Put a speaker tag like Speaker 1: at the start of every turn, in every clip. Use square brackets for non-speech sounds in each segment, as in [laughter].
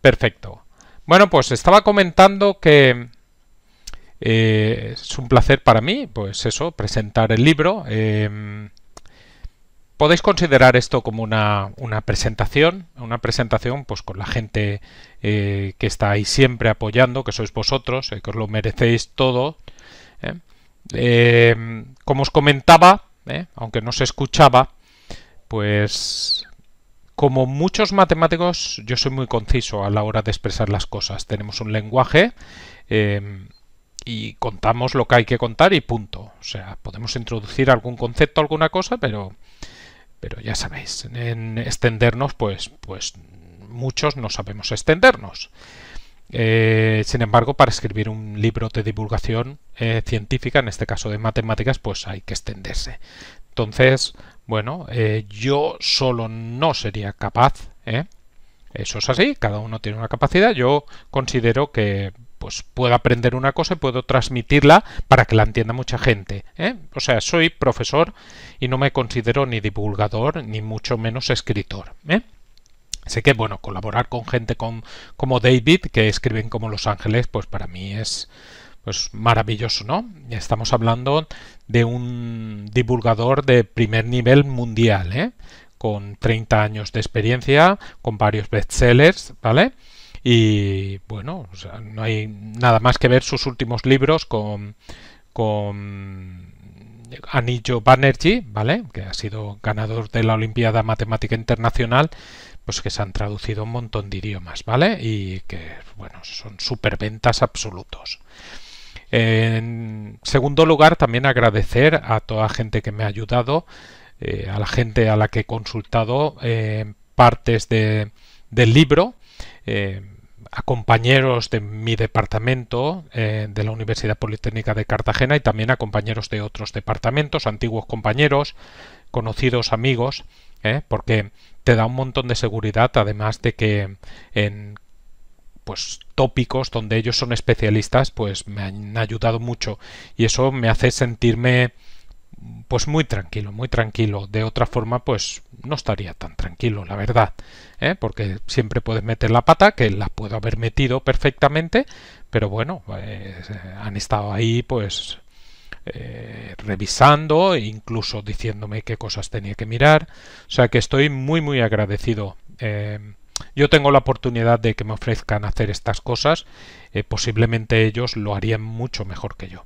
Speaker 1: Perfecto. Bueno, pues estaba comentando que eh, es un placer para mí, pues eso, presentar el libro. Em, podéis considerar esto como una, presentación, una presentación pues con la gente eh, que está ahí siempre apoyando, que sois vosotros, eh, que os lo merecéis todo. Em, como os comentaba, aunque no se escuchaba, pues como muchos matemáticos, yo soy muy conciso a la hora de expresar las cosas. Tenemos un lenguaje em, y contamos lo que hay que contar y punto. O sea, podemos introducir algún concepto, alguna cosa, pero, pero ya sabéis, en extendernos, pues, pues muchos no sabemos extendernos. Eh, sin embargo, para escribir un libro de divulgación eh, científica, en este caso de matemáticas, pues hay que extenderse. Entonces, bueno, eh, yo solo no sería capaz, ¿eh? Eso es así, cada uno tiene una capacidad. Yo considero que pues puedo aprender una cosa y puedo transmitirla para que la entienda mucha gente. ¿eh? O sea, soy profesor y no me considero ni divulgador ni mucho menos escritor. ¿eh? Así que, bueno, colaborar con gente como David, que escriben como Los Ángeles, pues para mí es pues maravilloso, ¿no? Estamos hablando de un divulgador de primer nivel mundial, ¿eh? con 30 años de experiencia, con varios bestsellers, ¿vale? Y bueno, no hay nada más que ver sus últimos libros con, con Anillo Banerjee, ¿vale? Que ha sido ganador de la Olimpiada Matemática Internacional, pues que se han traducido un montón de idiomas, ¿vale? Y que, bueno, son superventas absolutos. En segundo lugar, también agradecer a toda la gente que me ha ayudado, eh, a la gente a la que he consultado eh, partes del libro, eh, a compañeros de mi departamento de la Universidad Politécnica de Cartagena y también a compañeros de otros departamentos, antiguos compañeros, conocidos amigos, porque te da un montón de seguridad, además de que en pues tópicos donde ellos son especialistas, pues me han ayudado mucho y eso me hace sentirme pues muy tranquilo, muy tranquilo. De otra forma, pues no estaría tan tranquilo, la verdad. ¿eh? Porque siempre puedes meter la pata, que la puedo haber metido perfectamente, pero bueno, pues, eh, han estado ahí pues eh, revisando e incluso diciéndome qué cosas tenía que mirar. O sea que estoy muy, muy agradecido yo tengo la oportunidad de que me ofrezcan hacer estas cosas, eh, posiblemente ellos lo harían mucho mejor que yo.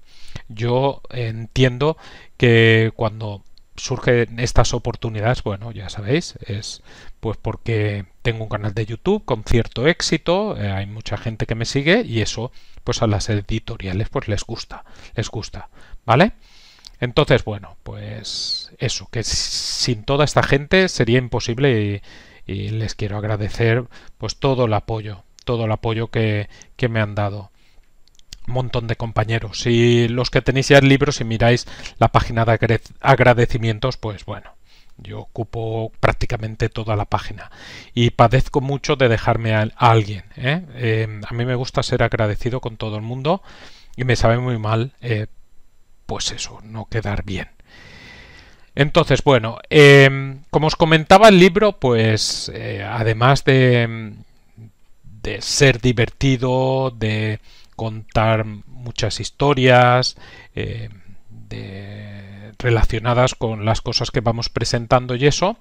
Speaker 1: Yo entiendo que cuando surgen estas oportunidades, bueno, ya sabéis, es pues porque tengo un canal de YouTube con cierto éxito, eh, hay mucha gente que me sigue y eso pues a las editoriales pues les gusta, les gusta, ¿vale? Entonces, bueno, pues eso, que sin toda esta gente sería imposible y les quiero agradecer pues todo el apoyo, todo el apoyo que, me han dado un montón de compañeros. Si los que tenéis ya el libro, si miráis la página de agradecimientos, pues bueno, yo ocupo prácticamente toda la página. Y padezco mucho de dejarme a, alguien. ¿eh? Eh, a mí me gusta ser agradecido con todo el mundo y me sabe muy mal, eh, pues eso, no quedar bien. Entonces, bueno, em, como os comentaba el libro, pues eh, además em, de, ser divertido, de contar muchas historias eh, relacionadas con las cosas que vamos presentando y eso,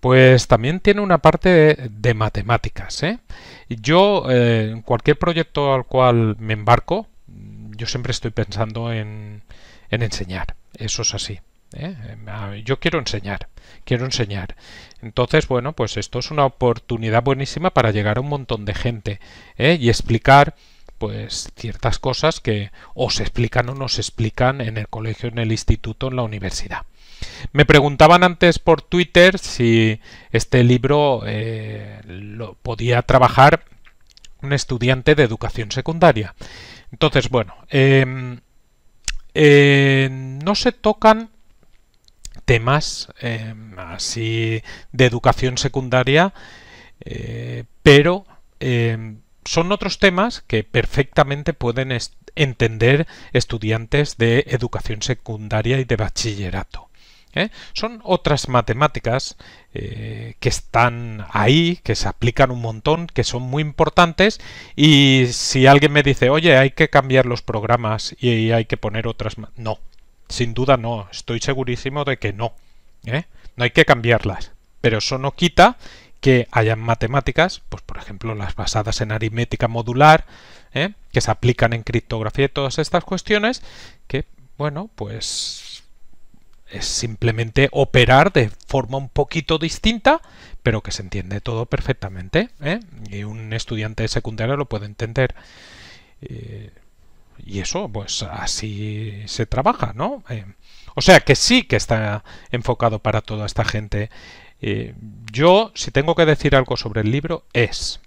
Speaker 1: pues también tiene una parte de, matemáticas. ¿eh? Yo, en cualquier proyecto al cual me embarco, yo siempre estoy pensando en enseñar. Eso es así. ¿eh? Em, yo quiero enseñar, quiero enseñar. Entonces, bueno, pues esto es una oportunidad buenísima para llegar a un montón de gente ¿eh? y explicar pues ciertas cosas que os explican o no se explican en el colegio, en el instituto, en la universidad. Me preguntaban antes por Twitter si este libro eh, lo podía trabajar un estudiante de educación secundaria. Entonces, bueno, em, no se tocan temas eh, así de educación secundaria, eh, pero eh, son otros temas que perfectamente pueden entender estudiantes de educación secundaria y de bachillerato. Son otras matemáticas que están ahí, que se aplican un montón, que son muy importantes y si alguien me dice, oye, hay que cambiar los programas y hay que poner otras... No, sin duda no, estoy segurísimo de que no. ¿eh? No hay que cambiarlas. Pero eso no quita que hayan matemáticas, pues por ejemplo las basadas en aritmética modular, ¿eh? que se aplican en criptografía y todas estas cuestiones, que bueno, pues es simplemente operar de forma un poquito distinta, pero que se entiende todo perfectamente. ¿eh? Y un estudiante de secundaria lo puede entender. Eh, y eso, pues así se trabaja, ¿no? Eh, o sea que sí que está enfocado para toda esta gente. Eh, yo, si tengo que decir algo sobre el libro, es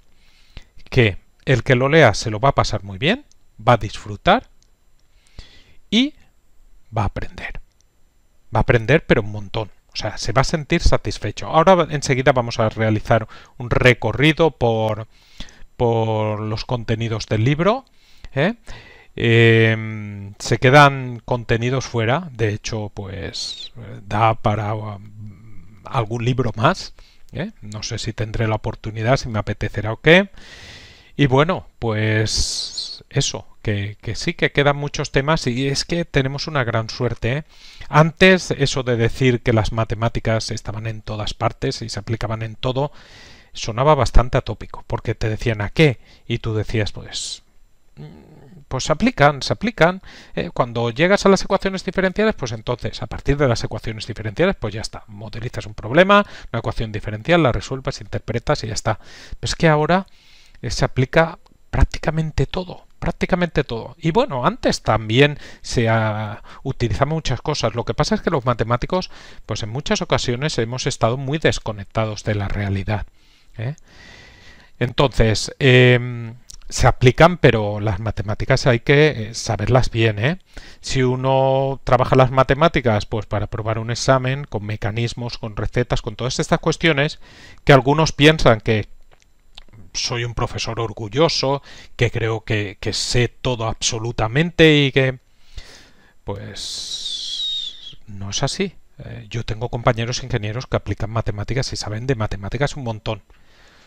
Speaker 1: que el que lo lea se lo va a pasar muy bien, va a disfrutar y va a aprender. Va a aprender, pero un montón. O sea, se va a sentir satisfecho. Ahora enseguida vamos a realizar un recorrido por, por los contenidos del libro. ¿eh? Em, se quedan contenidos fuera, de hecho, pues eh, da para um, algún libro más. ¿eh? No sé si tendré la oportunidad, si me apetecerá o qué. Y bueno, pues eso, que, sí que quedan muchos temas y es que tenemos una gran suerte. ¿eh? Antes, eso de decir que las matemáticas estaban en todas partes y se aplicaban en todo, sonaba bastante atópico, porque te decían a qué y tú decías, pues pues se aplican, se aplican. Eh, cuando llegas a las ecuaciones diferenciales, pues entonces, a partir de las ecuaciones diferenciales, pues ya está. Modelizas un problema, una ecuación diferencial, la resuelves, interpretas y ya está. es que ahora eh, se aplica prácticamente todo prácticamente todo. Y bueno, antes también se ha, ah, utilizaban muchas cosas. Lo que pasa es que los matemáticos, pues en muchas ocasiones hemos estado muy desconectados de la realidad. ¿eh? Entonces, em, se aplican, pero las matemáticas hay que eh, saberlas bien. ¿eh? Si uno trabaja las matemáticas, pues para probar un examen, con mecanismos, con recetas, con todas estas cuestiones, que algunos piensan que soy un profesor orgulloso, que creo que, que sé todo absolutamente y que... Pues... no es así. Eh, yo tengo compañeros ingenieros que aplican matemáticas y saben de matemáticas un montón.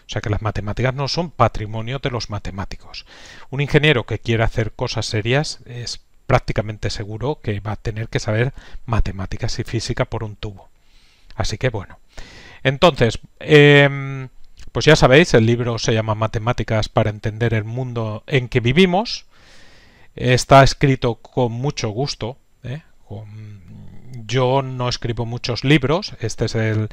Speaker 1: O sea que las matemáticas no son patrimonio de los matemáticos. Un ingeniero que quiera hacer cosas serias es prácticamente seguro que va a tener que saber matemáticas y física por un tubo. Así que bueno. Entonces, em, pues ya sabéis, el libro se llama Matemáticas para entender el mundo en que vivimos. Está escrito con mucho gusto. ¿eh? Yo no escribo muchos libros. Este es el,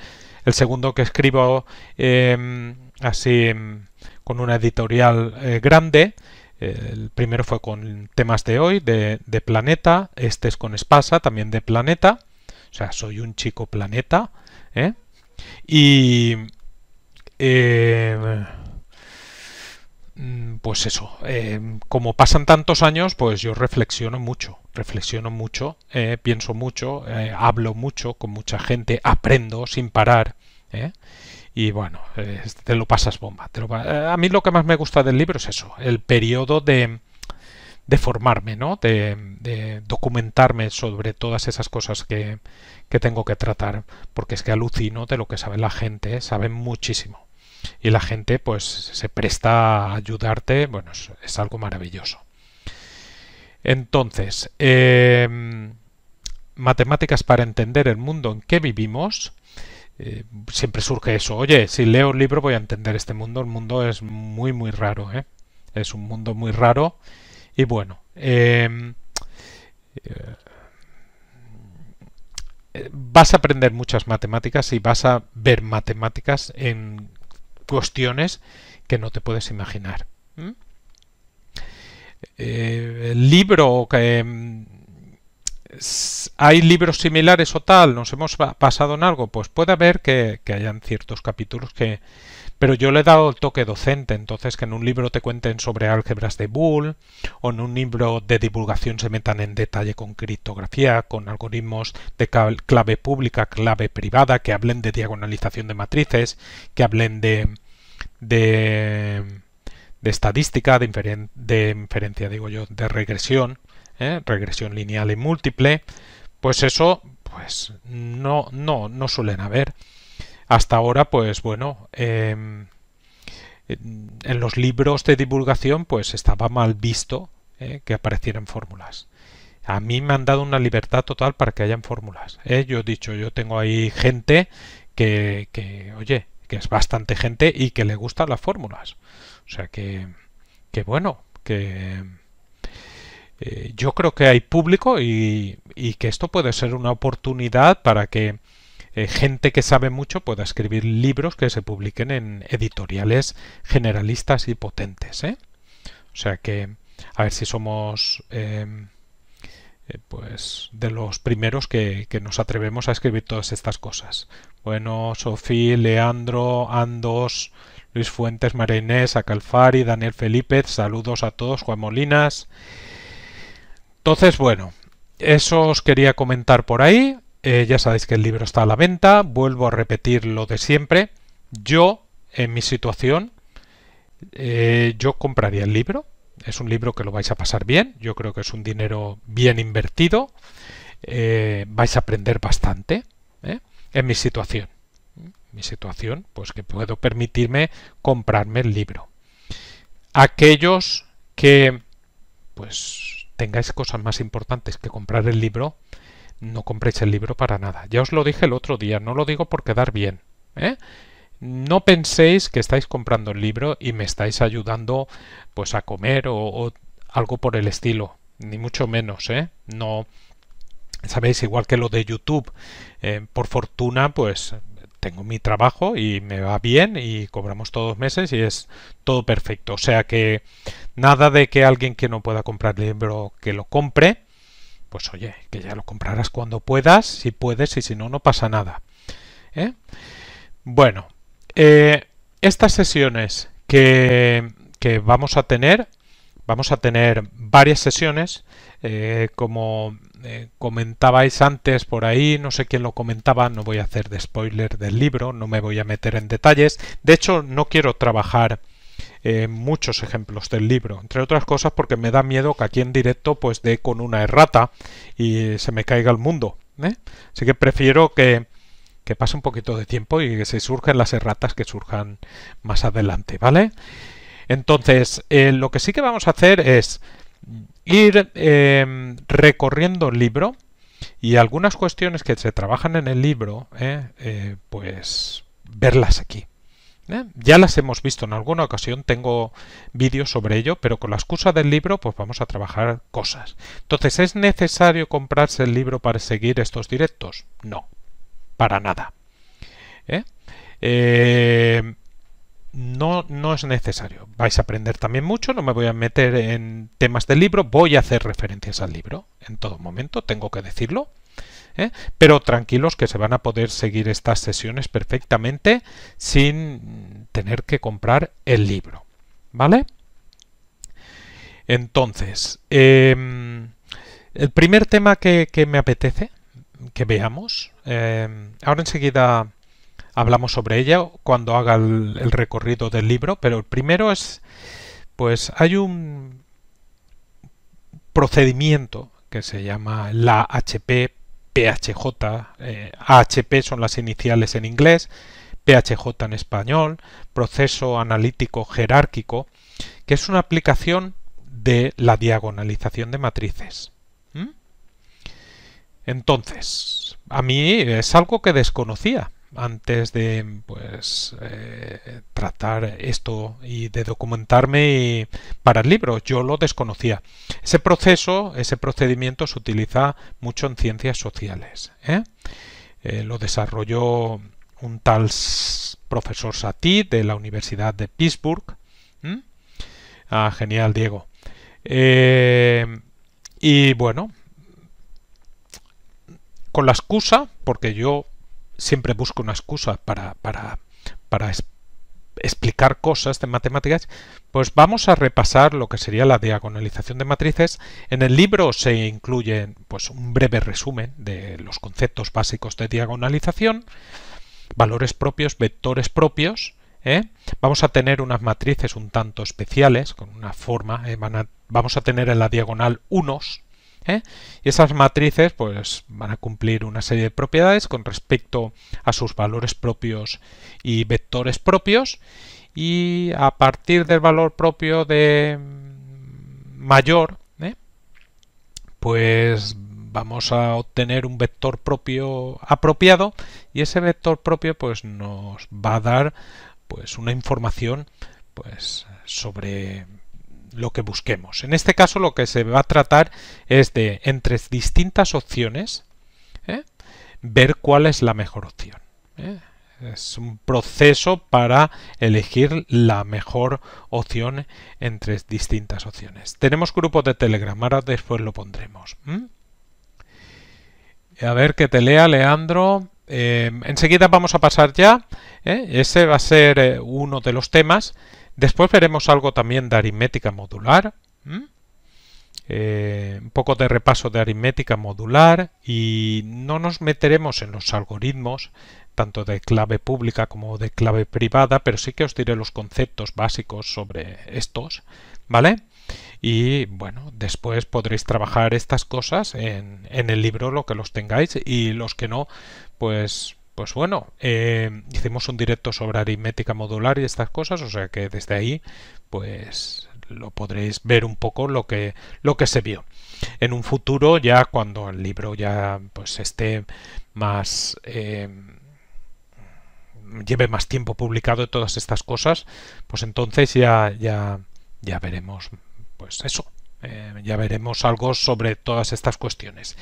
Speaker 1: el segundo que escribo. Em, así em, con una editorial eh, grande. El primero fue con temas de hoy, de, Planeta. Este es con Espasa, también de Planeta. O sea, soy un chico planeta. ¿eh? Y... Em, mm, pues eso, em, como pasan tantos años, pues yo reflexiono mucho, reflexiono mucho, ¿eh? pienso mucho, hablo mucho con mucha gente, aprendo sin parar y bueno, te lo pasas bomba. Eh, a mí lo que más me gusta del libro es eso, el periodo de, de formarme, ¿no? De, documentarme sobre todas esas cosas que, que, tengo que tratar, porque es que alucino de lo que sabe la gente, sabe saben muchísimo. Y la gente pues se presta a ayudarte, bueno, es, algo maravilloso. Entonces, em, matemáticas para entender el mundo en que vivimos eh, siempre surge eso. Oye, si leo un libro voy a entender este mundo. El mundo es muy, muy raro. ¿eh? Es un mundo muy raro. Y bueno, em, eh, vas a aprender muchas matemáticas y vas a ver matemáticas en cuestiones que no te puedes imaginar. el libro que em, ¿Hay libros similares o tal? ¿Nos hemos pasado en algo? Pues puede haber que, hayan ciertos capítulos que... Pero yo le he dado el toque docente, entonces que en un libro te cuenten sobre álgebras de Boole o en un libro de divulgación se metan en detalle con criptografía, con algoritmos de clave pública, clave privada, que hablen de diagonalización de matrices, que hablen de... de estadística, de, de inferencia, digo yo, de regresión. ¿eh? regresión lineal y múltiple, pues eso pues no, no, no suelen haber. Hasta ahora, pues bueno, em, en los libros de divulgación pues estaba mal visto ¿eh? que aparecieran fórmulas. A mí me han dado una libertad total para que hayan fórmulas. ¿eh? Yo he dicho, yo tengo ahí gente que, que, oye, que es bastante gente y que le gustan las fórmulas. O sea que, que bueno, que eh, yo creo que hay público y, que esto puede ser una oportunidad para que eh, gente que sabe mucho pueda escribir libros que se publiquen en editoriales generalistas y potentes. ¿eh? O sea que a ver si somos em, pues de los primeros que, nos atrevemos a escribir todas estas cosas. Bueno, Sofía, Leandro, Andos, Luis Fuentes, María Inés, Acalfari, Daniel Felipe, saludos a todos, Juan Molinas. Entonces, bueno, eso os quería comentar por ahí. Eh, ya sabéis que el libro está a la venta. Vuelvo a repetir lo de siempre. Yo, en mi situación, eh, yo compraría el libro. Es un libro que lo vais a pasar bien. Yo creo que es un dinero bien invertido. Eh, vais a aprender bastante en mi situación. Mi situación, pues que puedo permitirme comprarme el libro. Aquellos que, pues, tengáis cosas más importantes que comprar el libro, no compréis el libro para nada. Ya os lo dije el otro día, no lo digo por quedar bien. ¿eh? No penséis que estáis comprando el libro y me estáis ayudando pues a comer o, algo por el estilo, ni mucho menos, ¿eh? No, sabéis, igual que lo de YouTube, eh, por fortuna, pues tengo mi trabajo y me va bien y cobramos todos los meses y es todo perfecto. O sea que nada de que alguien que no pueda comprar libro que lo compre, pues oye, que ya lo comprarás cuando puedas, si puedes y si no, no pasa nada. ¿eh? Bueno, eh, estas sesiones que, que vamos a tener vamos a tener varias sesiones, eh, como eh, comentabais antes por ahí, no sé quién lo comentaba, no voy a hacer de spoiler del libro, no me voy a meter en detalles, de hecho no quiero trabajar eh, muchos ejemplos del libro, entre otras cosas porque me da miedo que aquí en directo pues dé con una errata y se me caiga el mundo, así que prefiero que que pase un poquito de tiempo y que se surjan las erratas que surjan más adelante, ¿vale? Entonces, eh, lo que sí que vamos a hacer es ir em, recorriendo el libro y algunas cuestiones que se trabajan en el libro, eh, eh, pues verlas aquí. Ya las hemos visto en alguna ocasión, tengo vídeos sobre ello, pero con la excusa del libro pues vamos a trabajar cosas. Entonces, ¿es necesario comprarse el libro para seguir estos directos? No, para nada. ¿Eh? no, no es necesario. Vais a aprender también mucho, no me voy a meter en temas del libro, voy a hacer referencias al libro en todo momento, tengo que decirlo. ¿eh? Pero tranquilos que se van a poder seguir estas sesiones perfectamente sin tener que comprar el libro. ¿Vale? Entonces, em, el primer tema que, me apetece que veamos, em, ahora enseguida hablamos sobre ella cuando haga el, recorrido del libro, pero el primero es, pues hay un procedimiento que se llama la HP, PHJ, eh, AHP son las iniciales en inglés, PHJ en español, proceso analítico jerárquico, que es una aplicación de la diagonalización de matrices. Entonces, a mí es algo que desconocía antes de pues eh, tratar esto y de documentarme para el libro. Yo lo desconocía. Ese proceso, ese procedimiento se utiliza mucho en ciencias sociales. ¿eh? Eh, lo desarrolló un tal profesor satí de la Universidad de Pittsburgh. Ah, genial, Diego. y bueno, con la excusa, porque yo siempre busco una excusa para, para, para explicar cosas de matemáticas, pues vamos a repasar lo que sería la diagonalización de matrices. En el libro se incluye pues, un breve resumen de los conceptos básicos de diagonalización, valores propios, vectores propios, ¿eh? vamos a tener unas matrices un tanto especiales, con una forma, eh, vamos a tener en la diagonal unos, ¿eh? Y esas matrices pues, van a cumplir una serie de propiedades con respecto a sus valores propios y vectores propios. Y a partir del valor propio de mm, mayor, ¿eh? pues vamos a obtener un vector propio apropiado y ese vector propio pues nos va a dar pues una información pues sobre lo que busquemos. En este caso lo que se va a tratar es de, entre distintas opciones, ¿eh? ver cuál es la mejor opción. ¿eh? Es un proceso para elegir la mejor opción entre distintas opciones. Tenemos grupos de Telegram, ahora después lo pondremos. A ver que te lea, Leandro. Eh, enseguida vamos a pasar ya. Ese va a ser uno de los temas Después veremos algo también de aritmética modular. Eh, un poco de repaso de aritmética modular y no nos meteremos en los algoritmos tanto de clave pública como de clave privada, pero sí que os diré los conceptos básicos sobre estos, ¿vale? Y bueno, después podréis trabajar estas cosas en, en el libro, lo que los tengáis, y los que no, pues pues bueno, eh, hicimos un directo sobre aritmética modular y estas cosas, o sea que desde ahí, pues lo podréis ver un poco lo que, lo que se vio. En un futuro, ya cuando el libro ya pues esté más. Eh, lleve más tiempo publicado todas estas cosas, pues entonces ya, ya, ya veremos, pues eso, eh, ya veremos algo sobre todas estas cuestiones.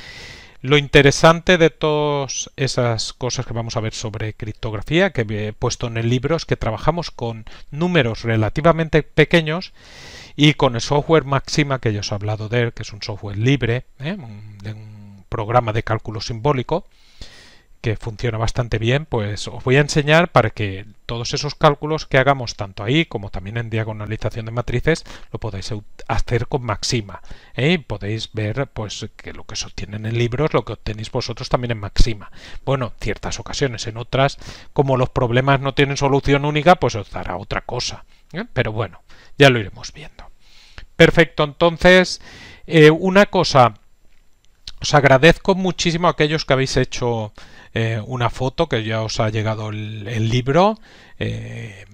Speaker 1: Lo interesante de todas esas cosas que vamos a ver sobre criptografía, que he puesto en el libro, es que trabajamos con números relativamente pequeños y con el software Maxima, que ya os he hablado de él, que es un software libre, ¿eh? un programa de cálculo simbólico, que funciona bastante bien, pues os voy a enseñar para que todos esos cálculos que hagamos tanto ahí como también en diagonalización de matrices lo podéis hacer con Maxima. ¿eh? podéis ver pues que lo que os obtienen en libros lo que obtenéis vosotros también en Maxima. Bueno, ciertas ocasiones, en otras, como los problemas no tienen solución única, pues os dará otra cosa. ¿eh? Pero bueno, ya lo iremos viendo. Perfecto, entonces, eh, una cosa, os agradezco muchísimo a aquellos que habéis hecho eh, una foto que ya os ha llegado el, libro. Eh,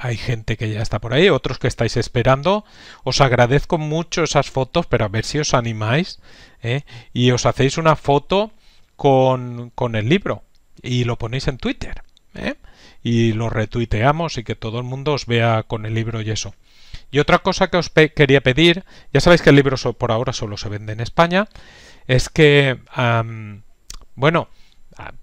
Speaker 1: hay gente que ya está por ahí, otros que estáis esperando. Os agradezco mucho esas fotos, pero a ver si os animáis eh, y os hacéis una foto con, el libro y lo ponéis en Twitter. Y lo retuiteamos y que todo el mundo os vea con el libro y eso. Y otra cosa que os quería pedir, ya sabéis que el libro por ahora solo se vende en España, es que, bueno,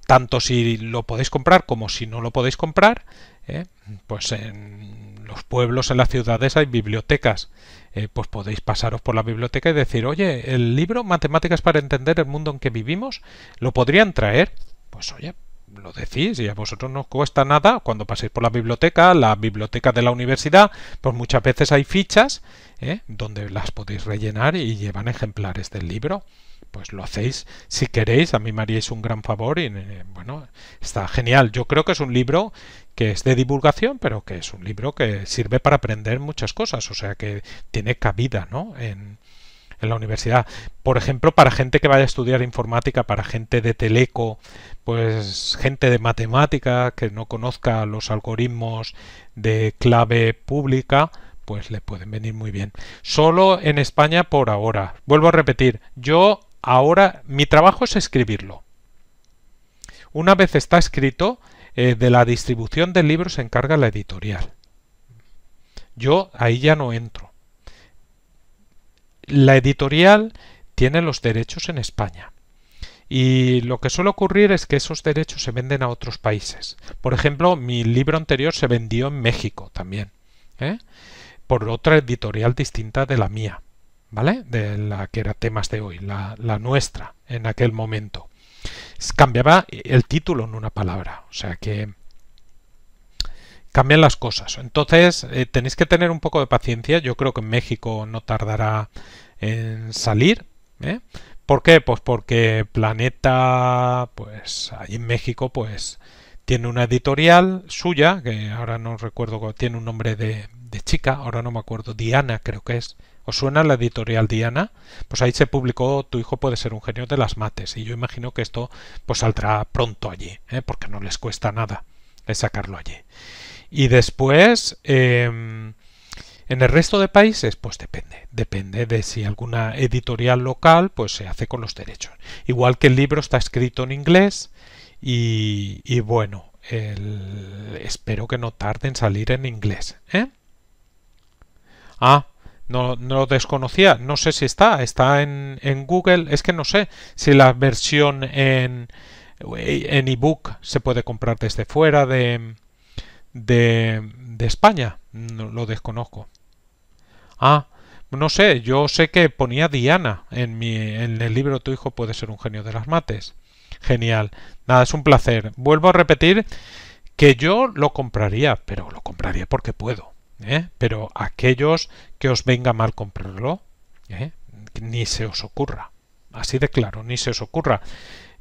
Speaker 1: tanto si lo podéis comprar como si no lo podéis comprar, ¿eh? pues en los pueblos, en las ciudades hay bibliotecas. Eh, pues podéis pasaros por la biblioteca y decir, oye, el libro Matemáticas para entender el mundo en que vivimos, ¿lo podrían traer? Pues oye, lo decís y a vosotros no os cuesta nada cuando paséis por la biblioteca, la biblioteca de la universidad, pues muchas veces hay fichas ¿eh? donde las podéis rellenar y llevan ejemplares del libro pues lo hacéis si queréis, a mí me haríais un gran favor y eh, bueno, está genial. Yo creo que es un libro que es de divulgación, pero que es un libro que sirve para aprender muchas cosas, o sea que tiene cabida, ¿no? En, en la universidad. Por ejemplo, para gente que vaya a estudiar informática, para gente de teleco, pues gente de matemática que no conozca los algoritmos de clave pública, pues le pueden venir muy bien. Solo en España por ahora. Vuelvo a repetir, yo ahora mi trabajo es escribirlo. Una vez está escrito, eh, de la distribución del libro se encarga la editorial. Yo ahí ya no entro. La editorial tiene los derechos en España. Y lo que suele ocurrir es que esos derechos se venden a otros países. Por ejemplo, mi libro anterior se vendió en México también, ¿eh? por otra editorial distinta de la mía. ¿vale? De la que era temas de hoy, la, nuestra en aquel momento. Cambiaba el título en una palabra, o sea que cambian las cosas. Entonces eh, tenéis que tener un poco de paciencia. Yo creo que en México no tardará en salir. ¿eh? ¿Por qué? Pues porque Planeta, pues ahí en México, pues tiene una editorial suya, que ahora no recuerdo, tiene un nombre de chica, ahora no me acuerdo, Diana creo que es, ¿Os suena la editorial Diana? Pues ahí se publicó Tu hijo puede ser un genio de las mates y yo imagino que esto pues saldrá pronto allí, ¿eh? porque no les cuesta nada eh, sacarlo allí. Y después, em, en el resto de países, pues depende, depende de si alguna editorial local pues se hace con los derechos. Igual que el libro está escrito en inglés y, bueno, espero que no tarde en salir en inglés. ¿eh? Ah, no, no lo desconocía, no sé si está, está en, en, Google, es que no sé si la versión en, en ebook se puede comprar desde fuera de, de, de España, no, lo desconozco. Ah, no sé, yo sé que ponía Diana en, mi, en el libro Tu hijo puede ser un genio de las mates. Genial, nada, es un placer. Vuelvo a repetir que yo lo compraría, pero lo compraría porque puedo. ¿Eh? pero aquellos que os venga mal comprarlo, ¿eh? ni se os ocurra. Así de claro, ni se os ocurra.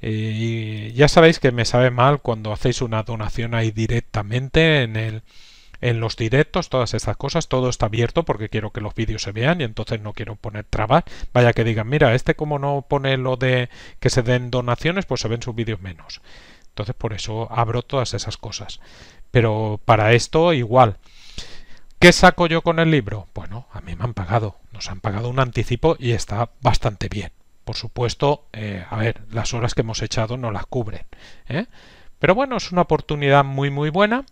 Speaker 1: Eh, y ya sabéis que me sabe mal cuando hacéis una donación ahí directamente en el en los directos, todas estas cosas, todo está abierto porque quiero que los vídeos se vean y entonces no quiero poner trabas. Vaya que digan, mira, este como no pone lo de que se den donaciones, pues se ven sus vídeos menos. Entonces por eso abro todas esas cosas. Pero para esto igual. ¿Qué saco yo con el libro? Bueno, a mí me han pagado, nos han pagado un anticipo y está bastante bien. Por supuesto, eh, a ver, las horas que hemos echado no las cubren. ¿eh? Pero bueno, es una oportunidad muy muy buena.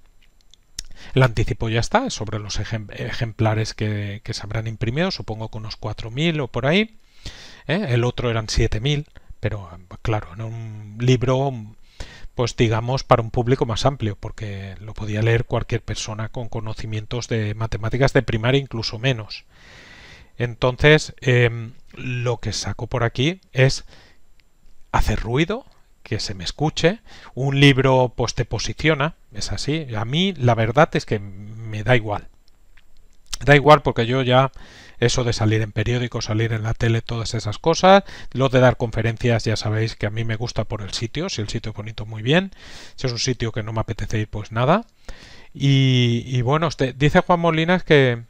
Speaker 1: El anticipo ya está, sobre los ejemplares que, que, se habrán imprimido, supongo que unos 4.000 o por ahí. ¿eh? El otro eran 7.000, pero claro, en un libro pues digamos para un público más amplio, porque lo podía leer cualquier persona con conocimientos de matemáticas de primaria, incluso menos. Entonces, em, lo que saco por aquí es hacer ruido, que se me escuche. Un libro pues te posiciona, es así. A mí la verdad es que me da igual. Da igual porque yo ya eso de salir en periódicos, salir en la tele, todas esas cosas. Lo de dar conferencias, ya sabéis que a mí me gusta por el sitio, si el sitio es bonito, muy bien. Si es un sitio que no me apetece ir, pues nada. Y, bueno, este, dice Juan Molinas que,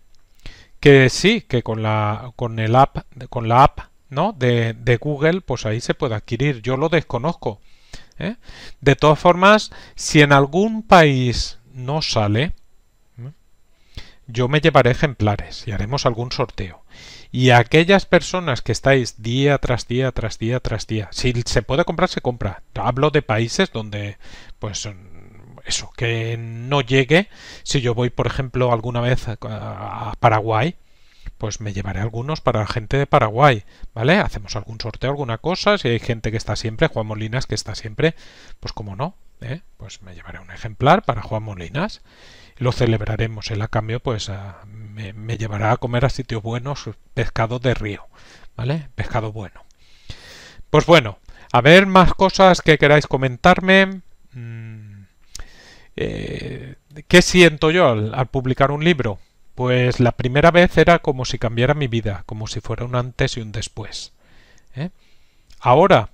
Speaker 1: que sí, que con la, con el app, con la app ¿no? de, Google, pues ahí se puede adquirir. Yo lo desconozco. ¿eh? De todas formas, si en algún país no sale, yo me llevaré ejemplares y haremos algún sorteo. Y aquellas personas que estáis día tras día, tras día, tras día, si se puede comprar, se compra. Hablo de países donde, pues, eso, que no llegue. Si yo voy, por ejemplo, alguna vez a Paraguay, pues me llevaré algunos para la gente de Paraguay, ¿vale? Hacemos algún sorteo, alguna cosa, si hay gente que está siempre, Juan Molinas que está siempre, pues como no, ¿Eh? pues me llevaré un ejemplar para Juan Molinas lo celebraremos. El pues, a cambio pues me, llevará a comer a sitios buenos pescado de río, ¿vale? Pescado bueno. Pues bueno, a ver más cosas que queráis comentarme. Mm, eh, ¿Qué siento yo al, publicar un libro? Pues la primera vez era como si cambiara mi vida, como si fuera un antes y un después. ¿eh? Ahora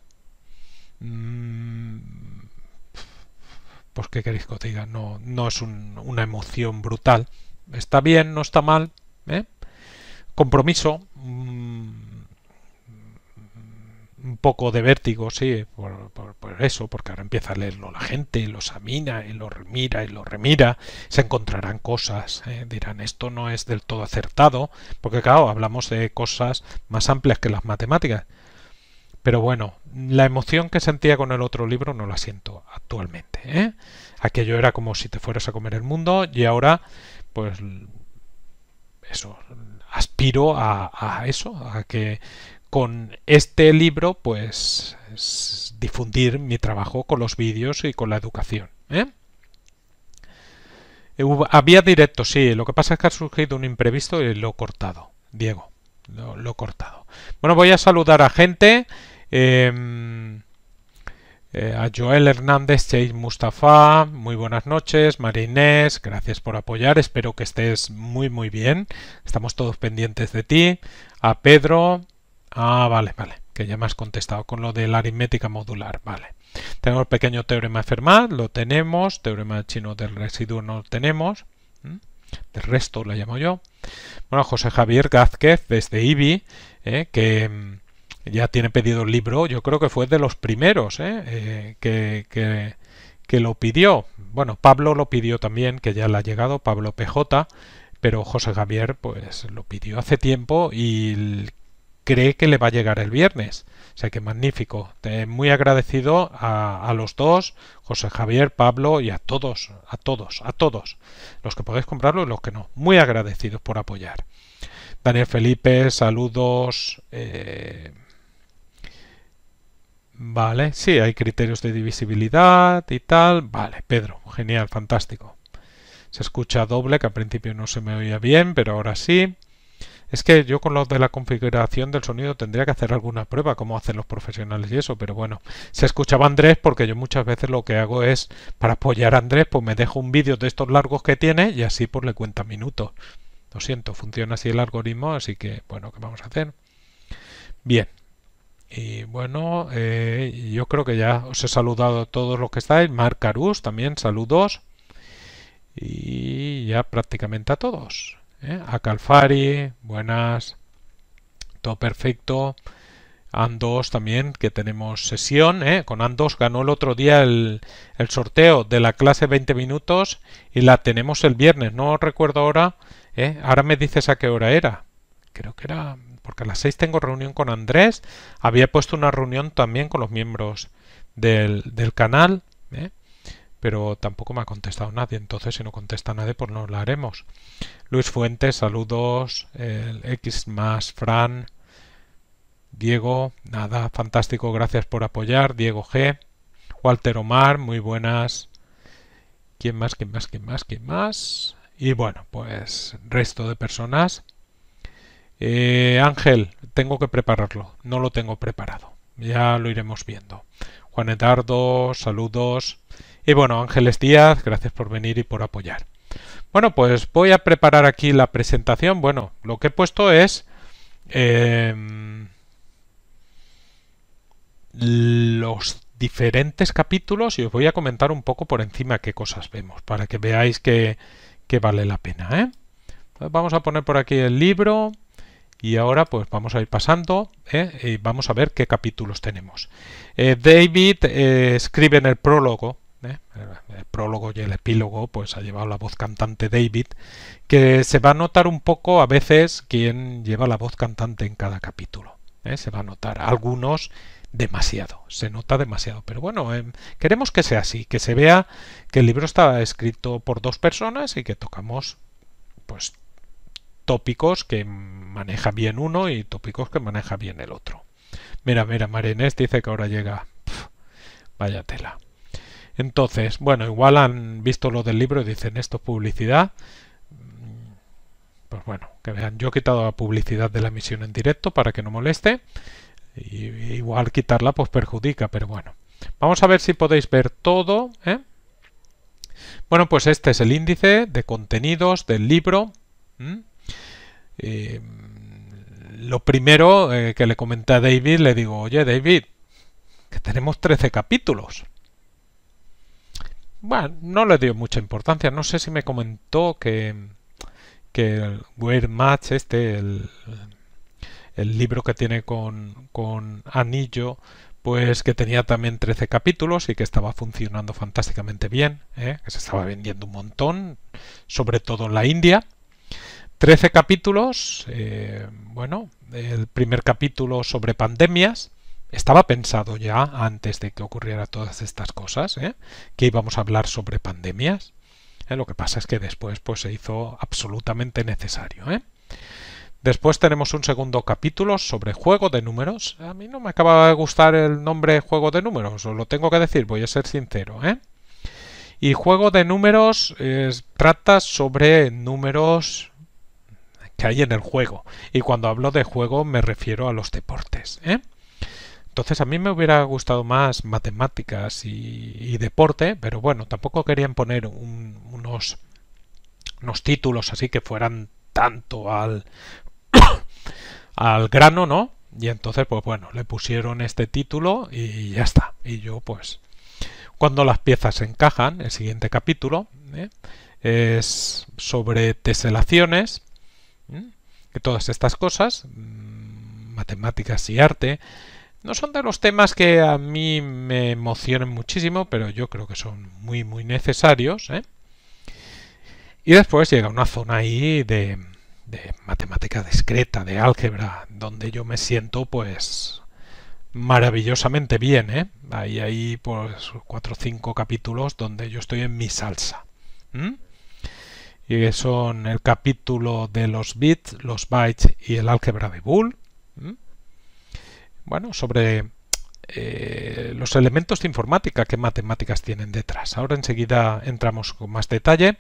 Speaker 1: mm, pues qué queréis que diga, no, no es una emoción brutal. Está bien, no está mal. ¿eh? Compromiso, mm, un poco de vértigo, sí, por, eso, porque ahora empieza a leerlo la gente, lo examina y lo mira y lo remira, se encontrarán cosas, ¿eh? dirán esto no es del todo acertado, porque claro, hablamos de cosas más amplias que las matemáticas. Pero bueno, la emoción que sentía con el otro libro no la siento actualmente. ¿eh? Aquello era como si te fueras a comer el mundo y ahora, pues, eso, aspiro a, eso, a que con este libro, pues, difundir mi trabajo con los vídeos y con la educación. ¿eh? Eh, había directo, sí. Lo que pasa es que ha surgido un imprevisto y lo he cortado, Diego. Lo, lo he cortado. Bueno, voy a saludar a gente. Em, eh, a Joel Hernández, Chase Mustafa, muy buenas noches. María Inés, gracias por apoyar. Espero que estés muy, muy bien. Estamos todos pendientes de ti. A Pedro. Ah, vale, vale. Que ya me has contestado con lo de la aritmética modular. Vale. Tenemos el pequeño teorema de Fermat, lo tenemos. Teorema chino del residuo no lo tenemos. Del resto lo llamo yo. Bueno, José Javier Gázquez desde IBI, eh, que mm, ya tiene pedido el libro, yo creo que fue de los primeros ¿eh? Eh, que, lo pidió. Bueno, Pablo lo pidió también, que ya le ha llegado, Pablo PJ, pero José Javier pues lo pidió hace tiempo y cree que le va a llegar el viernes. O sea que magnífico. muy agradecido a, los dos, José Javier, Pablo y a todos, a todos, a todos. Los que podéis comprarlo y los que no. Muy agradecidos por apoyar. Daniel Felipe, saludos. Eh, Vale, sí, hay criterios de divisibilidad y tal. Vale, Pedro, genial, fantástico. Se escucha doble, que al principio no se me oía bien, pero ahora sí. Es que yo con lo de la configuración del sonido tendría que hacer alguna prueba, como hacen los profesionales y eso, pero bueno, se escuchaba Andrés porque yo muchas veces lo que hago es, para apoyar a Andrés, pues me dejo un vídeo de estos largos que tiene y así pues le cuenta minutos. Lo siento, funciona así el algoritmo, así que bueno, ¿qué vamos a hacer? Bien, y bueno, eh, yo creo que ya os he saludado a todos los que estáis. Carus también, saludos. Y ya prácticamente a todos. ¿eh? A Calfari, buenas. Todo perfecto. Andos también, que tenemos sesión. ¿eh? Con Andos ganó el otro día el, el, sorteo de la clase 20 minutos y la tenemos el viernes. No recuerdo ahora. Ahora me dices a qué hora era. Creo que era porque a las 6 tengo reunión con Andrés. Había puesto una reunión también con los miembros del, canal, ¿eh? pero tampoco me ha contestado nadie. Entonces, si no contesta nadie, pues no la haremos. Luis Fuentes, saludos. El X más Fran. Diego, nada, fantástico, gracias por apoyar. Diego G. Walter Omar, muy buenas. ¿Quién más? ¿Quién más? ¿Quién más? ¿Quién más? Y bueno, pues resto de personas. Eh, Ángel, tengo que prepararlo. No lo tengo preparado. Ya lo iremos viendo. Juan Edardo, saludos. Y bueno, Ángeles Díaz, gracias por venir y por apoyar. Bueno, pues voy a preparar aquí la presentación. Bueno, lo que he puesto es... Em, los diferentes capítulos y os voy a comentar un poco por encima qué cosas vemos para que veáis que, que vale la pena. ¿eh? Vamos a poner por aquí el libro. Y ahora pues vamos a ir pasando ¿eh? y vamos a ver qué capítulos tenemos. Eh, David eh, escribe en el prólogo, el prólogo y el epílogo pues ha llevado la voz cantante David, que se va a notar un poco a veces quién lleva la voz cantante en cada capítulo. Se va a notar. Algunos demasiado, se nota demasiado. Pero bueno, em, queremos que sea así, que se vea que el libro está escrito por dos personas y que tocamos pues tópicos que maneja bien uno y tópicos que maneja bien el otro. Mira, mira, Marinés dice que ahora llega. vaya tela. Entonces, bueno, igual han visto lo del libro y dicen esto es publicidad. Pues bueno, que vean, yo he quitado la publicidad de la emisión en directo para que no moleste. igual quitarla pues perjudica, pero bueno. Vamos a ver si podéis ver todo. ¿eh? Bueno, pues este es el índice de contenidos del libro. Em, lo primero eh, que le comenté a David, le digo, oye David, que tenemos 13 capítulos. Bueno, no le dio mucha importancia. No sé si me comentó que, que el Weird Match, este, el, libro que tiene con, con Anillo, pues que tenía también 13 capítulos y que estaba funcionando fantásticamente bien, ¿eh? que se estaba vendiendo un montón, sobre todo en la India. 13 capítulos, eh, bueno, el primer capítulo sobre pandemias, estaba pensado ya antes de que ocurriera todas estas cosas, ¿eh? que íbamos a hablar sobre pandemias. ¿eh? Lo que pasa es que después pues, se hizo absolutamente necesario. ¿eh? Después tenemos un segundo capítulo sobre juego de números. A mí no me acaba de gustar el nombre juego de números, os lo tengo que decir, voy a ser sincero. Y juego de números trata sobre números que hay en el juego. Y cuando hablo de juego me refiero a los deportes. ¿eh? Entonces a mí me hubiera gustado más matemáticas y, deporte, pero bueno, tampoco querían poner unos, unos títulos así que fueran tanto al, [coughs] al grano, ¿no? Y entonces, pues bueno, le pusieron este título y ya está. Y yo, pues, cuando las piezas se encajan, el siguiente capítulo ¿eh? es sobre teselaciones ¿eh? Que todas estas cosas, mm, matemáticas y arte, no son de los temas que a mí me emocionan muchísimo, pero yo creo que son muy, muy necesarios. ¿eh? Y después llega una zona ahí de, matemática discreta, de álgebra, donde yo me siento pues maravillosamente bien. ¿eh? Ahí hay pues, cuatro o cinco capítulos donde yo estoy en mi salsa y que son el capítulo de los bits, los bytes y el álgebra de bull Bueno, sobre eh, los elementos de informática qué matemáticas tienen detrás. Ahora enseguida entramos con más detalle.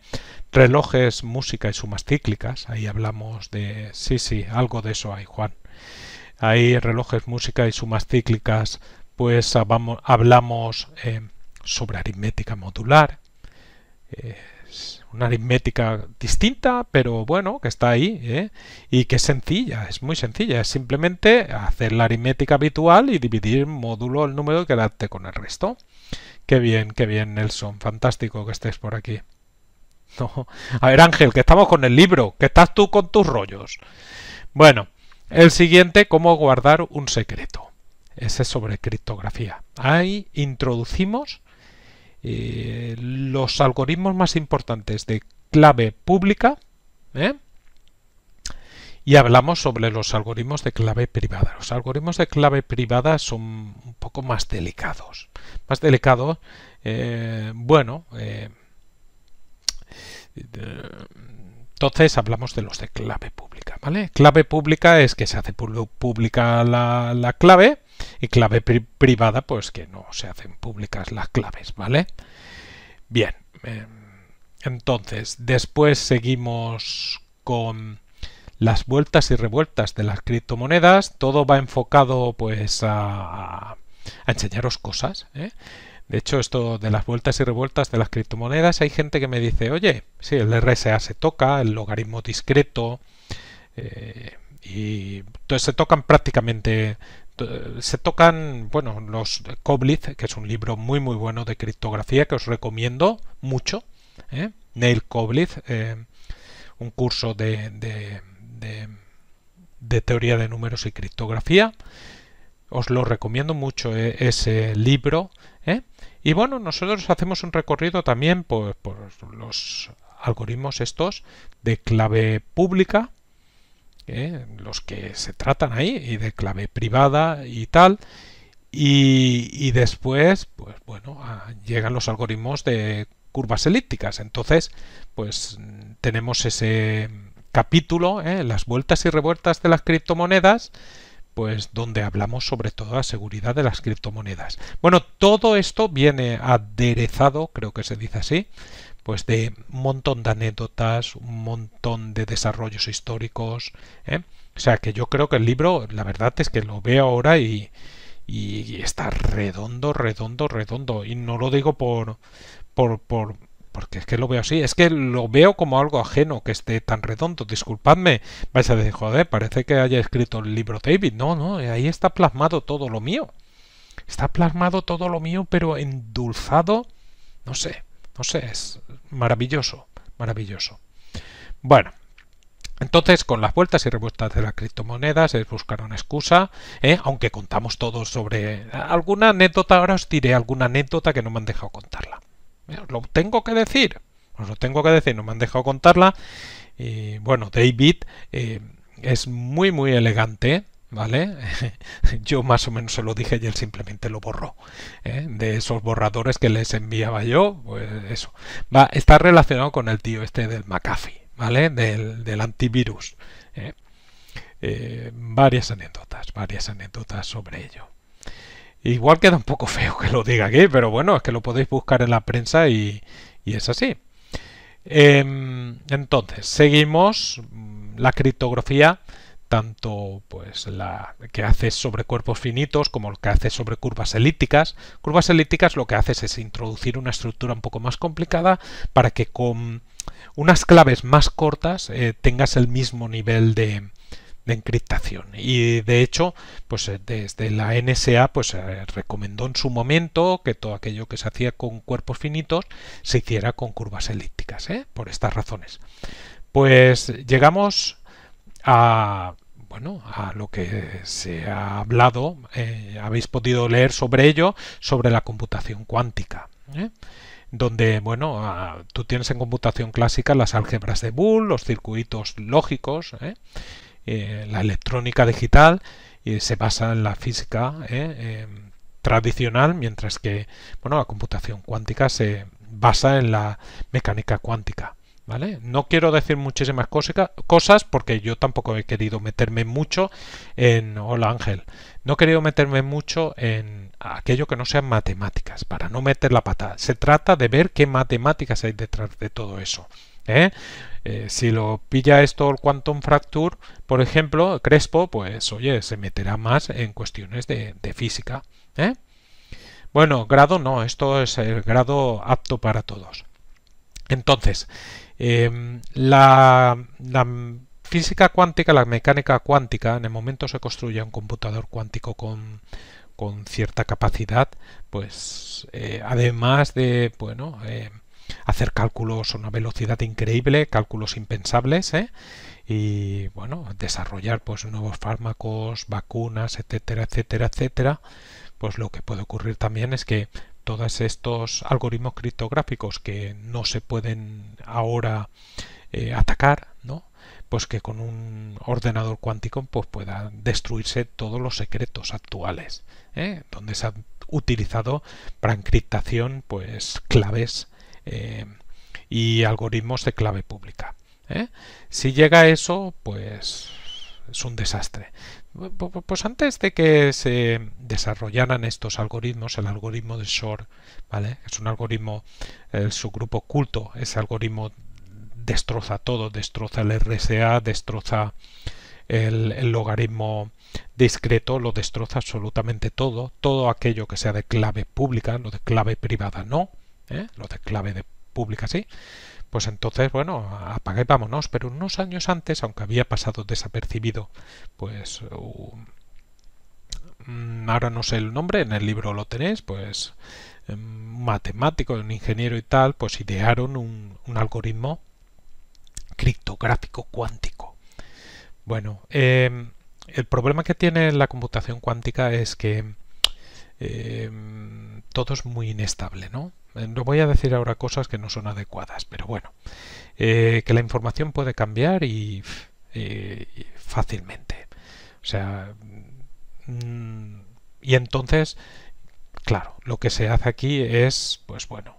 Speaker 1: Relojes, música y sumas cíclicas. Ahí hablamos de... Sí, sí, algo de eso hay, Juan. Ahí relojes, música y sumas cíclicas, pues ah, hablamos eh, sobre aritmética modular. Eh, una aritmética distinta, pero bueno, que está ahí ¿eh? y que es sencilla, es muy sencilla. Es simplemente hacer la aritmética habitual y dividir módulo el número y quedarte con el resto. Qué bien, qué bien, Nelson. Fantástico que estés por aquí. [laughs] A ver, Ángel, que estamos con el libro, que estás tú con tus rollos. Bueno, el siguiente, cómo guardar un secreto. Ese es sobre criptografía. Ahí introducimos eh, los algoritmos más importantes de clave pública ¿eh? y hablamos sobre los algoritmos de clave privada. Los algoritmos de clave privada son un poco más delicados. Más delicados, eh, bueno, entonces hablamos de los de clave pública. ¿vale? Clave pública es que se hace pública la, la clave y clave privada, pues que no se hacen públicas las claves, ¿vale? Bien, em, entonces, después seguimos con las vueltas y revueltas de las criptomonedas. Todo va enfocado pues a, enseñaros cosas. ¿eh? De hecho, esto de las vueltas y revueltas de las criptomonedas, hay gente que me dice, oye, sí, el RSA se toca, el logaritmo discreto, eh, y entonces se tocan prácticamente eh, se tocan, bueno, los Koblitz, que es un libro muy muy bueno de criptografía que os recomiendo mucho. ¿eh? Neil Koblitz, eh, un curso de, de, teoría de números y criptografía. Os lo recomiendo mucho ese libro. Y bueno, nosotros hacemos un recorrido también por los algoritmos estos de clave pública ¿eh? los que se tratan ahí, y de clave privada y tal. Y, y después, pues bueno, ah, llegan los algoritmos de curvas elípticas. Entonces, pues tenemos ese capítulo, ¿eh? las vueltas y revueltas de las criptomonedas, pues donde hablamos sobre todo la seguridad de las criptomonedas. Bueno, todo esto viene aderezado, creo que se dice así, pues de un montón de anécdotas, un montón de desarrollos históricos. ¿eh? O sea que yo creo que el libro, la verdad es que lo veo ahora y, y está redondo, redondo, redondo. Y no lo digo por, por, por, porque es que lo veo así, es que lo veo como algo ajeno que esté tan redondo. Disculpadme, vais a decir, joder, parece que haya escrito el libro David. No, no, ahí está plasmado todo lo mío. Está plasmado todo lo mío, pero endulzado, no sé, no sé, es maravilloso, maravilloso. Bueno, entonces, con las vueltas y revueltas de las criptomonedas es buscar una excusa, ¿eh? aunque contamos todos sobre alguna anécdota, ahora os diré alguna anécdota que no me han dejado contarla. ¿Eh? lo tengo que decir, os lo tengo que decir, no me han dejado contarla. Y bueno, David eh, es muy, muy elegante, ¿Vale? [laughs] Yo más o menos se lo dije y él simplemente lo borró. ¿eh? De esos borradores que les enviaba yo, pues eso. Va, está relacionado con el tío este del McAfee, ¿vale? Del, del antivirus. ¿eh? Eh, varias anécdotas, varias anécdotas sobre ello. Igual queda un poco feo que lo diga aquí, pero bueno, es que lo podéis buscar en la prensa y, y es así. Em, entonces, seguimos mm, la criptografía tanto pues la que hace sobre cuerpos finitos como lo que hace sobre curvas elípticas. Curvas elípticas lo que haces es introducir una estructura un poco más complicada para que con unas claves más cortas eh, tengas el mismo nivel de, encriptación y de hecho pues eh, desde la NSA pues recomendó en su momento que todo aquello que se hacía con cuerpos finitos se hiciera con curvas elípticas ¿eh? por estas razones pues llegamos a bueno, a lo que se ha hablado, eh, habéis podido leer sobre ello, sobre la computación cuántica. ¿eh? donde, bueno, tú tienes en computación clásica las álgebras de Boole, los circuitos lógicos, ¿eh? la electrónica digital, y se basa en la física em, tradicional, mientras que, bueno, la computación cuántica se basa en la mecánica cuántica. No quiero decir muchísimas cosas porque yo tampoco he querido meterme mucho en... Hola Ángel, no he querido meterme mucho en aquello que no sean matemáticas, para no meter la pata. Se trata de ver qué matemáticas hay detrás de todo eso. ¿eh? Eh, si lo pilla esto el Quantum Fracture, por ejemplo, Crespo, pues oye, se meterá más en cuestiones de, física. ¿eh? Bueno, grado no, esto es el grado apto para todos. Entonces, Em, la, física cuántica, la mecánica cuántica, en el momento se construye un computador cuántico con, cierta capacidad, pues eh, además de, bueno, eh, hacer cálculos a una velocidad increíble, cálculos impensables, ¿eh? y bueno, desarrollar pues nuevos fármacos, vacunas, etcétera, etcétera, etcétera, pues lo que puede ocurrir también es que todos estos algoritmos criptográficos que no se pueden ahora eh, atacar, ¿no? pues que con un ordenador cuántico pues pueda destruirse todos los secretos actuales, ¿eh? donde se han utilizado para encriptación pues claves eh, y algoritmos de clave pública. Si llega a eso, pues es un desastre. Pues antes de que se desarrollaran estos algoritmos, el algoritmo de Shor, ¿vale? Es un algoritmo, el subgrupo oculto, ese algoritmo destroza todo, destroza el RSA, destroza el, logaritmo discreto, lo destroza absolutamente todo, todo aquello que sea de clave pública, lo de clave privada no, ¿eh? lo de clave de pública sí. Pues entonces, bueno, apagué, vámonos, pero unos años antes, aunque había pasado desapercibido, pues um, ahora no sé el nombre, en el libro lo tenéis, pues em, un matemático, un ingeniero y tal, pues idearon un, algoritmo criptográfico cuántico. Bueno, em, el problema que tiene la computación cuántica es que Em, todo es muy inestable, ¿no? Eh, no voy a decir ahora cosas que no son adecuadas, pero bueno, eh, que la información puede cambiar y eh, fácilmente. O sea, mm, y entonces, claro, lo que se hace aquí es, pues bueno,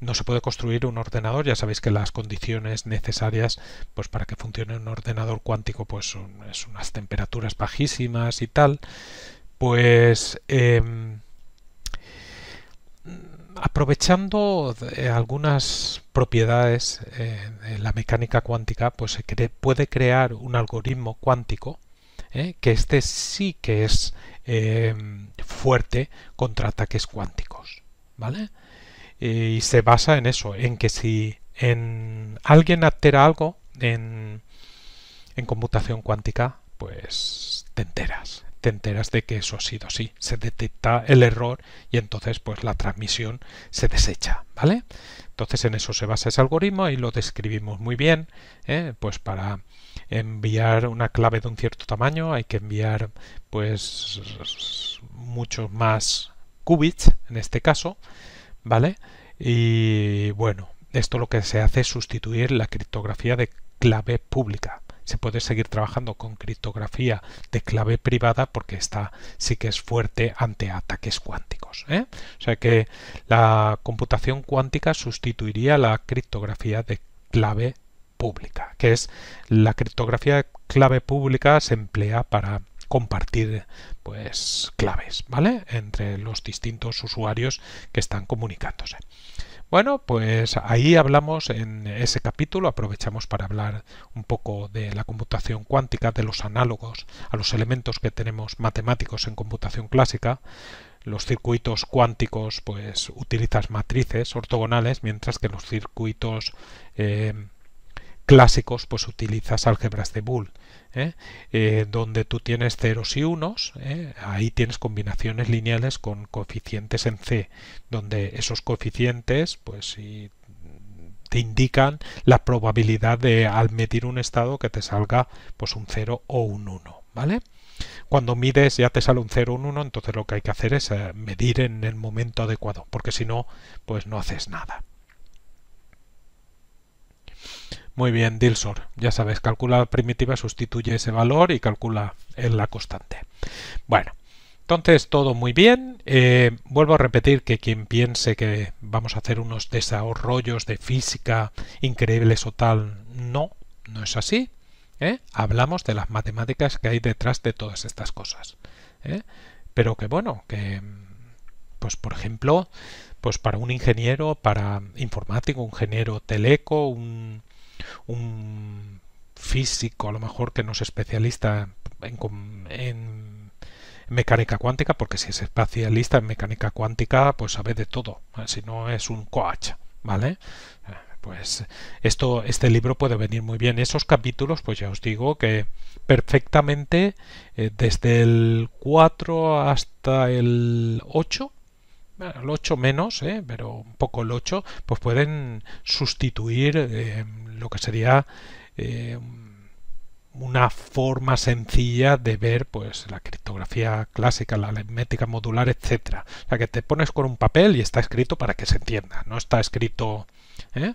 Speaker 1: no se puede construir un ordenador, ya sabéis que las condiciones necesarias pues para que funcione un ordenador cuántico pues son, unas temperaturas bajísimas y tal. Pues em, aprovechando eh, algunas propiedades eh, de la mecánica cuántica, pues se puede crear un algoritmo cuántico eh, que este sí que es em, fuerte contra ataques cuánticos, ¿vale? Y se basa en eso, en que si en alguien altera algo en, en computación cuántica, pues te enteras te enteras de que eso ha sido así. Se detecta el error y entonces pues la transmisión se desecha, ¿vale? Entonces en eso se basa ese algoritmo y lo describimos muy bien, ¿eh? pues para enviar una clave de un cierto tamaño hay que enviar pues muchos más qubits en este caso, ¿vale? Y bueno, esto lo que se hace es sustituir la criptografía de clave pública, se puede seguir trabajando con criptografía de clave privada porque esta sí que es fuerte ante ataques cuánticos. ¿eh? O sea que la computación cuántica sustituiría la criptografía de clave pública, que es la criptografía de clave pública se emplea para compartir pues claves, ¿vale? Entre los distintos usuarios que están comunicándose. Bueno, pues ahí hablamos en ese capítulo, aprovechamos para hablar un poco de la computación cuántica, de los análogos a los elementos que tenemos matemáticos en computación clásica. Los circuitos cuánticos pues utilizas matrices ortogonales, mientras que los circuitos eh, clásicos pues utilizas álgebras de Boole. ¿eh? Eh, donde tú tienes ceros y unos, ¿eh? ahí tienes combinaciones lineales con coeficientes en C, donde esos coeficientes, pues te indican la probabilidad de al medir un estado que te salga pues un 0 o un 1, ¿vale? Cuando mides ya te sale un 0 o un 1, entonces lo que hay que hacer es medir en el momento adecuado, porque si no, pues no haces nada. Muy bien, Dilsor. Ya sabes, calcula primitiva, sustituye ese valor y calcula en la constante. Bueno, entonces todo muy bien. Eh, vuelvo a repetir que quien piense que vamos a hacer unos desarrollos de física increíbles o tal, no, no es así. ¿eh? Hablamos de las matemáticas que hay detrás de todas estas cosas. ¿eh? Pero que bueno, que pues por ejemplo, pues para un ingeniero, para informático, un ingeniero teleco, un un físico a lo mejor que no es especialista en, mecánica cuántica, porque si es especialista en mecánica cuántica, pues sabe de todo, si no es un coach, ¿vale? Eh, pues esto, este libro puede venir muy bien. Esos capítulos, pues ya os digo que perfectamente eh, desde el 4 hasta el 8 el 8 menos, ¿eh? pero un poco el 8, pues pueden sustituir eh, lo que sería eh, una forma sencilla de ver pues la criptografía clásica, la aritmética modular, etcétera. O sea que te pones con un papel y está escrito para que se entienda, no está escrito ¿eh?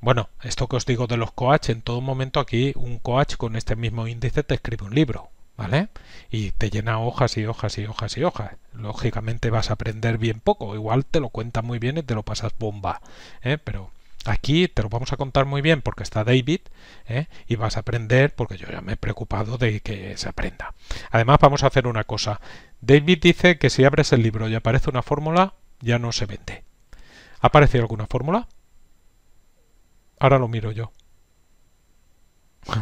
Speaker 1: Bueno, esto que os digo de los coach, en todo momento aquí un coach con este mismo índice te escribe un libro. ¿vale? Y te llena hojas y hojas y hojas y hojas. Lógicamente vas a aprender bien poco, igual te lo cuenta muy bien y te lo pasas bomba, ¿eh? pero aquí te lo vamos a contar muy bien porque está David ¿eh? y vas a aprender porque yo ya me he preocupado de que se aprenda. Además vamos a hacer una cosa. David dice que si abres el libro y aparece una fórmula, ya no se vende. ¿Ha aparecido alguna fórmula? Ahora lo miro yo. [laughs]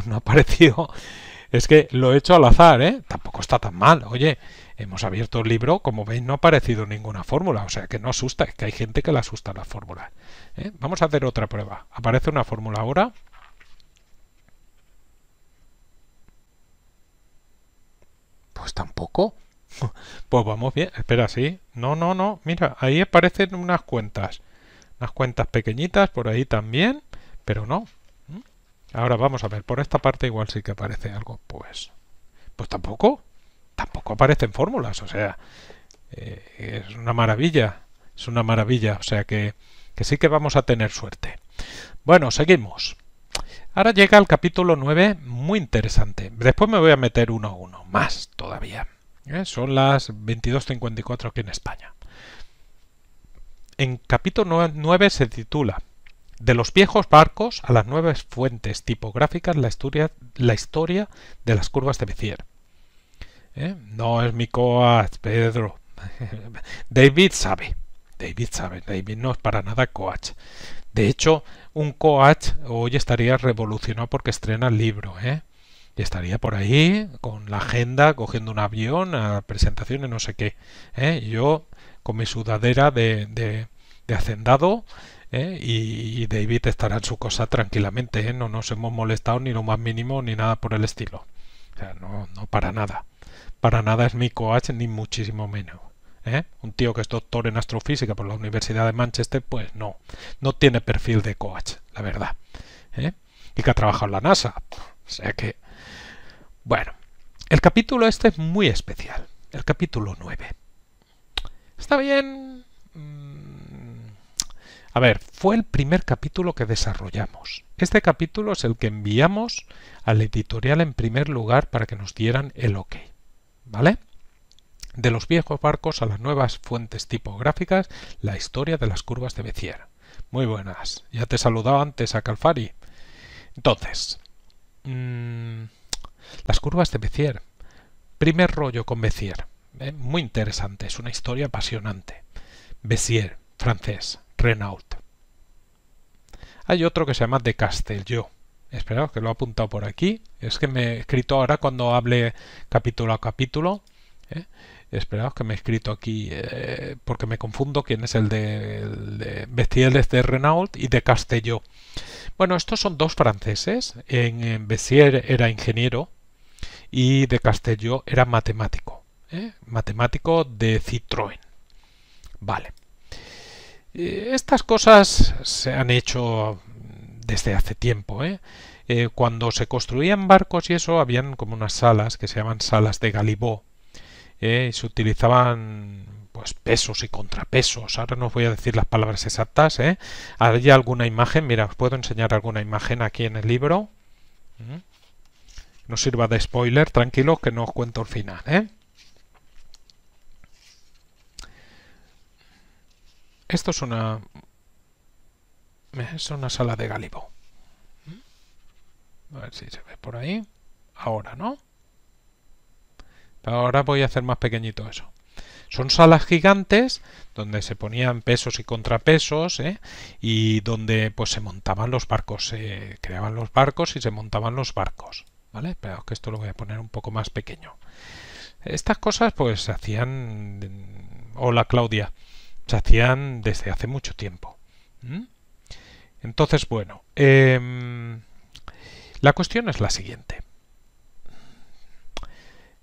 Speaker 1: No ha aparecido es que lo he hecho al azar, ¿eh? Tampoco está tan mal. Oye, hemos abierto el libro, como veis no ha aparecido ninguna fórmula, o sea que no asusta, es que hay gente que le asusta la fórmula. ¿eh? Vamos a hacer otra prueba. Aparece una fórmula ahora. Pues tampoco. [laughs] Pues vamos bien, espera, sí. No, no, no, mira, ahí aparecen unas cuentas. Unas cuentas pequeñitas por ahí también, pero no, Ahora vamos a ver, por esta parte igual sí que aparece algo, pues... Pues tampoco, tampoco aparecen fórmulas, o sea, eh, es una maravilla, es una maravilla, o sea que, sí que vamos a tener suerte. Bueno, seguimos. Ahora llega el capítulo 9, muy interesante. Después me voy a meter uno a uno, más todavía. ¿eh? Son las 22.54 aquí en España. En capítulo 9 se titula de los viejos barcos a las nuevas fuentes tipográficas la historia, de las curvas de Bezier. ¿Eh? No es mi coach, Pedro. [laughs] David sabe. David sabe. David no es para nada coach. De hecho, un coach hoy estaría revolucionado porque estrena el libro. ¿eh? Y estaría por ahí con la agenda, cogiendo un avión a presentaciones, no sé qué. ¿eh? Yo con mi sudadera de, de, de hacendado ¿eh? y, David estará en su cosa tranquilamente, ¿eh? no nos hemos molestado ni lo más mínimo ni nada por el estilo. O sea, no, no para nada. Para nada es mi coach ni muchísimo menos. ¿eh? Un tío que es doctor en astrofísica por la Universidad de Manchester, pues no, no tiene perfil de coach, la verdad. Y que ha trabajado en la NASA. O sea que, bueno, el capítulo este es muy especial, el capítulo 9. Está bien, a ver, fue el primer capítulo que desarrollamos. Este capítulo es el que enviamos al editorial en primer lugar para que nos dieran el OK. ¿Vale? De los viejos barcos a las nuevas fuentes tipográficas, la historia de las curvas de Bezier. Muy buenas. Ya te saludaba antes a Calfari. Entonces, mm, las curvas de Bezier. Primer rollo con Bezier. Eh, muy interesante, es una historia apasionante. Bezier, francés, Renault. Hay otro que se llama De Castelló. Esperaos que lo he apuntado por aquí. Es que me he escrito ahora cuando hable capítulo a capítulo. ¿eh? Esperaos que me he escrito aquí eh, porque me confundo quién es el de, Bessier de Renault y de Castelló. Bueno, estos son dos franceses. En, Bessier era ingeniero y de Castelló era matemático. ¿eh? Matemático de Citroën. Vale. Eh, estas cosas se han hecho desde hace tiempo. ¿eh? ¿eh? cuando se construían barcos y eso, habían como unas salas que se llaman salas de galibó. ¿eh? y se utilizaban pues pesos y contrapesos. Ahora no os voy a decir las palabras exactas. ¿eh? Hay alguna imagen, mira, os puedo enseñar alguna imagen aquí en el libro. Mm. No sirva de spoiler, tranquilo que no os cuento el final. ¿eh? Esto es una... Es una sala de Galibo. A ver si se ve por ahí. Ahora, ¿no? Ahora voy a hacer más pequeñito eso. Son salas gigantes donde se ponían pesos y contrapesos ¿eh? y donde pues se montaban los barcos, se creaban los barcos y se montaban los barcos. ¿Vale? Pero que esto lo voy a poner un poco más pequeño. Estas cosas pues se hacían... Hola Claudia se hacían desde hace mucho tiempo. Entonces, bueno, em, la cuestión es la siguiente.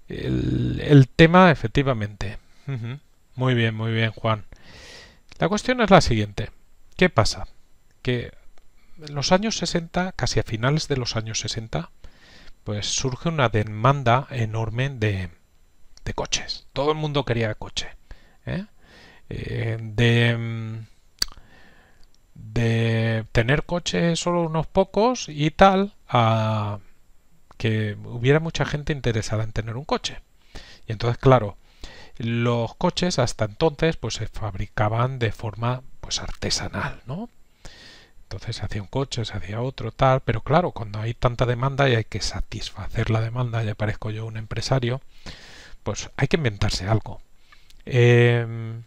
Speaker 1: El, tema, efectivamente. Muy bien, muy bien, Juan. La cuestión es la siguiente. ¿Qué pasa? Que en los años 60, casi a finales de los años 60, pues surge una demanda enorme de, de coches. Todo el mundo quería coche. ¿eh? Eh, de, de tener coches solo unos pocos y tal, a que hubiera mucha gente interesada en tener un coche. Y entonces, claro, los coches hasta entonces pues se fabricaban de forma pues artesanal, ¿no? Entonces se hacía un coche, se hacía otro, tal, pero claro, cuando hay tanta demanda y hay que satisfacer la demanda, ya parezco yo un empresario, pues hay que inventarse algo. Em,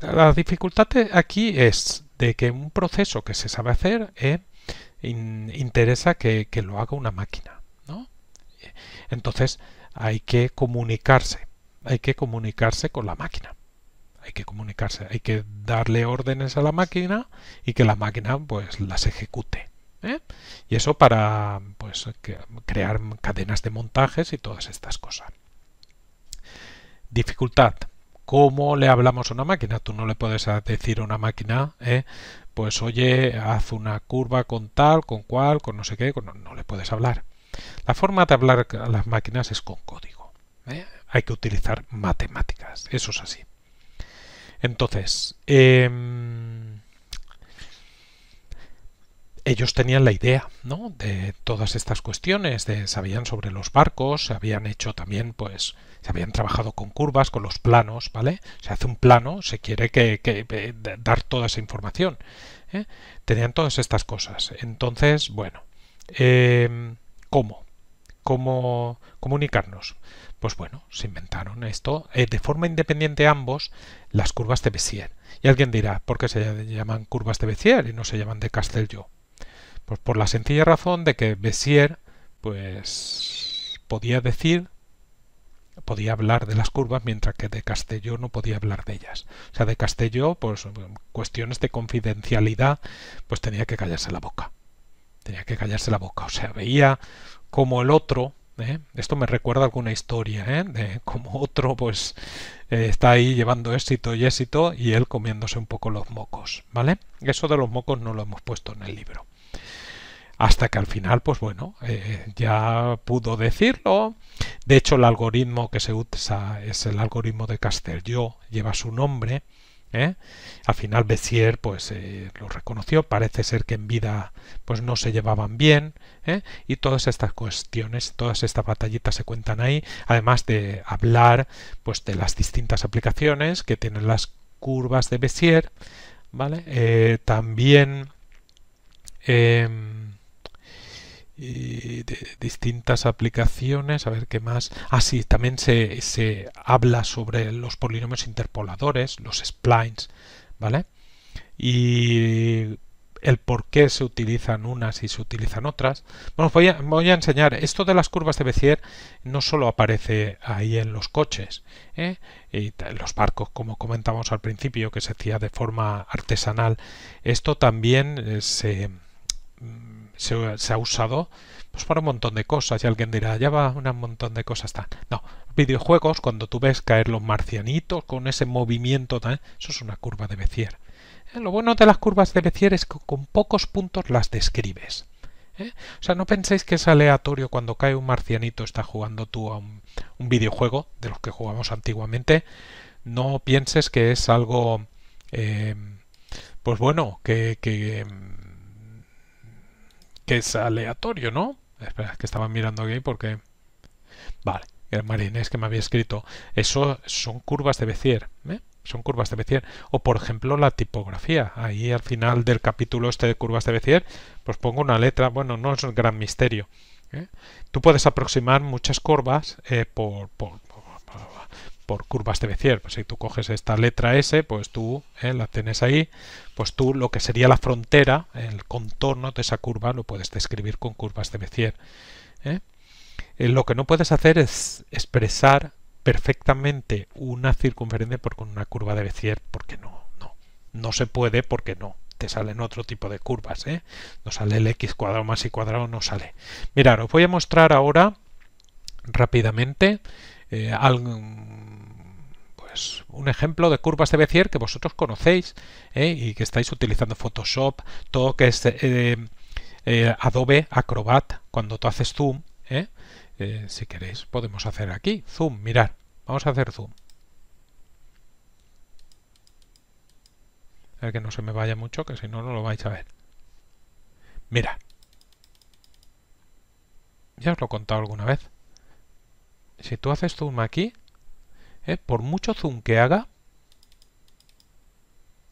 Speaker 1: la dificultad aquí es de que un proceso que se sabe hacer eh, interesa que, lo haga una máquina. Entonces hay que comunicarse, hay que comunicarse con la máquina. Hay que comunicarse, hay que darle órdenes a la máquina y que la máquina pues las ejecute. ¿eh? Y eso para pues, crear cadenas de montajes y todas estas cosas. Dificultad ¿Cómo le hablamos a una máquina? Tú no le puedes decir a una máquina, ¿eh? pues oye, haz una curva con tal, con cual, con no sé qué, No, le puedes hablar. La forma de hablar a las máquinas es con código. ¿eh? Hay que utilizar matemáticas, eso es así. Entonces, em, ellos tenían la idea ¿no? de todas estas cuestiones, de, sabían sobre los barcos, habían hecho también pues se habían trabajado con curvas, con los planos, ¿vale? Se hace un plano, se quiere que, eh, dar toda esa información. ¿eh? Tenían todas estas cosas. Entonces, bueno, em, ¿cómo? ¿Cómo comunicarnos? Pues bueno, se inventaron esto eh, de forma independiente ambos las curvas de Bessier. Y alguien dirá, ¿por qué se llaman curvas de Bessier y no se llaman de Castelló? Pues por la sencilla razón de que Bessier, pues podía decir podía hablar de las curvas, mientras que de Castelló no podía hablar de ellas. O sea, de Castelló, pues cuestiones de confidencialidad, pues tenía que callarse la boca. Tenía que callarse la boca. O sea, veía como el otro, ¿eh? esto me recuerda a alguna historia, ¿eh? de como otro, pues eh, está ahí llevando éxito y éxito y él comiéndose un poco los mocos, ¿vale? Eso de los mocos no lo hemos puesto en el libro hasta que al final, pues bueno, eh, ya pudo decirlo. De hecho, el algoritmo que se usa es el algoritmo de Castelló, lleva su nombre. ¿eh? Al final Bessier pues eh, lo reconoció, parece ser que en vida pues no se llevaban bien y todas estas cuestiones, todas estas batallitas se cuentan ahí, además de hablar pues de las distintas aplicaciones que tienen las curvas de Bessier, ¿vale? también em, y de distintas aplicaciones. A ver qué más. Así ah, sí también se, se, habla sobre los polinomios interpoladores, los splines, ¿vale? Y el por qué se utilizan unas y se utilizan otras. Bueno, voy a, enseñar. Esto de las curvas de Bezier no solo aparece ahí en los coches, ¿eh? y en los barcos, como comentábamos al principio, que se hacía de forma artesanal. Esto también eh, se se, ha usado pues para un montón de cosas y alguien dirá, ya va, un montón de cosas está No, videojuegos, cuando tú ves caer los marcianitos con ese movimiento, eso es una curva de Bezier. Eh, lo bueno de las curvas de Bezier es que con pocos puntos las describes. ¿eh? O sea, no penséis que es aleatorio cuando cae un marcianito, está jugando tú a un, videojuego de los que jugamos antiguamente. No pienses que es algo, eh, pues bueno, que que es aleatorio, ¿no? Espera, que estaba mirando aquí porque... Vale, el marinés que me había escrito. Eso son curvas de Bezier, ¿eh? Son curvas de Bezier. O, por ejemplo, la tipografía. Ahí al final del capítulo este de curvas de Bezier, pues pongo una letra. Bueno, no es un gran misterio. ¿eh? Tú puedes aproximar muchas curvas eh, por, por curvas de Bezier. Pues si tú coges esta letra S, pues tú eh, la tienes ahí, pues tú lo que sería la frontera, el contorno de esa curva, lo puedes describir con curvas de Bezier. ¿eh? Eh, lo que no puedes hacer es expresar perfectamente una circunferencia por con una curva de Bezier, porque no, no, no se puede porque no. Te salen otro tipo de curvas, No sale el x cuadrado más y cuadrado, no sale. Mirad, os voy a mostrar ahora rápidamente pues, un ejemplo de curvas de Bezier que vosotros conocéis ¿eh? y que estáis utilizando Photoshop, todo que es eh, eh, Adobe Acrobat, cuando tú haces zoom, si queréis podemos hacer aquí, zoom, mirar, vamos a hacer zoom. A ver que no se me vaya mucho, que si no, no lo vais a ver. Mira. Ya os lo he contado alguna vez. Si tú haces zoom aquí, ¿eh? por mucho zoom que haga,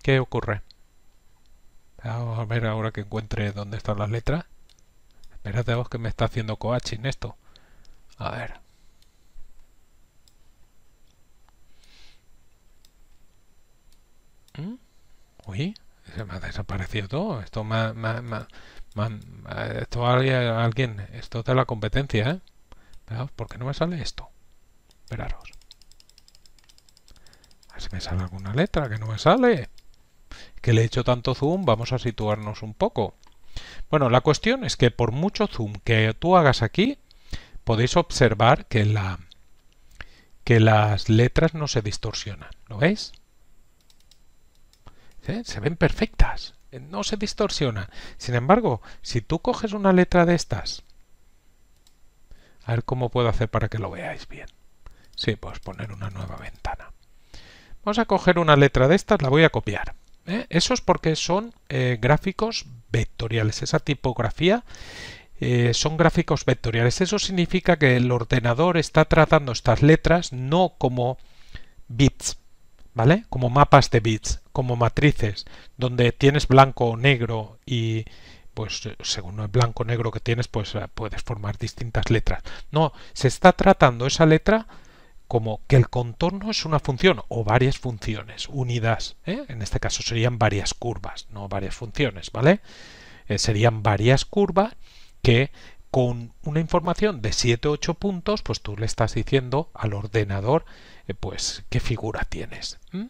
Speaker 1: ¿qué ocurre? Vamos a ver ahora que encuentre dónde están las letras. Espérate vos que me está haciendo en esto. A ver. ¿Mm? Uy, se me ha desaparecido todo. Esto esto alguien, esto es de la competencia, ¿eh? ¿Por qué no me sale esto? Esperaros si me sale alguna letra que no me sale. Que le he hecho tanto zoom, vamos a situarnos un poco. Bueno, la cuestión es que por mucho zoom que tú hagas aquí, podéis observar que, las letras no se distorsionan. ¿Lo veis? Se ven perfectas, no se distorsionan. Sin embargo, si tú coges una letra de estas, a ver cómo puedo hacer para que lo veáis bien. Sí, pues poner una nueva ventana. Vamos a coger una letra de estas, la voy a copiar. ¿eh? Eso es porque son eh, gráficos vectoriales. Esa tipografía eh, son gráficos vectoriales. Eso significa que el ordenador está tratando estas letras no como bits, ¿vale? Como mapas de bits, como matrices, donde tienes blanco o negro y pues según el blanco o negro que tienes, pues puedes formar distintas letras. No, se está tratando esa letra como que el contorno es una función o varias funciones unidas. ¿eh? En este caso serían varias curvas, no varias funciones, ¿vale? Eh, serían varias curvas que con una información de 7 8 puntos, pues tú le estás diciendo al ordenador eh, pues qué figura tienes. ¿Mm?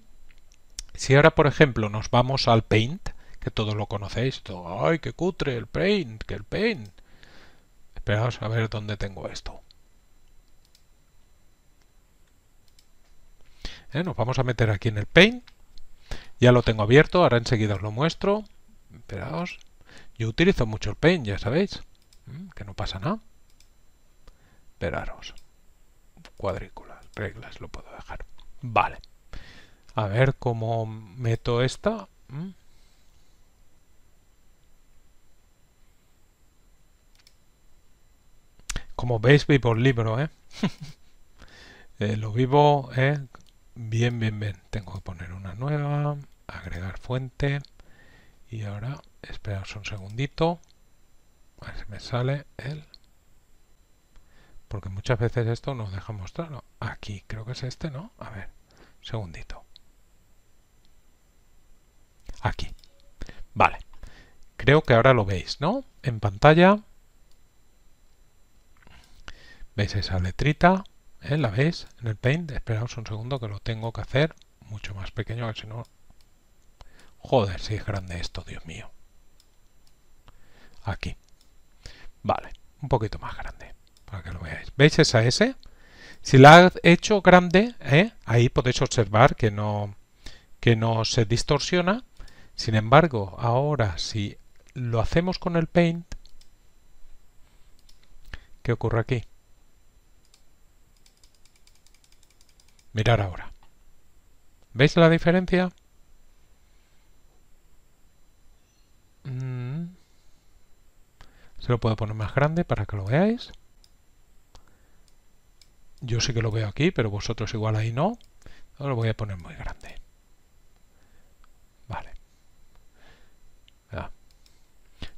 Speaker 1: Si ahora, por ejemplo, nos vamos al Paint, que todos lo conocéis, todo, ¡ay, qué cutre el Paint, que el Paint! Esperaos a ver dónde tengo esto. ¿eh? Nos vamos a meter aquí en el Paint. Ya lo tengo abierto, ahora enseguida os lo muestro. Esperaos. Yo utilizo mucho el Paint, ya sabéis. Mm, que no pasa nada. Esperaros. Cuadrículas, reglas, lo puedo dejar. Vale. A ver cómo meto esta. Mm. Como veis, vivo el libro, ¿eh? [laughs] Eh, lo vivo, Bien, bien, bien. Tengo que poner una nueva, agregar fuente y ahora esperaos un segundito. A ver si me sale el... Porque muchas veces esto nos deja mostrarlo. Aquí creo que es este, ¿no? A ver, segundito. Aquí. Vale. Creo que ahora lo veis, ¿no? En pantalla. ¿Veis esa letrita? ¿Eh? ¿La veis? En el Paint, esperaos un segundo que lo tengo que hacer mucho más pequeño, que si no... Joder, si es grande esto, Dios mío. Aquí. Vale, un poquito más grande, para que lo veáis. ¿Veis esa S? Si la he hecho grande, ¿eh? ahí podéis observar que no, que no se distorsiona. Sin embargo, ahora si lo hacemos con el Paint, ¿qué ocurre aquí? Mirar ahora. ¿Veis la diferencia? Mm. Se lo puedo poner más grande para que lo veáis. Yo sí que lo veo aquí, pero vosotros igual ahí no. lo voy a poner muy grande. Vale. Ah.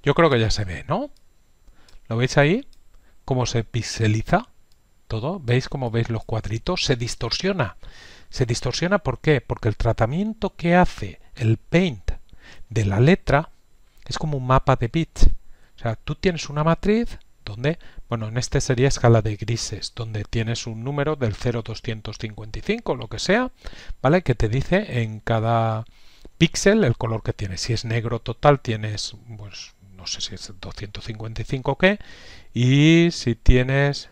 Speaker 1: Yo creo que ya se ve, ¿no? ¿Lo veis ahí? ¿Cómo se pixeliza? todo, ¿veis cómo veis los cuadritos? Se distorsiona. Se distorsiona ¿por qué? Porque el tratamiento que hace el paint de la letra es como un mapa de bits. O sea, tú tienes una matriz donde, bueno, en este sería escala de grises, donde tienes un número del 0,255, lo que sea, ¿vale? Que te dice en cada píxel el color que tienes. Si es negro total tienes, pues, no sé si es 255 o qué, y si tienes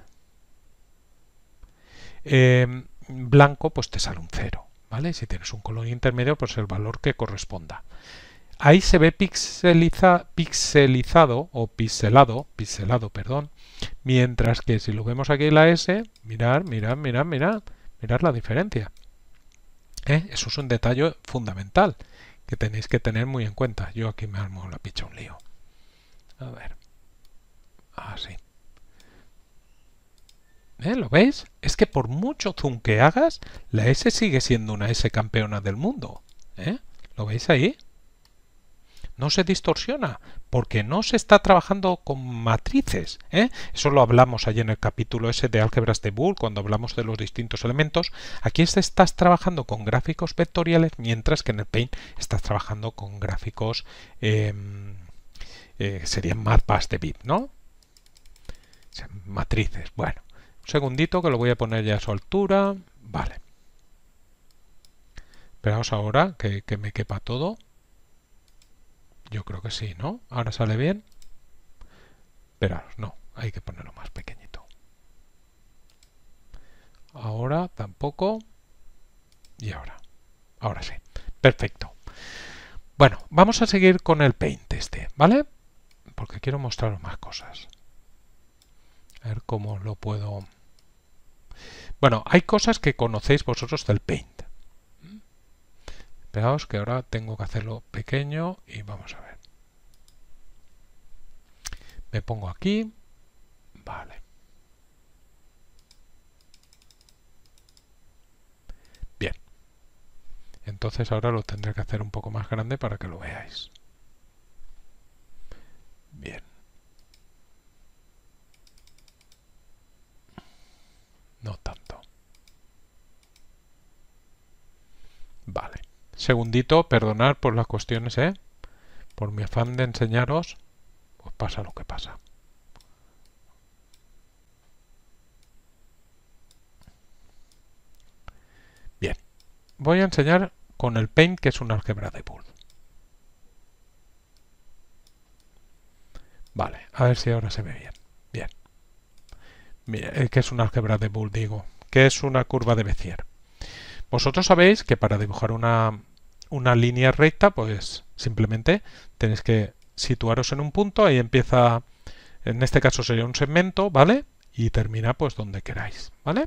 Speaker 1: Em, blanco, pues te sale un cero. ¿vale? Si tienes un color intermedio, pues el valor que corresponda. Ahí se ve pixeliza, pixelizado o pixelado, pixelado, perdón, mientras que si lo vemos aquí la S, mirar, mirar, mirar, mirar, mirar la diferencia. ¿Eh? Eso es un detalle fundamental que tenéis que tener muy en cuenta. Yo aquí me armo la picha un lío. A ver. Así. Ah, ¿Eh? ¿Lo veis? Es que por mucho zoom que hagas, la S sigue siendo una S campeona del mundo. ¿Eh? ¿Lo veis ahí? No se distorsiona porque no se está trabajando con matrices. ¿eh? Eso lo hablamos allí en el capítulo S de álgebras de Boole cuando hablamos de los distintos elementos. Aquí estás trabajando con gráficos vectoriales mientras que en el Paint estás trabajando con gráficos... Em, serían mapas de bit, ¿no? Matrices, bueno segundito que lo voy a poner ya a su altura. Vale. Esperaos ahora que, que me quepa todo. Yo creo que sí, ¿no? Ahora sale bien. Esperaos, no. Hay que ponerlo más pequeñito. Ahora tampoco. Y ahora. Ahora sí. Perfecto. Bueno, vamos a seguir con el paint este, ¿vale? Porque quiero mostraros más cosas. A ver cómo lo puedo... Bueno, hay cosas que conocéis vosotros del Paint. Esperaos que ahora tengo que hacerlo pequeño y vamos a ver. Me pongo aquí. Vale. Bien. Entonces ahora lo tendré que hacer un poco más grande para que lo veáis. no tanto. Vale. Segundito, perdonad por las cuestiones, ¿eh? Por mi afán de enseñaros, pues pasa lo que pasa. Bien. Voy a enseñar con el Paint, que es una álgebra de bool. Vale, a ver si ahora se ve bien que es una álgebra de bull digo? que es una curva de Bezier? Vosotros sabéis que para dibujar una, una línea recta, pues simplemente tenéis que situaros en un punto, ahí empieza, en este caso sería un segmento, ¿vale? Y termina pues donde queráis, ¿vale?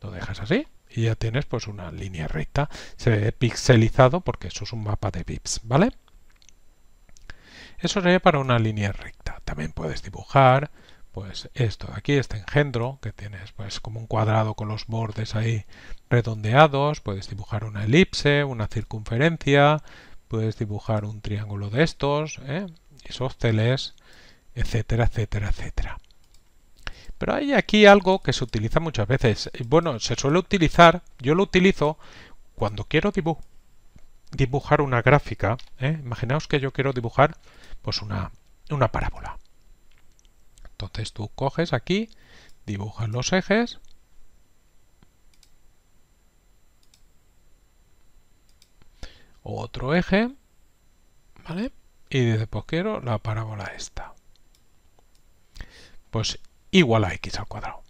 Speaker 1: Lo dejas así y ya tienes pues una línea recta. Se ve pixelizado porque eso es un mapa de pips, ¿vale? Eso sería para una línea recta. También puedes dibujar pues esto aquí, este engendro, que tienes pues como un cuadrado con los bordes ahí redondeados, puedes dibujar una elipse, una circunferencia, puedes dibujar un triángulo de estos, ¿eh? isósceles, etcétera, etcétera, etcétera. Pero hay aquí algo que se utiliza muchas veces. Bueno, se suele utilizar, yo lo utilizo cuando quiero dibujar una gráfica. ¿eh? Imaginaos que yo quiero dibujar pues una, una parábola. Entonces tú coges aquí, dibujas los ejes. Otro eje. ¿Vale? Y dices, pues quiero la parábola esta. Pues igual a x al cuadrado.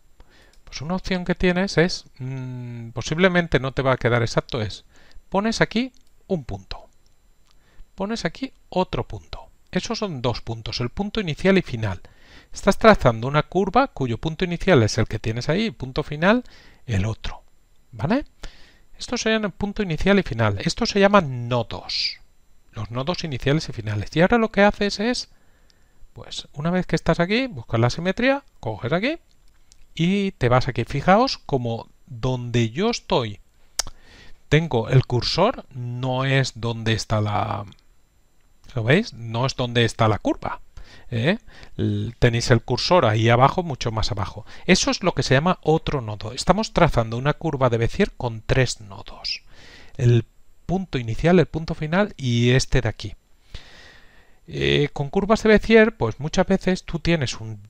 Speaker 1: Pues una opción que tienes es, mm, posiblemente no te va a quedar exacto, es pones aquí un punto. Pones aquí otro punto. Esos son dos puntos, el punto inicial y final. Estás trazando una curva cuyo punto inicial es el que tienes ahí y punto final el otro. ¿Vale? Estos serían el punto inicial y final. Esto se llaman nodos. Los nodos iniciales y finales. Y ahora lo que haces es, pues una vez que estás aquí, buscas la simetría, coges aquí y te vas aquí. Fijaos como donde yo estoy tengo el cursor, no es donde está la... ¿Lo veis? No es donde está la curva. ¿eh? tenéis el cursor ahí abajo, mucho más abajo. Eso es lo que se llama otro nodo. Estamos trazando una curva de Bezier con tres nodos. El punto inicial, el punto final y este de aquí. Eh, con curvas de Bezier, pues muchas veces tú tienes un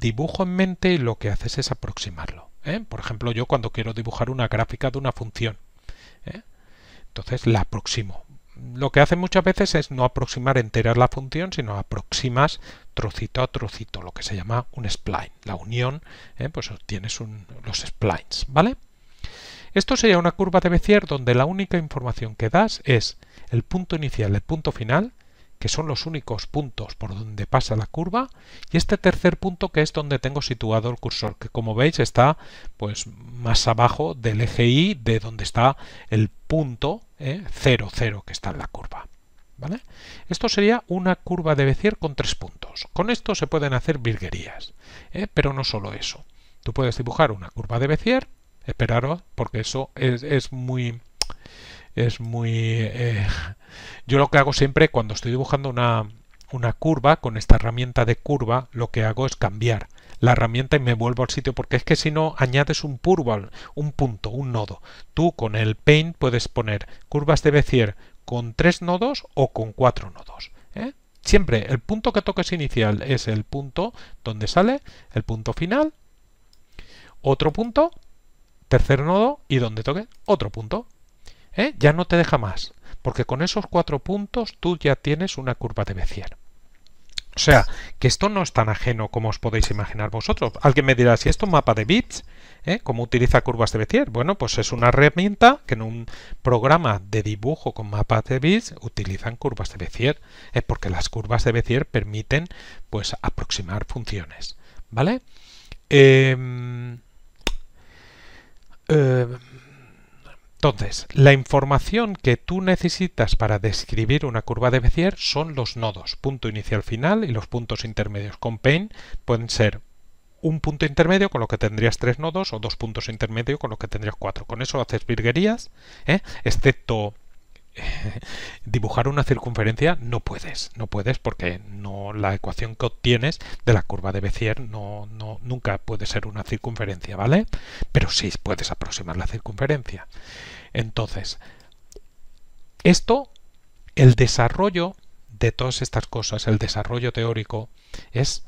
Speaker 1: dibujo en mente y lo que haces es aproximarlo. ¿eh? Por ejemplo, yo cuando quiero dibujar una gráfica de una función, entonces la aproximo lo que hacen muchas veces es no aproximar entera la función, sino aproximas trocito a trocito, lo que se llama un spline. La unión, eh, pues obtienes los splines, ¿vale? Esto sería una curva de Bezier donde la única información que das es el punto inicial, el punto final, que son los únicos puntos por donde pasa la curva, y este tercer punto que es donde tengo situado el cursor, que como veis está pues más abajo del eje Y de donde está el punto eh, 0, que está en la curva. ¿Vale? Esto sería una curva de Bezier con tres puntos. Con esto se pueden hacer virguerías, ¿eh? pero no solo eso. Tú puedes dibujar una curva de Bezier, esperaros porque eso es, es muy es muy... Eh, yo lo que hago siempre cuando estoy dibujando una, curva, con esta herramienta de curva, lo que hago es cambiar la herramienta y me vuelvo al sitio, porque es que si no añades un un punto, un nodo. Tú con el paint puedes poner curvas de Bezier con tres nodos o con cuatro nodos. ¿eh? Siempre el punto que toques inicial es el punto donde sale, el punto final, otro punto, tercer nodo y donde toque otro punto. ¿Eh? ya no te deja más, porque con esos cuatro puntos tú ya tienes una curva de Bezier. O sea, que esto no es tan ajeno como os podéis imaginar vosotros. Alguien me dirá, si esto es un mapa de bits, ¿eh? ¿cómo utiliza curvas de Bézier? Bueno, pues es una herramienta que en un programa de dibujo con mapas de bits utilizan curvas de Bezier. es porque las curvas de Bezier permiten pues, aproximar funciones. ¿Vale? Em, em, entonces, la información que tú necesitas para describir una curva de Bezier son los nodos, punto inicial final y los puntos intermedios. Con Pain. pueden ser un punto intermedio con lo que tendrías tres nodos o dos puntos intermedios con lo que tendrías cuatro. Con eso haces virguerías, ¿eh? excepto eh, dibujar una circunferencia no puedes, no puedes porque no la ecuación que obtienes de la curva de Bezier no, no nunca puede ser una circunferencia, ¿vale? Pero sí puedes aproximar la circunferencia. Entonces, esto, el desarrollo de todas estas cosas, el desarrollo teórico, es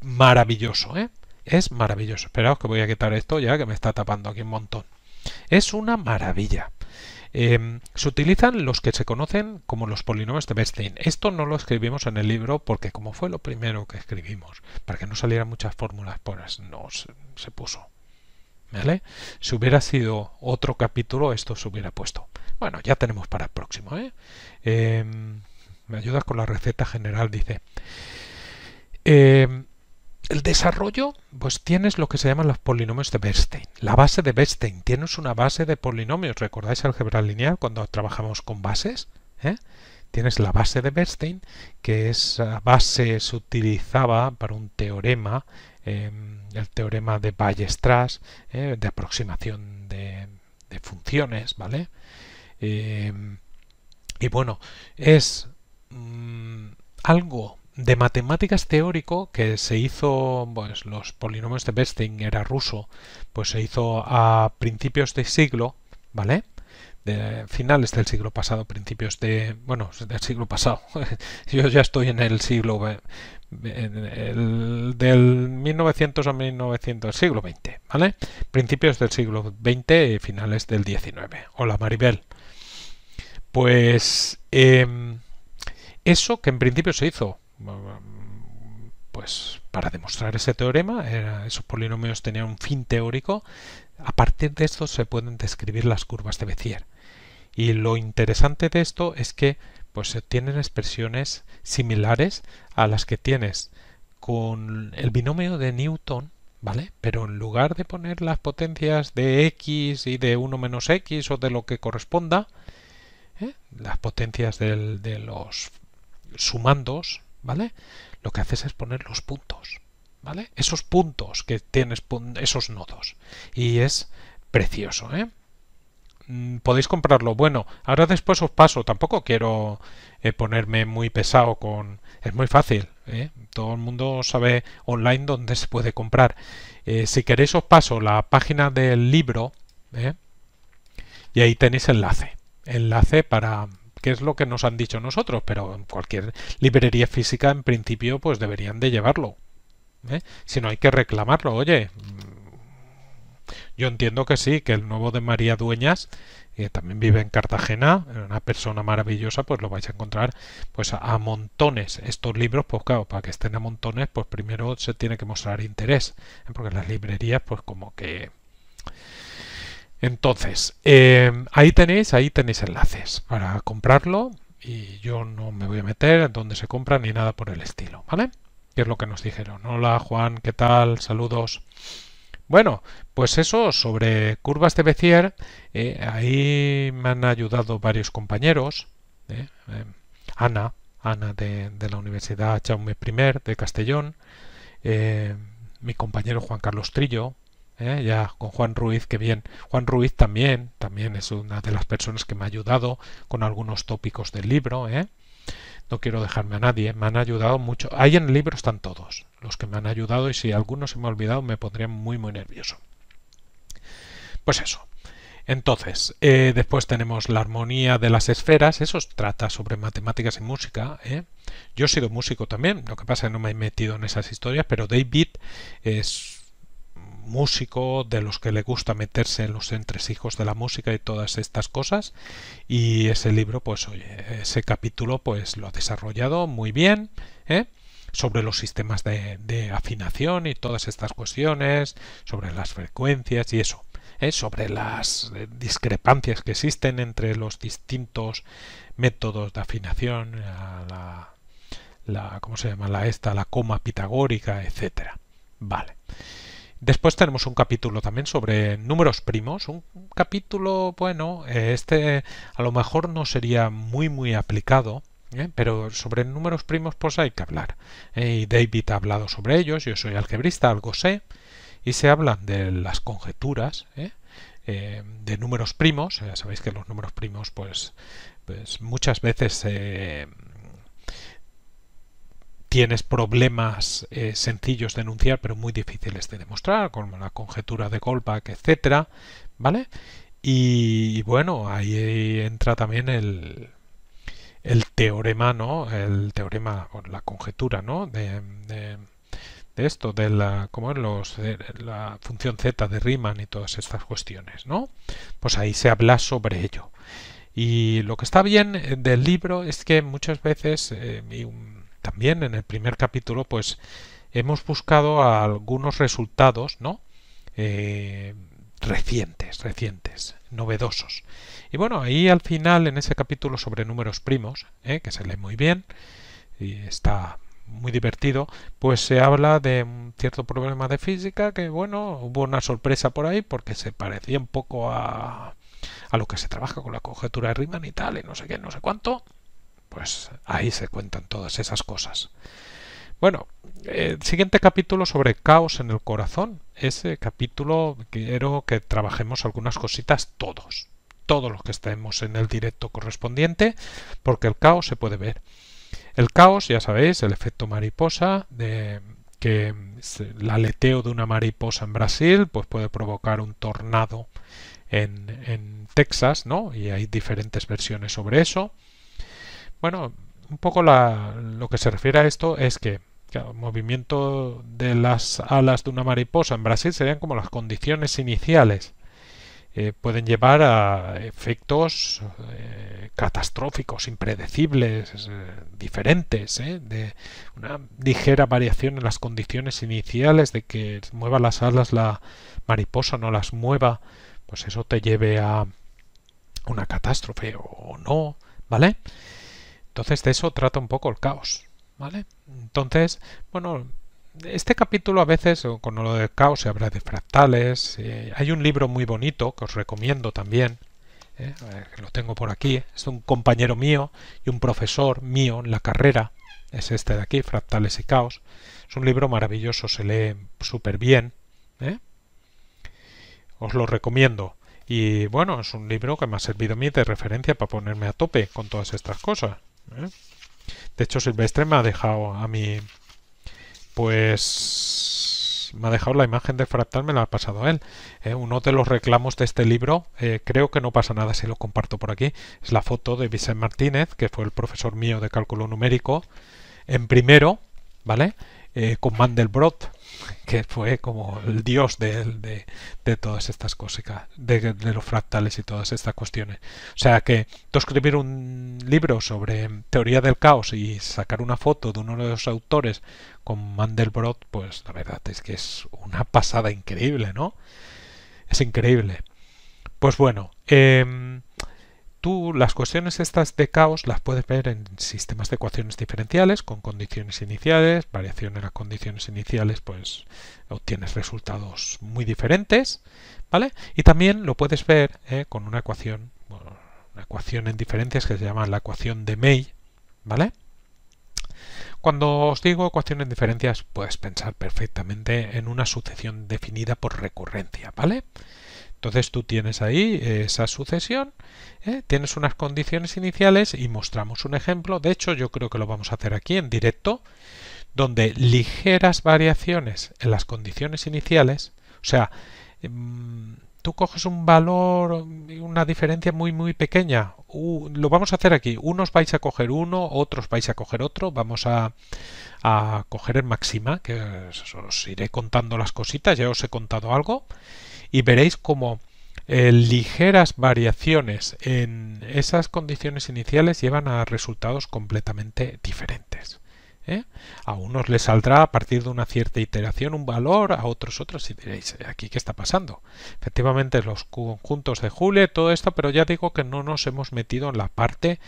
Speaker 1: maravilloso, ¿eh? Es maravilloso. Esperaos que voy a quitar esto ya que me está tapando aquí un montón. Es una maravilla. Em, se utilizan los que se conocen como los polinomios de Bernstein. Esto no lo escribimos en el libro porque como fue lo primero que escribimos, para que no salieran muchas fórmulas, pues no se puso. ¿vale? Si hubiera sido otro capítulo, esto se hubiera puesto. Bueno, ya tenemos para el próximo, ¿eh? em, me ayudas con la receta general, dice. Em, el desarrollo, pues tienes lo que se llaman los polinomios de Bernstein. La base de Bernstein. Tienes una base de polinomios. ¿Recordáis álgebra lineal cuando trabajamos con bases? ¿Eh? Tienes la base de Bernstein, que esa base se utilizaba para un teorema Em, el teorema de bayes eh, de aproximación de, funciones, ¿vale? Em, y bueno, es mm, algo de matemáticas teórico que se hizo, pues los polinomios de Besting era ruso, pues se hizo a principios de siglo, ¿vale? finales del siglo pasado, principios de, bueno, del siglo pasado, [laughs] yo ya estoy en el siglo del 1900 a 1900, siglo XX, ¿vale? Principios del siglo XX y finales del XIX. Hola Maribel. Pues em, eso que en principio se hizo, pues para demostrar ese teorema, esos polinomios tenían un fin teórico, a partir de esto se pueden describir las curvas de Bézier. Y lo interesante de esto es que pues eh, tienen expresiones similares a las que tienes con el binomio de Newton, ¿vale? Pero en lugar de poner las potencias de x y de 1 menos x o de lo que corresponda, ¿eh? las potencias de los sumandos, ¿vale? Lo que haces es poner los puntos, ¿vale? Esos puntos que tienes, esos nodos. Y es precioso, ¿eh? Mm, podéis comprarlo. Bueno, ahora después os paso. Tampoco quiero eh, ponerme muy pesado con... Es muy fácil. ¿eh? Todo el mundo sabe online dónde se puede comprar. Eh, si queréis os paso la página del libro. Y ahí tenéis enlace. Enlace para... qué es lo que nos han dicho nosotros. Pero en cualquier librería física en principio pues deberían de llevarlo. Si no hay que reclamarlo. Oye, yo entiendo que sí, que el nuevo de María Dueñas, que eh, también vive en Cartagena, eh, una persona maravillosa, pues lo vais a encontrar pues a, montones. Estos libros, pues claro, para que estén a montones, pues primero se tiene que mostrar interés, eh, porque las librerías, pues como que... Entonces, ahí tenéis, ahí tenéis enlaces para comprarlo y yo no me voy a meter en dónde se compra ni nada por el estilo, ¿vale? Que es lo que nos dijeron. Hola Juan, ¿qué tal? Saludos. Bueno, pues eso, sobre curvas de Bezier, eh, ahí me han ayudado varios compañeros. Eh, eh, Ana, Ana de, la Universidad Chaume I de Castellón, mi compañero Juan Carlos Trillo, ya con Juan Ruiz, que bien. Juan Ruiz también, también es una de las personas que me ha ayudado con algunos tópicos del libro. No quiero dejarme a nadie, me han ayudado mucho. Ahí en el libro están todos los que me han ayudado y si algunos se me ha olvidado me pondría muy muy nervioso. Pues eso. Entonces, eh, después tenemos la armonía de las esferas, eso trata sobre matemáticas y música. ¿eh? Yo he sido músico también, lo que pasa es que no me he metido en esas historias, pero David es músico de los que le gusta meterse en los entresijos de la música y todas estas cosas y ese libro pues ese capítulo pues lo ha desarrollado muy bien ¿eh? sobre los sistemas de afinación y todas estas cuestiones sobre las frecuencias y eso eh, sobre las eh, discrepancias que existen entre los distintos métodos de afinación, eh, la, ¿cómo se llama? La esta, la coma pitagórica, etcétera. Vale. Después tenemos un capítulo también sobre números primos, un capítulo, bueno, este a lo mejor no sería muy muy aplicado, pero sobre números primos pues hay que hablar. Y David ha hablado sobre ellos, yo soy algebrista, algo sé, y se habla de las conjeturas, ¿eh? Eh, de números primos. Ya sabéis que los números primos, pues, pues muchas veces eh, tienes problemas sencillos de enunciar, pero muy difíciles de demostrar, como la conjetura de Goldbach, etcétera, ¿vale? Y, bueno, ahí entra también el, teorema, ¿no? El teorema, o la conjetura, ¿no? de de esto, de la, como los, eh, la función z de Riemann y todas estas cuestiones, ¿no? Pues ahí se habla sobre ello. Y lo que está bien eh, del libro es que muchas veces, eh, también en el primer capítulo, pues hemos buscado algunos resultados, ¿no? recientes, recientes, novedosos. Y bueno, ahí al final, en ese capítulo sobre números primos, que se lee muy bien, y está muy divertido, pues se habla de un cierto problema de física que, bueno, hubo una sorpresa por ahí porque se parecía un poco a, a lo que se trabaja con la conjetura de Riemann y tal, y no sé qué, no sé cuánto. Pues ahí se cuentan todas esas cosas. Bueno, el eh, siguiente capítulo sobre caos en el corazón. Ese capítulo quiero que trabajemos algunas cositas todos. Todos los que estemos en el directo correspondiente, porque el caos se puede ver. El caos, ya sabéis, el efecto mariposa, de que el aleteo de una mariposa en Brasil pues puede provocar un tornado en, Texas, ¿no? Y hay diferentes versiones sobre eso. Bueno, un poco lo que se refiere a esto es que el movimiento de las alas de una mariposa en Brasil serían como las condiciones iniciales eh, pueden llevar a efectos eh, catastróficos, impredecibles, eh, diferentes, de una ligera variación en las condiciones iniciales de que mueva las alas la mariposa, no las mueva, pues eso te lleve a una catástrofe o no, ¿vale? Entonces de eso trata un poco el caos, ¿vale? Entonces, bueno, este capítulo a veces, con lo de caos, se habla de fractales. Eh, hay un libro muy bonito que os recomiendo también. Eh, lo tengo por aquí. Es un compañero mío y un profesor mío en la carrera. Es este de aquí, Fractales y Caos. Es un libro maravilloso, se lee súper bien. Eh. Os lo recomiendo. Y bueno, es un libro que me ha servido a mí de referencia para ponerme a tope con todas estas cosas. De hecho, Silvestre me ha dejado a mí pues me ha dejado la imagen de fractal, me la ha pasado él. Eh, uno de los reclamos de este libro, eh, creo que no pasa nada si lo comparto por aquí, es la foto de Vicente Martínez, que fue el profesor mío de cálculo numérico, en primero, ¿vale? Eh, con Mandelbrot que fue como el dios de, todas estas cosas, de, los fractales y todas estas cuestiones. O sea que tú escribir un libro sobre teoría del caos y sacar una foto de uno de los autores con Mandelbrot, pues la verdad es que es una pasada increíble, ¿no? Es increíble. Pues bueno, em, tú las cuestiones estas de caos las puedes ver en sistemas de ecuaciones diferenciales con condiciones iniciales, variación en las condiciones iniciales, pues obtienes resultados muy diferentes, ¿vale? Y también lo puedes ver eh, con una ecuación, una ecuación en diferencias que se llama la ecuación de May, ¿vale? Cuando os digo ecuación en diferencias, puedes pensar perfectamente en una sucesión definida por recurrencia, ¿vale? vale entonces tú tienes ahí esa sucesión, ¿eh? tienes unas condiciones iniciales y mostramos un ejemplo. De hecho, yo creo que lo vamos a hacer aquí en directo, donde ligeras variaciones en las condiciones iniciales, o sea, em, tú coges un valor, una diferencia muy muy pequeña. lo vamos a hacer aquí. Unos vais a coger uno, otros vais a coger otro. Vamos a, coger el máxima, que os iré contando las cositas, ya os he contado algo y veréis como eh, ligeras variaciones en esas condiciones iniciales llevan a resultados completamente diferentes. ¿eh? A unos les saldrá a partir de una cierta iteración un valor, a otros otros y diréis, eh, ¿aquí qué está pasando? Efectivamente los conjuntos de Julia todo esto, pero ya digo que no nos hemos metido en la parte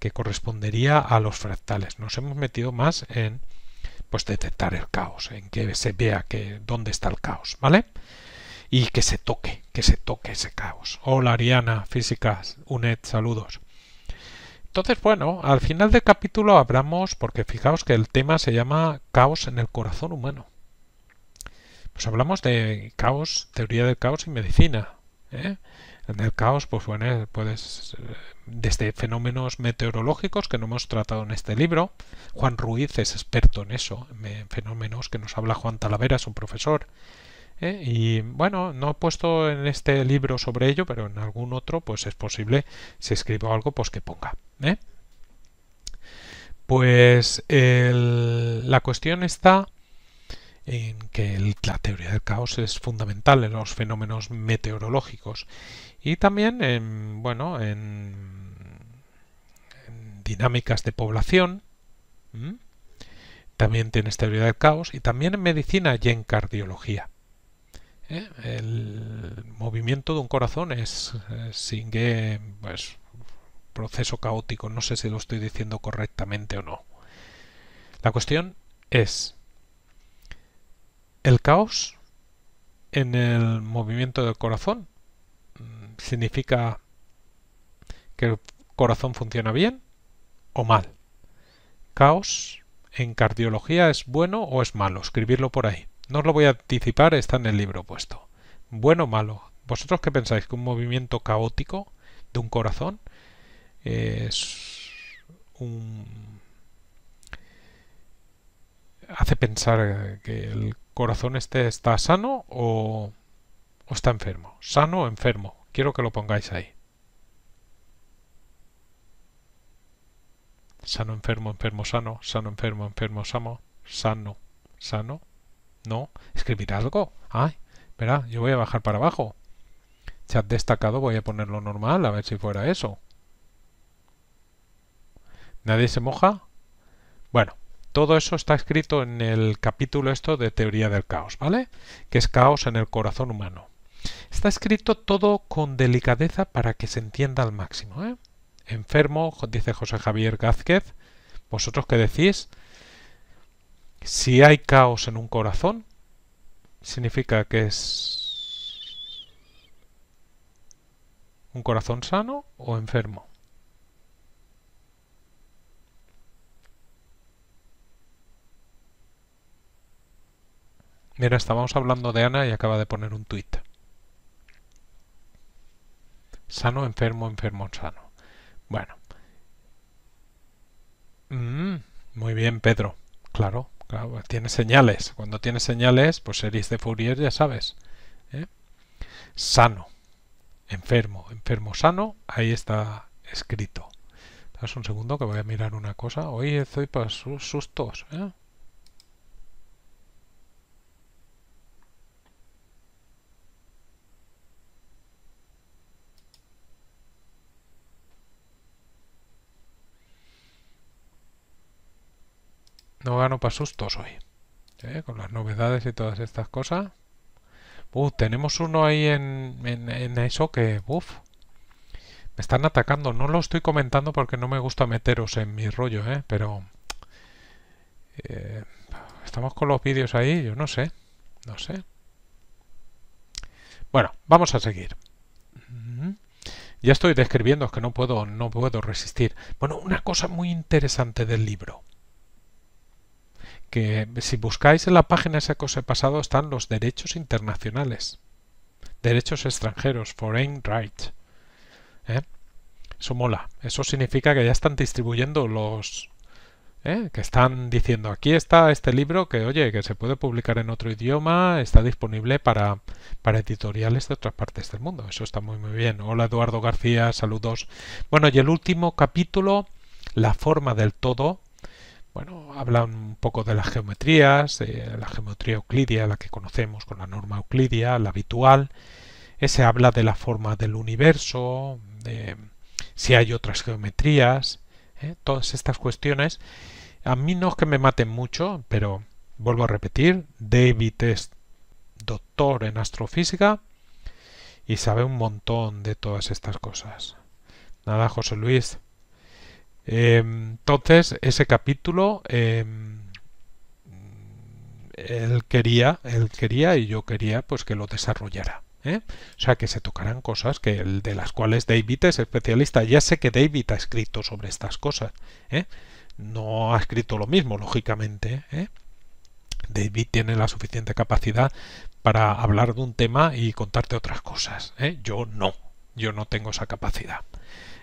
Speaker 1: que correspondería a los fractales. Nos hemos metido más en pues detectar el caos, en que se vea que dónde está el caos, ¿vale? y que se toque, que se toque ese caos. Hola Ariana, Físicas, UNED, saludos. Entonces, bueno, al final del capítulo hablamos, porque fijaos que el tema se llama Caos en el corazón humano. Pues hablamos de caos, teoría del caos y medicina. ¿eh? En el caos, pues bueno, puedes, eh, desde fenómenos meteorológicos que no hemos tratado en este libro. Juan Ruiz es experto en eso, en fenómenos que nos habla Juan Talavera, es un profesor. ¿eh? Y bueno, no he puesto en este libro sobre ello, pero en algún otro, pues es posible, si escribo algo, pues que ponga. ¿eh? Pues la cuestión está en que la teoría del caos es fundamental en los fenómenos meteorológicos y también en, bueno, en, dinámicas de población. También tienes teoría del caos y también en medicina y en cardiología. ¿eh? El movimiento de un corazón es eh, sin que, pues, proceso caótico. No sé si lo estoy diciendo correctamente o no. La cuestión es el caos en el movimiento del corazón mm, significa que el corazón funciona bien o mal. Caos en cardiología es bueno o es malo, escribirlo por ahí. No os lo voy a anticipar, está en el libro puesto. Bueno o malo. ¿Vosotros qué pensáis? ¿Que un movimiento caótico de un corazón es un... hace pensar que el corazón este está sano o, o está enfermo? ¿Sano o enfermo? Quiero que lo pongáis ahí. Sano, enfermo, enfermo, sano, sano, enfermo, enfermo, sano, sano, sano. No, escribir algo. Ay, verá, yo voy a bajar para abajo. Chat destacado voy a ponerlo normal, a ver si fuera eso. ¿Nadie se moja? Bueno, todo eso está escrito en el capítulo esto de teoría del caos, ¿vale? Que es caos en el corazón humano. Está escrito todo con delicadeza para que se entienda al máximo. ¿eh? Enfermo, dice José Javier Gázquez. ¿Vosotros qué decís? Si hay caos en un corazón, significa que es un corazón sano o enfermo. Mira, estábamos hablando de Ana y acaba de poner un tuit. Sano, enfermo, enfermo, sano. Bueno. Mm, muy bien, Pedro. Claro. Claro, tiene señales. Cuando tiene señales, pues series de Fourier ya sabes. ¿eh? Sano. Enfermo. Enfermo sano. Ahí está escrito. un segundo que voy a mirar una cosa. Hoy estoy para sus sustos. ¿eh? No gano para sustos hoy. ¿eh? Con las novedades y todas estas cosas. Uf, tenemos uno ahí en, eso que... Uf, me están atacando. No lo estoy comentando porque no me gusta meteros en mi rollo, ¿eh? Pero... Eh, estamos con los vídeos ahí, yo no sé. No sé. Bueno, vamos a seguir. Ya estoy describiendo, es que no puedo, no puedo resistir. Bueno, una cosa muy interesante del libro que si buscáis en la página esa que he pasado están los derechos internacionales, derechos extranjeros, foreign rights. ¿Eh? Eso mola. Eso significa que ya están distribuyendo los... ¿eh? Que están diciendo, aquí está este libro que, oye, que se puede publicar en otro idioma, está disponible para, para editoriales de otras partes del mundo. Eso está muy, muy bien. Hola, Eduardo García, saludos. Bueno, y el último capítulo, la forma del todo, bueno, hablan un poco de las geometrías, la geometría euclidia, la que conocemos con la norma euclidia, la habitual. se habla de la forma del universo, de si hay otras geometrías, ¿eh? todas estas cuestiones. A mí no es que me maten mucho, pero vuelvo a repetir, David es doctor en astrofísica y sabe un montón de todas estas cosas. Nada, José Luis, Em, entonces, ese capítulo, em, él quería, él quería y yo quería pues que lo desarrollara. ¿eh? O sea que se tocarán cosas que de las cuales David es especialista. Ya sé que David ha escrito sobre estas cosas. ¿eh? No ha escrito lo mismo, lógicamente. ¿eh? David tiene la suficiente capacidad para hablar de un tema y contarte otras cosas. Yo no. Yo no tengo esa capacidad.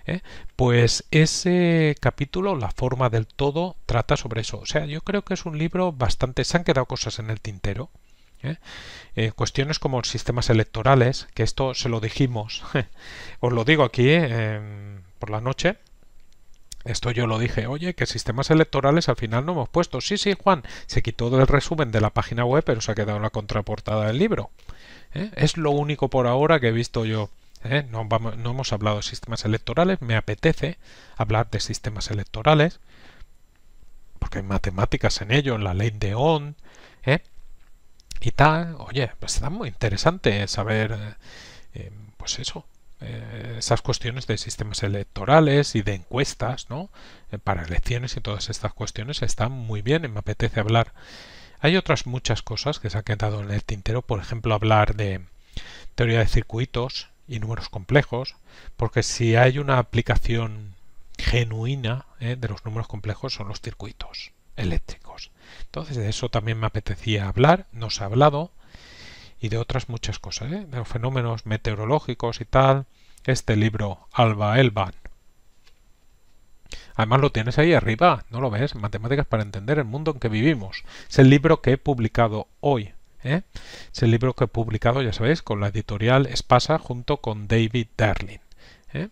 Speaker 1: ¿eh? pues ese capítulo, La forma del todo, trata sobre eso. O sea, yo creo que es un libro bastante... Se han quedado cosas en el tintero. ¿eh? Eh, cuestiones como sistemas electorales, que esto se lo dijimos, [laughs] os lo digo aquí em, por la noche, esto yo lo dije, oye, que sistemas electorales al final no hemos puesto. Sí, sí, Juan, se quitó del resumen de la página web, pero se ha quedado en la contraportada del libro. Es lo único por ahora que he visto yo. ¿eh? No, vamos, no hemos hablado de sistemas electorales, me apetece hablar de sistemas electorales, porque hay matemáticas en ello, en la ley de ON, ¿eh? y tal. Oye, pues está muy interesante saber, eh, pues eso, esas cuestiones de sistemas electorales y de encuestas, ¿no? para elecciones y todas estas cuestiones están muy bien me apetece hablar. Hay otras muchas cosas que se han quedado en el tintero, por ejemplo, hablar de teoría de circuitos, y números complejos, porque si hay una aplicación genuina ¿eh? de los números complejos son los circuitos eléctricos. Entonces de eso también me apetecía hablar, nos ha hablado, y de otras muchas cosas, ¿eh? de los fenómenos meteorológicos y tal, este libro Alba Elban. Además lo tienes ahí arriba, ¿no lo ves? Matemáticas para entender el mundo en que vivimos. Es el libro que he publicado hoy, ¿eh? Es el libro que he publicado, ya sabéis, con la editorial Espasa junto con David Darling. ¿eh?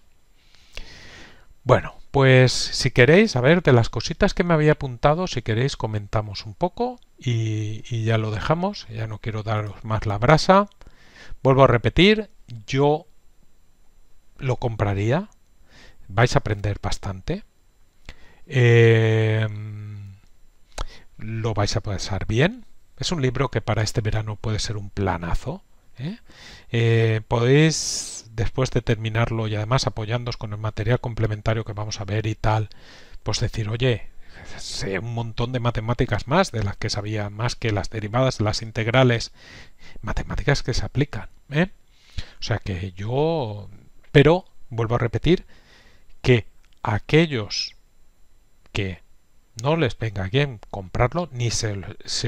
Speaker 1: Bueno, pues si queréis, a ver, de las cositas que me había apuntado, si queréis comentamos un poco y, ya lo dejamos, ya no quiero daros más la brasa. Vuelvo a repetir, yo lo compraría, vais a aprender bastante. Em, lo vais a pasar bien. Es un libro que para este verano puede ser un planazo. ¿eh? Eh, podéis, después de terminarlo y además apoyándos con el material complementario que vamos a ver y tal, pues decir, oye, sé un montón de matemáticas más de las que sabía, más que las derivadas, las integrales, matemáticas que se aplican. ¿eh? O sea que yo, pero, vuelvo a repetir, que aquellos que no les venga bien comprarlo ni se,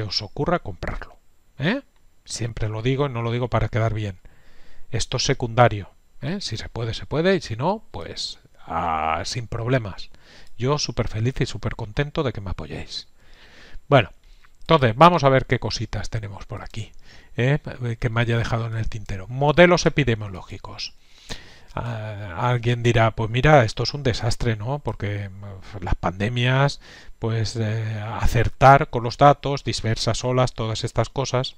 Speaker 1: os ocurra comprarlo. ¿eh? Siempre lo digo y no lo digo para quedar bien. Esto es secundario. ¿eh? Si se puede, se puede y si no, pues ah, sin problemas. Yo súper feliz y súper contento de que me apoyéis. Bueno, entonces vamos a ver qué cositas tenemos por aquí ¿eh? que me haya dejado en el tintero. Modelos epidemiológicos. Ah, alguien dirá, pues mira, esto es un desastre, ¿no? Porque mm, las pandemias pues eh, acertar con los datos, dispersas olas, todas estas cosas.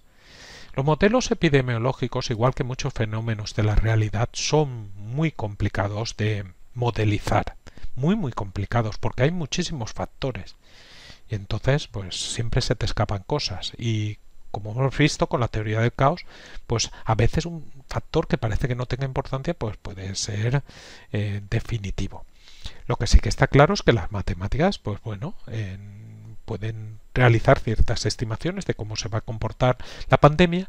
Speaker 1: Los modelos epidemiológicos, igual que muchos fenómenos de la realidad, son muy complicados de modelizar, muy muy complicados, porque hay muchísimos factores. Y entonces, pues siempre se te escapan cosas. Y como hemos visto con la teoría del caos, pues a veces un factor que parece que no tenga importancia, pues puede ser eh, definitivo. Lo que sí que está claro es que las matemáticas, pues bueno, pueden realizar ciertas estimaciones de cómo se va a comportar la pandemia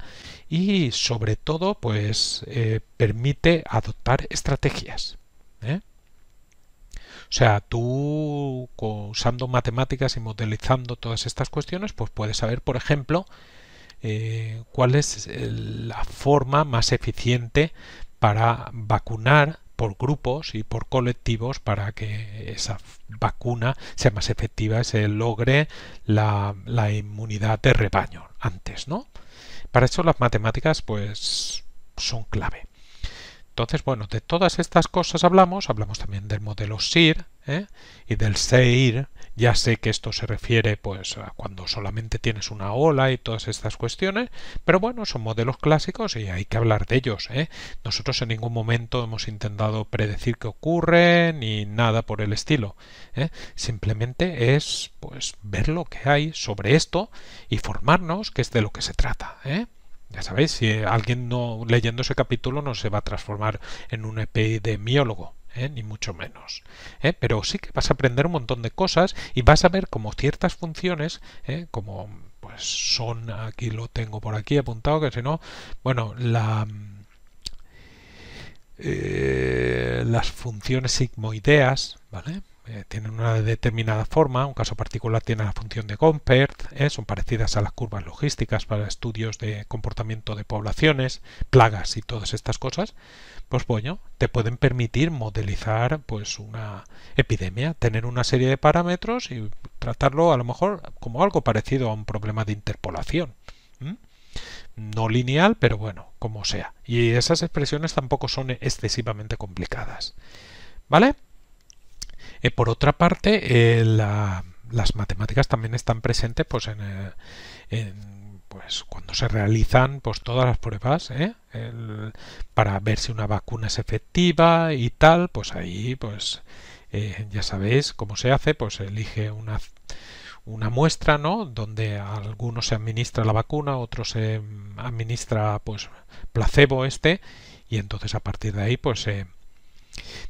Speaker 1: y sobre todo pues eh, permite adoptar estrategias. ¿eh? O sea, tú usando matemáticas y modelizando todas estas cuestiones, pues puedes saber, por ejemplo, eh, cuál es la forma más eficiente para vacunar por grupos y por colectivos para que esa vacuna sea más efectiva y se logre la, inmunidad de rebaño antes, ¿no? Para eso las matemáticas pues son clave. Entonces, bueno, de todas estas cosas hablamos, hablamos también del modelo SIR ¿eh? y del SEIR ya sé que esto se refiere pues a cuando solamente tienes una ola y todas estas cuestiones, pero bueno, son modelos clásicos y hay que hablar de ellos. ¿eh? Nosotros en ningún momento hemos intentado predecir qué ocurre ni nada por el estilo. ¿eh? Simplemente es pues ver lo que hay sobre esto y formarnos que es de lo que se trata. ¿eh? Ya sabéis, si alguien no leyendo ese capítulo no se va a transformar en un epidemiólogo. ¿eh? ni mucho menos. ¿eh? Pero sí que vas a aprender un montón de cosas y vas a ver como ciertas funciones, ¿eh? como pues son, aquí lo tengo por aquí apuntado, que si no, bueno, la, las funciones sigmoideas, ¿vale? Eh, tienen una determinada forma, un caso particular tiene la función de Gompert, ¿eh? son parecidas a las curvas logísticas para estudios de comportamiento de poblaciones, plagas y todas estas cosas, pues bueno, te pueden permitir modelizar pues una epidemia, tener una serie de parámetros y tratarlo a lo mejor como algo parecido a un problema de interpolación. No lineal, pero bueno, como sea. Y esas expresiones tampoco son excesivamente complicadas. ¿Vale? Eh, por otra parte, eh, las matemáticas también están presentes pues, eh, pues, cuando se realizan pues, todas las pruebas para ver si una vacuna es efectiva y tal, pues ahí pues ya sabéis cómo se hace, pues elige una una muestra, ¿no? Donde a algunos se administra la vacuna, a otros se administra pues placebo este y entonces a partir de ahí pues se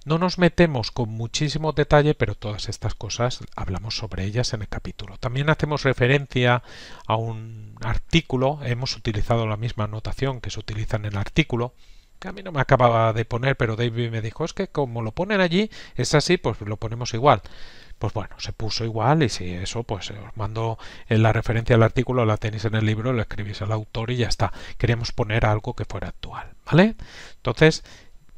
Speaker 1: no nos metemos con muchísimo detalle, pero todas estas cosas hablamos sobre ellas en el capítulo. También hacemos referencia a un artículo, hemos utilizado la misma anotación que se utiliza en el artículo, que a mí no me acababa de poner, pero David me dijo, es que como lo ponen allí, es así, pues lo ponemos igual. Pues bueno, se puso igual y si eso, pues eh, os mando en eh, la referencia al artículo, la tenéis en el libro, lo escribís al autor y ya está. Queríamos poner algo que fuera actual, ¿vale? Entonces,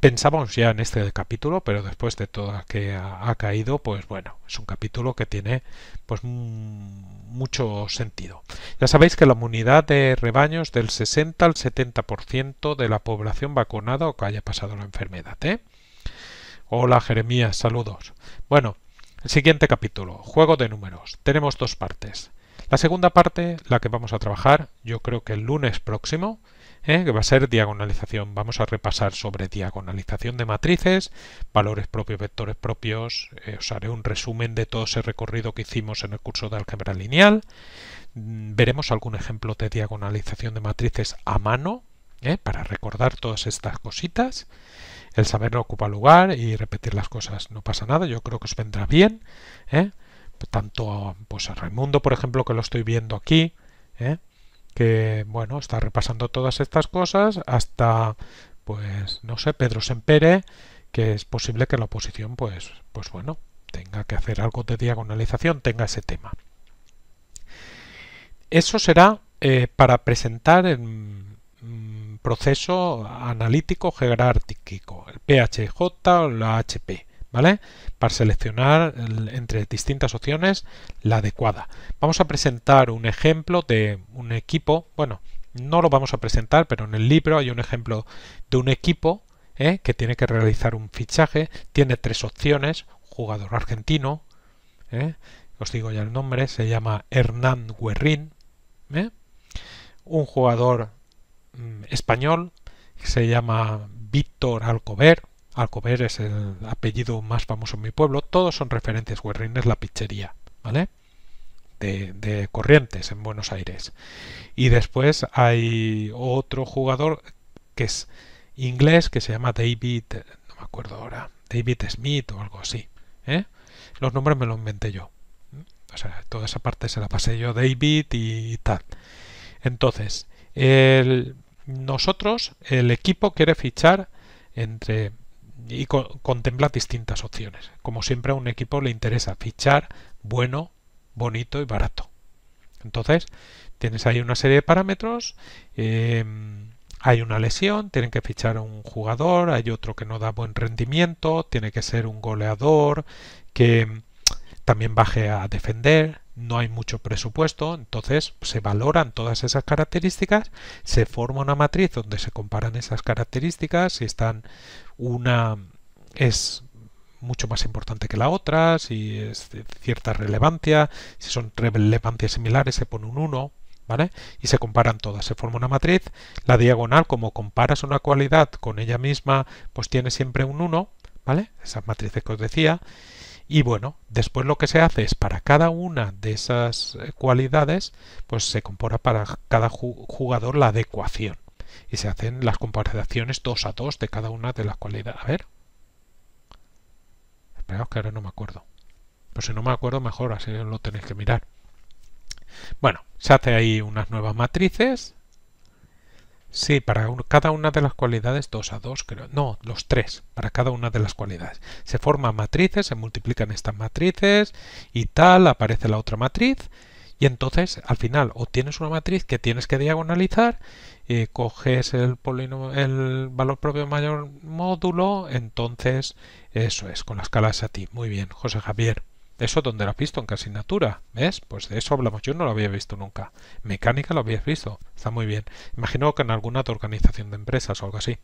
Speaker 1: Pensábamos ya en este capítulo, pero después de todo que ha, caído, pues bueno, es un capítulo que tiene pues mucho sentido. Ya sabéis que la inmunidad de rebaños del 60 al 70% de la población vacunada o que haya pasado la enfermedad. ¿eh? Hola Jeremías, saludos. Bueno, el siguiente capítulo, juego de números. Tenemos dos partes. La segunda parte, la que vamos a trabajar, yo creo que el lunes próximo, ¿eh? que va a ser diagonalización. Vamos a repasar sobre diagonalización de matrices, valores propios, vectores propios. Eh, os haré un resumen de todo ese recorrido que hicimos en el curso de álgebra lineal. Mm, veremos algún ejemplo de diagonalización de matrices a mano ¿eh? para recordar todas estas cositas. El saber no ocupa lugar y repetir las cosas no pasa nada. Yo creo que os vendrá bien. Tanto pues, a Raimundo, por ejemplo, que lo estoy viendo aquí que bueno, está repasando todas estas cosas hasta pues no sé, Pedro Sempere, que es posible que la oposición pues pues bueno, tenga que hacer algo de diagonalización, tenga ese tema. Eso será eh, para presentar mm, el proceso analítico jerárquico, el PHJ o la HP. ¿vale? Para seleccionar entre distintas opciones la adecuada. Vamos a presentar un ejemplo de un equipo, bueno, no lo vamos a presentar, pero en el libro hay un ejemplo de un equipo ¿eh? que tiene que realizar un fichaje, tiene tres opciones, jugador argentino, ¿eh? os digo ya el nombre, se llama Hernán Guerrín, ¿eh? un jugador mm, español, se llama Víctor Alcover, Alcover es el apellido más famoso en mi pueblo, todos son referencias, Guerrín es la pizzería, ¿vale? De, Corrientes en Buenos Aires. Y después hay otro jugador que es inglés que se llama David, no me acuerdo ahora, David Smith o algo así. ¿eh? Los nombres me los inventé yo. O sea, toda esa parte se la pasé yo, David y tal. Entonces, nosotros, el equipo quiere fichar entre y contempla distintas opciones. Como siempre a un equipo le interesa fichar bueno, bonito y barato. Entonces, tienes ahí una serie de parámetros, em, hay una lesión, tienen que fichar a un jugador, hay otro que no da buen rendimiento, tiene que ser un goleador, que también baje a defender, no hay mucho presupuesto, entonces se valoran todas esas características, se forma una matriz donde se comparan esas características, si están una es mucho más importante que la otra, si es cierta relevancia, si son relevancias similares se pone un 1, ¿vale? Y se comparan todas, se forma una matriz, la diagonal, como comparas una cualidad con ella misma, pues tiene siempre un 1, ¿vale? Esas matrices que os decía. Y bueno, después lo que se hace es para cada una de esas eh, cualidades, pues se compara para cada jugador la adecuación y se hacen las comparaciones dos a dos de cada una de las cualidades. A ver. Esperaos que ahora no me acuerdo. Pues si no me acuerdo, mejor, así lo tenéis que mirar. Bueno, se hace ahí unas nuevas matrices. Sí, para cada una de las cualidades, dos a dos, creo. No, los tres, para cada una de las cualidades. Se forman matrices, se multiplican estas matrices y tal, aparece la otra matriz. Y entonces, al final, obtienes una matriz que tienes que diagonalizar y coges el, el valor propio mayor módulo, entonces eso es, con la escala ti. Muy bien, José Javier. ¿Eso dónde lo has visto? ¿En qué asignatura? ¿Ves? Pues de eso hablamos. Yo no lo había visto nunca. Mecánica lo habías visto. Está muy bien. Imagino que en alguna organización de empresas o algo así.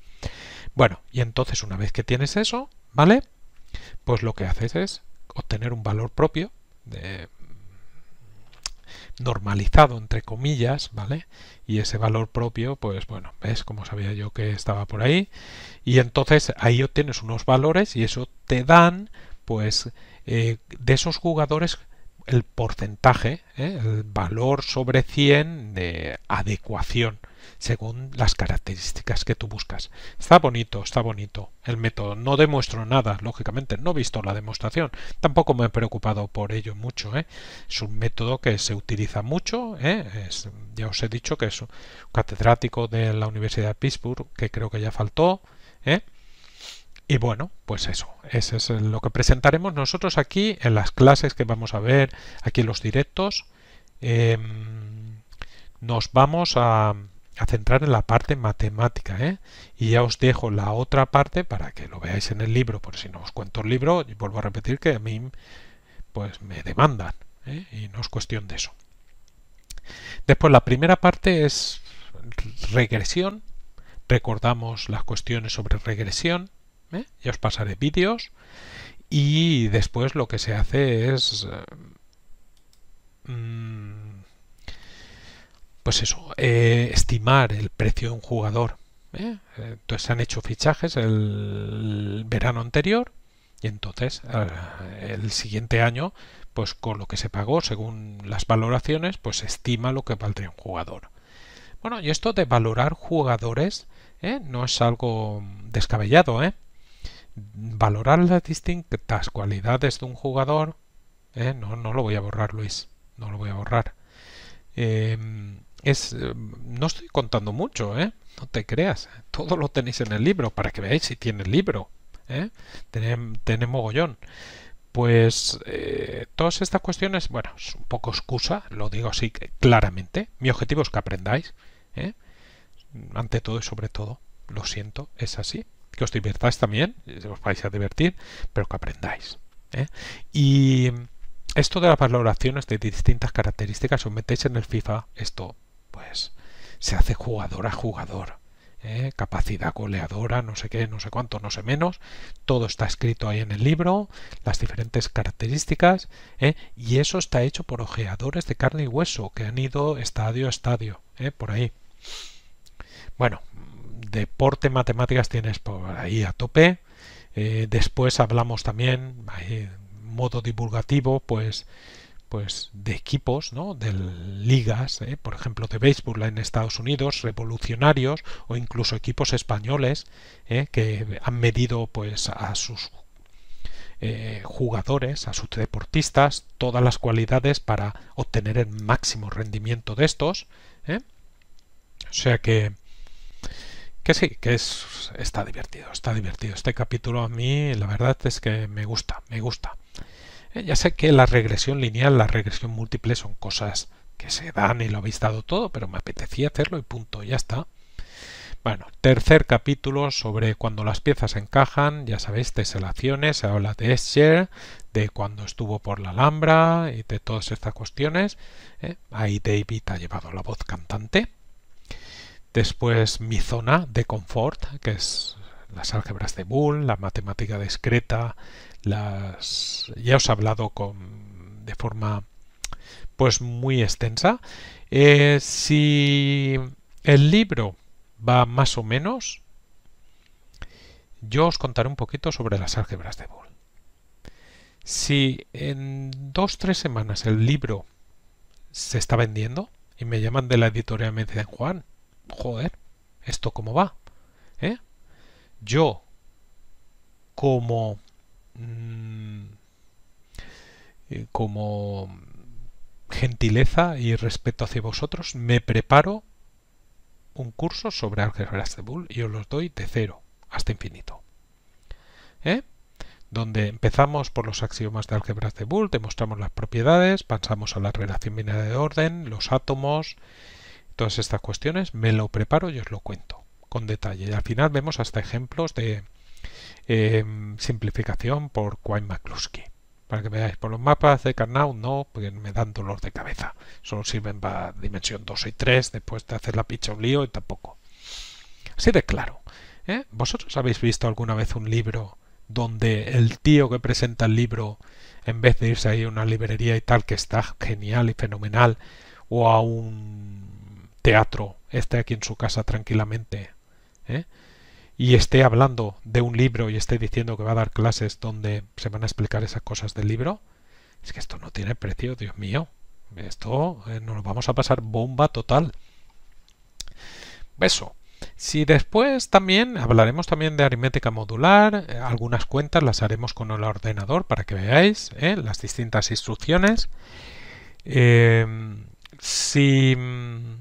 Speaker 1: Bueno, y entonces una vez que tienes eso, ¿vale? Pues lo que haces es obtener un valor propio de normalizado entre comillas, ¿vale? Y ese valor propio, pues bueno, ves como sabía yo que estaba por ahí. Y entonces ahí obtienes unos valores y eso te dan, pues, eh, de esos jugadores el porcentaje, ¿eh? el valor sobre 100 de adecuación según las características que tú buscas. Está bonito, está bonito el método. No demuestro nada, lógicamente. No he visto la demostración. Tampoco me he preocupado por ello mucho. ¿eh? Es un método que se utiliza mucho. ¿eh? ya os he dicho que es un catedrático de la Universidad de Pittsburgh, que creo que ya faltó. ¿eh? Y bueno, pues eso, eso es lo que presentaremos nosotros aquí en las clases que vamos a ver, aquí en los directos. Em, nos vamos a, a centrar en la parte matemática. ¿eh? Y ya os dejo la otra parte para que lo veáis en el libro, por si no os cuento el libro, y vuelvo a repetir que a mí pues me demandan ¿eh? y no es cuestión de eso. Después la primera parte es regresión. Recordamos las cuestiones sobre regresión. ¿eh? Ya os pasaré vídeos. Y después lo que se hace es... Eh, mm, pues eso, eh, estimar el precio de un jugador. ¿eh? Entonces se han hecho fichajes el verano anterior y entonces eh, el siguiente año, pues con lo que se pagó, según las valoraciones, pues estima lo que valdría un jugador. Bueno, y esto de valorar jugadores no es algo descabellado. ¿eh? Valorar las distintas cualidades de un jugador, no, no lo voy a borrar, Luis, no lo voy a borrar. Em, es, eh, no estoy contando mucho, ¿eh? no te creas. Todo lo tenéis en el libro para que veáis si tiene el libro. ¿eh? Tenemos mogollón. Pues todas estas cuestiones, bueno, es un poco excusa, lo digo así claramente. Mi objetivo es que aprendáis. Ante todo y sobre todo, lo siento, es así. Que os diviertáis también, os vais a divertir, pero que aprendáis. Y esto de las valoraciones de distintas características, os metéis en el FIFA, esto pues se hace jugador a jugador. ¿eh? Capacidad goleadora, no sé qué, no sé cuánto, no sé menos. Todo está escrito ahí en el libro, las diferentes características. ¿eh? Y eso está hecho por ojeadores de carne y hueso que han ido estadio a estadio, ¿eh? por ahí. Bueno, deporte, matemáticas tienes por ahí a tope. después hablamos también, modo divulgativo, pues pues de equipos, ¿no? De ligas, ¿eh? por ejemplo, de béisbol en Estados Unidos, revolucionarios o incluso equipos españoles ¿eh? que han medido pues a sus eh, jugadores, a sus deportistas, todas las cualidades para obtener el máximo rendimiento de estos. O sea que que sí, que es está divertido, está divertido. Este capítulo a mí la verdad es que me gusta, me gusta. Eh, ya sé que la regresión lineal, la regresión múltiple son cosas que se dan y lo habéis dado todo, pero me apetecía hacerlo y punto, ya está. Bueno, tercer capítulo sobre cuando las piezas encajan, ya sabéis, teselaciones, se habla de Escher, de cuando estuvo por la Alhambra y de todas estas cuestiones. Eh, ahí David ha llevado la voz cantante. Después mi zona de confort, que es las álgebras de Boole, la matemática discreta, las ya os he hablado de forma pues muy extensa. Eh, si el libro va más o menos, yo os contaré un poquito sobre las álgebras de Boole. Si en dos o tres semanas el libro se está vendiendo y me llaman de la editorial y me dicen, Juan, joder, ¿esto cómo va? ¿eh? Yo, como Mm, eh, como gentileza y respeto hacia vosotros, me preparo un curso sobre álgebra Bull y os los doy de cero hasta infinito. ¿Eh? Donde empezamos por los axiomas de álgebra de Bull, demostramos las propiedades, pasamos a la relación binaria de orden, los átomos, todas estas cuestiones, me lo preparo y os lo cuento con detalle. Y al final vemos hasta ejemplos de Em, simplificación por Quine McCluskey. Para que veáis, por los mapas de carnau no, porque me dan dolor de cabeza. Solo sirven para dimensión 2 y 3, después de hacer la picha un lío y tampoco. Así de claro. ¿eh? ¿Vosotros habéis visto alguna vez un libro donde el tío que presenta el libro, en vez de irse a una librería y tal, que está genial y fenomenal, o a un teatro, esté aquí en su casa tranquilamente? ¿eh? y esté hablando de un libro y esté diciendo que va a dar clases donde se van a explicar esas cosas del libro, es que esto no tiene precio, Dios mío. Esto eh, nos nos vamos a pasar bomba total. Eso. Si después también hablaremos también de aritmética modular, eh, algunas cuentas las haremos con el ordenador para que veáis eh, las distintas instrucciones. si mm,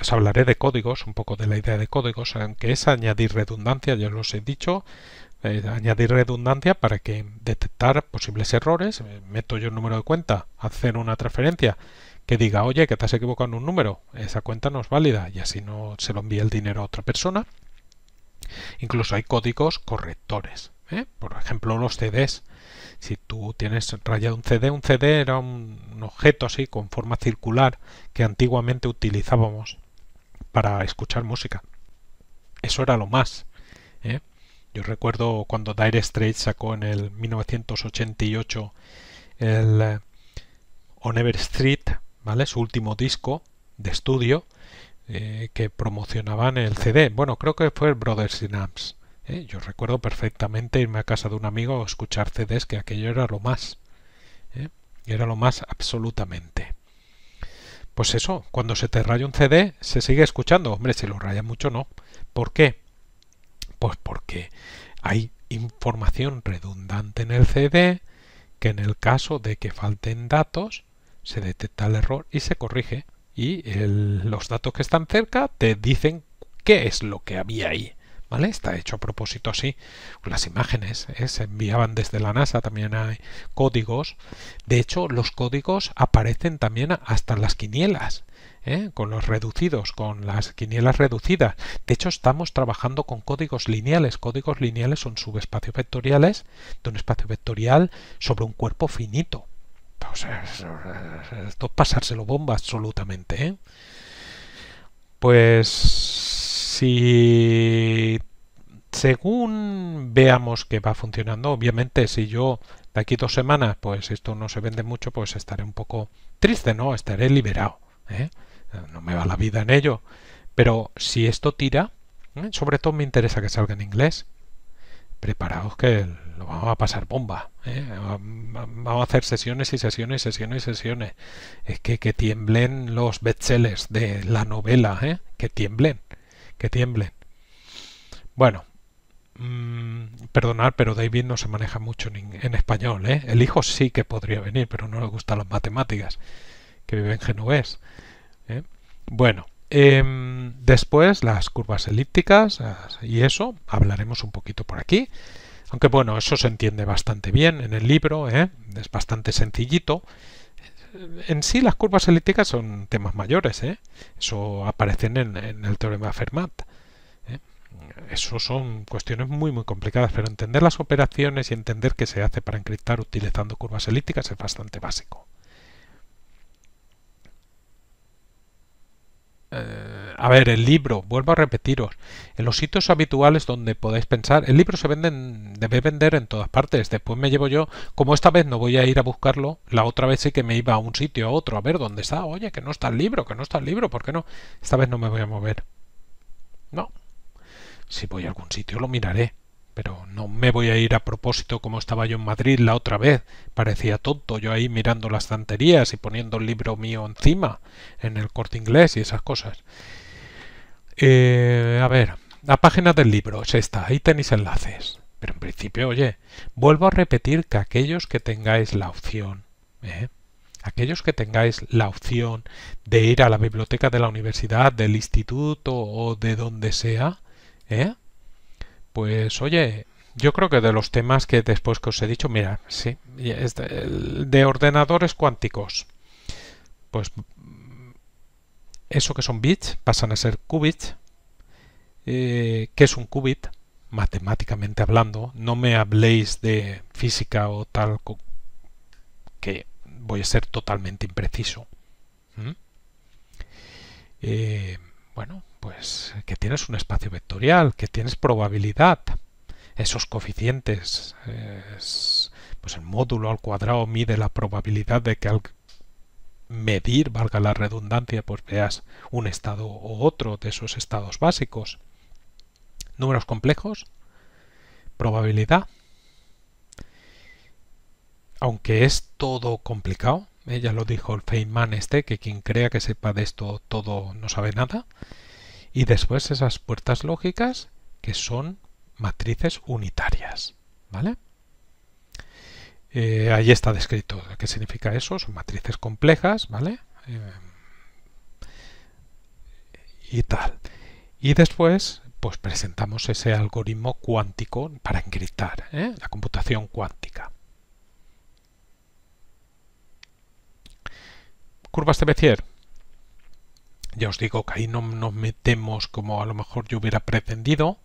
Speaker 1: os hablaré de códigos, un poco de la idea de códigos, que es añadir redundancia, ya os he dicho, eh, añadir redundancia para que detectar posibles errores, eh, meto yo el número de cuenta, hacer una transferencia que diga, oye, que estás equivocando equivocado en un número, esa cuenta no es válida y así no se lo envía el dinero a otra persona. Incluso hay códigos correctores, ¿eh? por ejemplo los CDs. Si tú tienes rayado un CD, un CD era un objeto así con forma circular que antiguamente utilizábamos para escuchar música. Eso era lo más. ¿eh? Yo recuerdo cuando Dire Straits sacó en el 1988 el eh, On Ever Street, ¿vale? Su último disco de estudio eh, que promocionaban el CD. Bueno, creo que fue el Brothers in Arms. Yo recuerdo perfectamente irme a casa de un amigo a escuchar CDs, que aquello era lo más. Era lo más absolutamente pues eso, cuando se te raya un CD, se sigue escuchando. Hombre, si lo raya mucho, no. ¿Por qué? Pues porque hay información redundante en el CD que en el caso de que falten datos, se detecta el error y se corrige. Y los datos que están cerca te dicen qué es lo que había ahí. ¿vale? Está hecho a propósito así. Las imágenes ¿eh? se enviaban desde la NASA, también hay códigos. De hecho, los códigos aparecen también hasta en las quinielas. ¿eh? con los reducidos, con las quinielas reducidas. De hecho, estamos trabajando con códigos lineales. Códigos lineales son subespacios vectoriales de un espacio vectorial sobre un cuerpo finito. Pues esto es pasárselo bomba absolutamente. ¿eh? Pues si según veamos que va funcionando, obviamente si yo de aquí dos semanas pues esto no se vende mucho, pues estaré un poco triste, ¿no? Estaré liberado. ¿eh? No me va la vida en ello. Pero si esto tira, ¿eh? sobre todo me interesa que salga en inglés. Preparaos que lo vamos a pasar bomba. ¿eh? Vamos a hacer sesiones y sesiones, y sesiones, y sesiones. Es que, que tiemblen los bestsellers de la novela, ¿eh? que tiemblen que tiemblen. Bueno, mm, perdonad, pero David no se maneja mucho en, español. ¿eh? El hijo sí que podría venir, pero no le gustan las matemáticas, que vive en genovés. ¿eh? Bueno, em, después las curvas elípticas y eso, hablaremos un poquito por aquí. Aunque bueno, eso se entiende bastante bien en el libro, ¿eh? es bastante sencillito en sí las curvas elípticas son temas mayores, ¿eh? eso aparecen en, el teorema Fermat. ¿eh? Eso son cuestiones muy muy complicadas, pero entender las operaciones y entender qué se hace para encriptar utilizando curvas elípticas es bastante básico. Eh, a ver, el libro, vuelvo a repetiros, en los sitios habituales donde podéis pensar, el libro se vende debe vender en todas partes, después me llevo yo, como esta vez no voy a ir a buscarlo, la otra vez sí que me iba a un sitio a otro, a ver dónde está, oye, que no está el libro, que no está el libro, ¿por qué no? Esta vez no me voy a mover. No. Si voy a algún sitio lo miraré. Pero no me voy a ir a propósito como estaba yo en Madrid la otra vez. Parecía tonto yo ahí mirando las estanterías y poniendo el libro mío encima, en el corte inglés y esas cosas. Eh, a ver, la página del libro es esta, ahí tenéis enlaces. Pero en principio, oye, vuelvo a repetir que aquellos que tengáis la opción, ¿eh? aquellos que tengáis la opción de ir a la biblioteca de la universidad, del instituto o de donde sea, ¿eh? Pues oye, yo creo que de los temas que después que os he dicho, mira, sí, este, de ordenadores cuánticos, pues eso que son bits pasan a ser qubits. que eh, ¿Qué es un qubit? Matemáticamente hablando, no me habléis de física o tal, que voy a ser totalmente impreciso. Bueno, pues que tienes un espacio vectorial, que tienes probabilidad, esos coeficientes, pues el módulo al cuadrado mide la probabilidad de que al medir, valga la redundancia, pues veas un estado u otro de esos estados básicos. Números complejos, probabilidad, aunque es todo complicado, ya lo dijo el Feynman este, que quien crea que sepa de esto todo no sabe nada. Y después esas puertas lógicas que son matrices unitarias, ¿vale? Eh, ahí está descrito qué significa eso, son matrices complejas, ¿vale? Eh, y tal. Y después, pues presentamos ese algoritmo cuántico para encriptar, ¿eh? la computación cuántica. curvas de Bezier. Ya os digo que ahí no nos metemos como a lo mejor yo hubiera pretendido,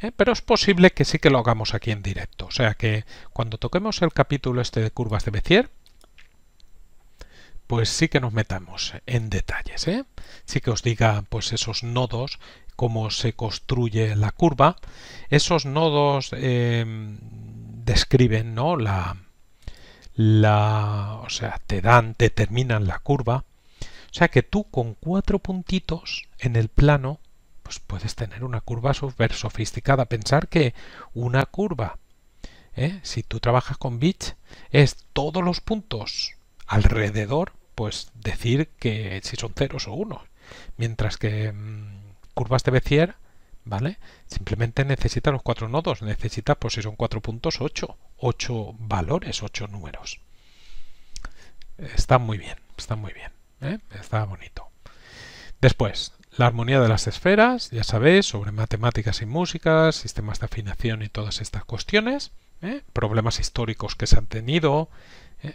Speaker 1: ¿eh? pero es posible que sí que lo hagamos aquí en directo. O sea que cuando toquemos el capítulo este de curvas de Bezier, pues sí que nos metamos en detalles. ¿eh? Sí que os diga pues esos nodos, cómo se construye la curva. Esos nodos eh, describen ¿no? la, la, o sea, te dan, te terminan la curva. O sea que tú con cuatro puntitos en el plano, pues puedes tener una curva súper sofisticada. Pensar que una curva, ¿eh? si tú trabajas con beach es todos los puntos alrededor, pues decir que si son ceros o unos. Mientras que mm, curvas de Bezier, ¿vale? Simplemente necesita los cuatro nodos, necesita, por pues, si son cuatro puntos, ocho. Ocho valores, ocho números. Está muy bien, está muy bien, ¿eh? está bonito. Después, la armonía de las esferas, ya sabéis, sobre matemáticas y música, sistemas de afinación y todas estas cuestiones, ¿eh? problemas históricos que se han tenido, ¿eh?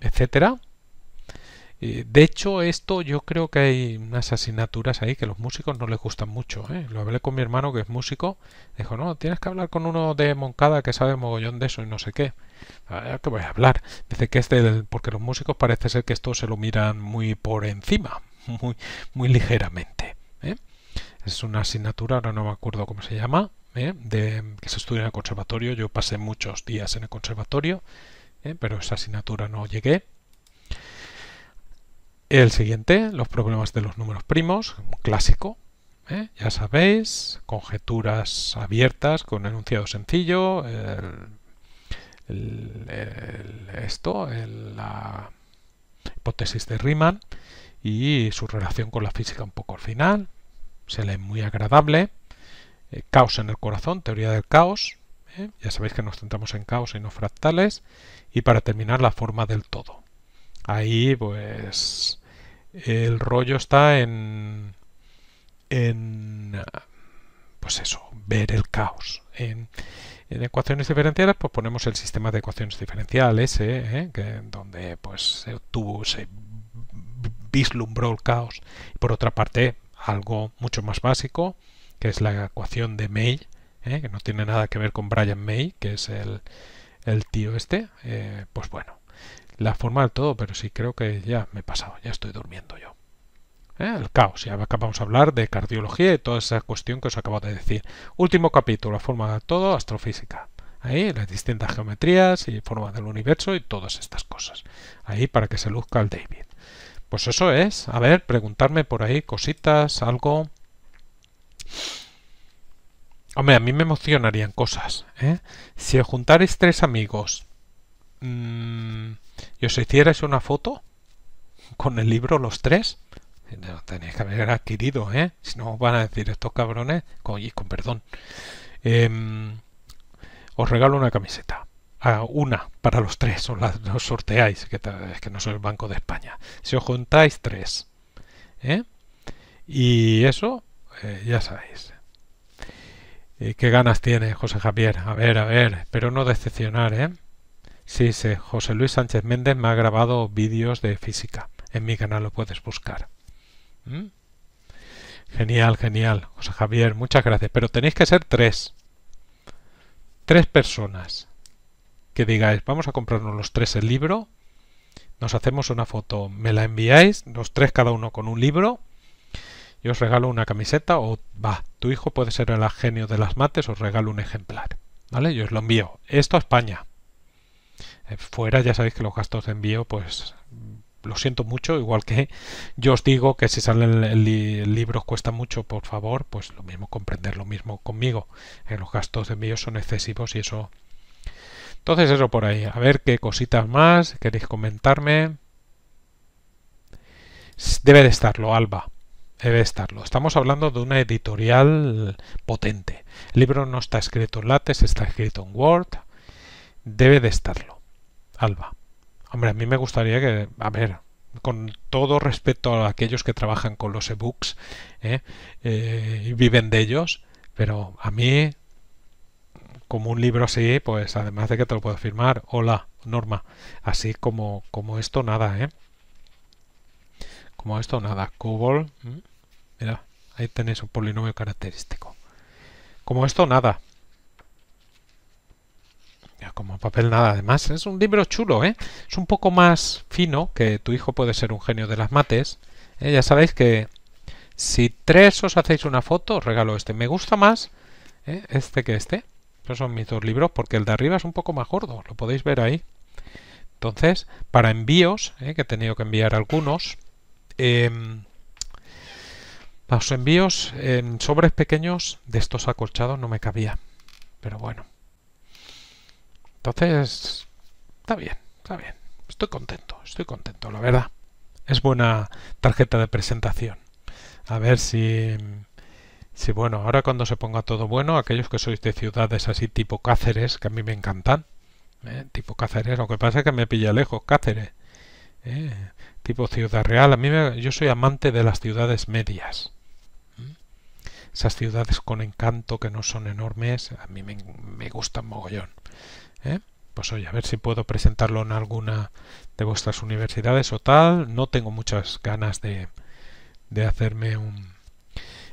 Speaker 1: etcétera. Eh, de hecho, esto yo creo que hay unas asignaturas ahí que los músicos no les gustan mucho. ¿eh? Lo hablé con mi hermano que es músico. Dijo, no, tienes que hablar con uno de Moncada que sabe mogollón de eso y no sé qué. Ah, ¿A qué voy a hablar? Dice que es Porque los músicos parece ser que esto se lo miran muy por encima, [laughs] muy, muy ligeramente. ¿eh? Es una asignatura, ahora no me acuerdo cómo se llama, de, que se estudia en el conservatorio. Yo pasé muchos días en el conservatorio, pero esa asignatura no llegué. El siguiente, los problemas de los números primos, clásico, ¿eh? ya sabéis, conjeturas abiertas con enunciado sencillo, esto, la hipótesis de Riemann y su relación con la física un poco al final, se lee muy agradable, eh, caos en el corazón, teoría del caos, ¿eh? ya sabéis que nos centramos en caos y no fractales, y para terminar la forma del todo ahí pues el rollo está en en pues eso, ver el caos. En, ecuaciones diferenciales pues ponemos el sistema de ecuaciones diferenciales, ¿eh? donde pues se obtuvo, se vislumbró el caos. Por otra parte, algo mucho más básico, que es la ecuación de May, ¿eh? que no tiene nada que ver con Brian May, que es el, tío este, eh, pues bueno, la forma del todo, pero sí creo que ya me he pasado, ya estoy durmiendo yo. ¿Eh? El caos, ya acabamos de hablar de cardiología y toda esa cuestión que os acabo de decir. Último capítulo, la forma del todo, astrofísica. Ahí las distintas geometrías y formas del universo y todas estas cosas. Ahí para que se luzca el David. Pues eso es. A ver, preguntarme por ahí cositas, algo. Hombre, a mí me emocionarían cosas. ¿eh? Si juntáis tres amigos. Mm, y os hicierais una foto con el libro los tres, tenéis que haber adquirido, ¿eh? Si no, van a decir estos cabrones, con, con perdón, em, os regalo una camiseta. A una para los tres, os la sorteáis, que que no soy el Banco de España. Si os juntáis tres. ¿eh? Y eso, eh, ya sabéis. Eh, ¿Qué ganas tiene José Javier? A ver, a ver, pero no decepcionar, ¿eh? Sí, José Luis Sánchez Méndez me ha grabado vídeos de física. En mi canal lo puedes buscar. ¿Mm? Genial, genial. José Javier, muchas gracias. Pero tenéis que ser tres. Tres personas. Que digáis, vamos a comprarnos los tres el libro. Nos hacemos una foto, me la enviáis, los tres cada uno con un libro. Yo os regalo una camiseta o va, tu hijo puede ser el genio de las mates, os regalo un ejemplar. ¿Vale? Yo os lo envío. Esto a España. Eh, fuera ya sabéis que los gastos de envío pues lo siento mucho, igual que yo os digo que si salen el libros cuesta mucho, por favor, pues lo mismo comprender lo mismo conmigo. Que eh, los gastos de envío son excesivos y eso. Entonces eso por ahí. A ver qué cositas más queréis comentarme. Debe de estarlo, Alba. Debe de estarlo. Estamos hablando de una editorial potente. El libro no está escrito en látex, está escrito en Word. Debe de estarlo. Alba. Hombre, a mí me gustaría que, a ver, con todo respeto a aquellos que trabajan con los ebooks ¿eh? ¿eh? y viven de ellos, pero a mí, como un libro así, pues además de que te lo puedo firmar, hola, Norma, así como, como esto, nada, ¿eh? Como esto, nada. Cobol, mira, ahí tenéis un polinomio característico. Como esto, nada como papel nada. más, es un libro chulo, ¿eh? Es un poco más fino, que tu hijo puede ser un genio de las mates. ¿eh? Ya sabéis que si tres os hacéis una foto, regalo este. Me gusta más ¿eh? este que este. Esos son mis dos libros, porque el de arriba es un poco más gordo. Lo podéis ver ahí. Entonces, para envíos, que he tenido que enviar algunos, em, los envíos en sobres pequeños de estos acolchados no me cabía. Pero bueno. Entonces, está bien, está bien. Estoy contento, estoy contento, la verdad. Es buena tarjeta de presentación. A ver si... Si bueno, ahora cuando se ponga todo bueno, aquellos que sois de ciudades así tipo Cáceres, que a mí me encantan, ¿eh? tipo Cáceres, lo que pasa es que me pilla lejos Cáceres, ¿eh? tipo Ciudad Real, a mí yo soy amante de las ciudades medias ¿eh? esas ciudades con encanto que no son enormes, a mí me, me gustan mogollón. ¿eh? Pues oye, a ver si puedo presentarlo en alguna de vuestras universidades o tal. No tengo muchas ganas de, de hacerme un...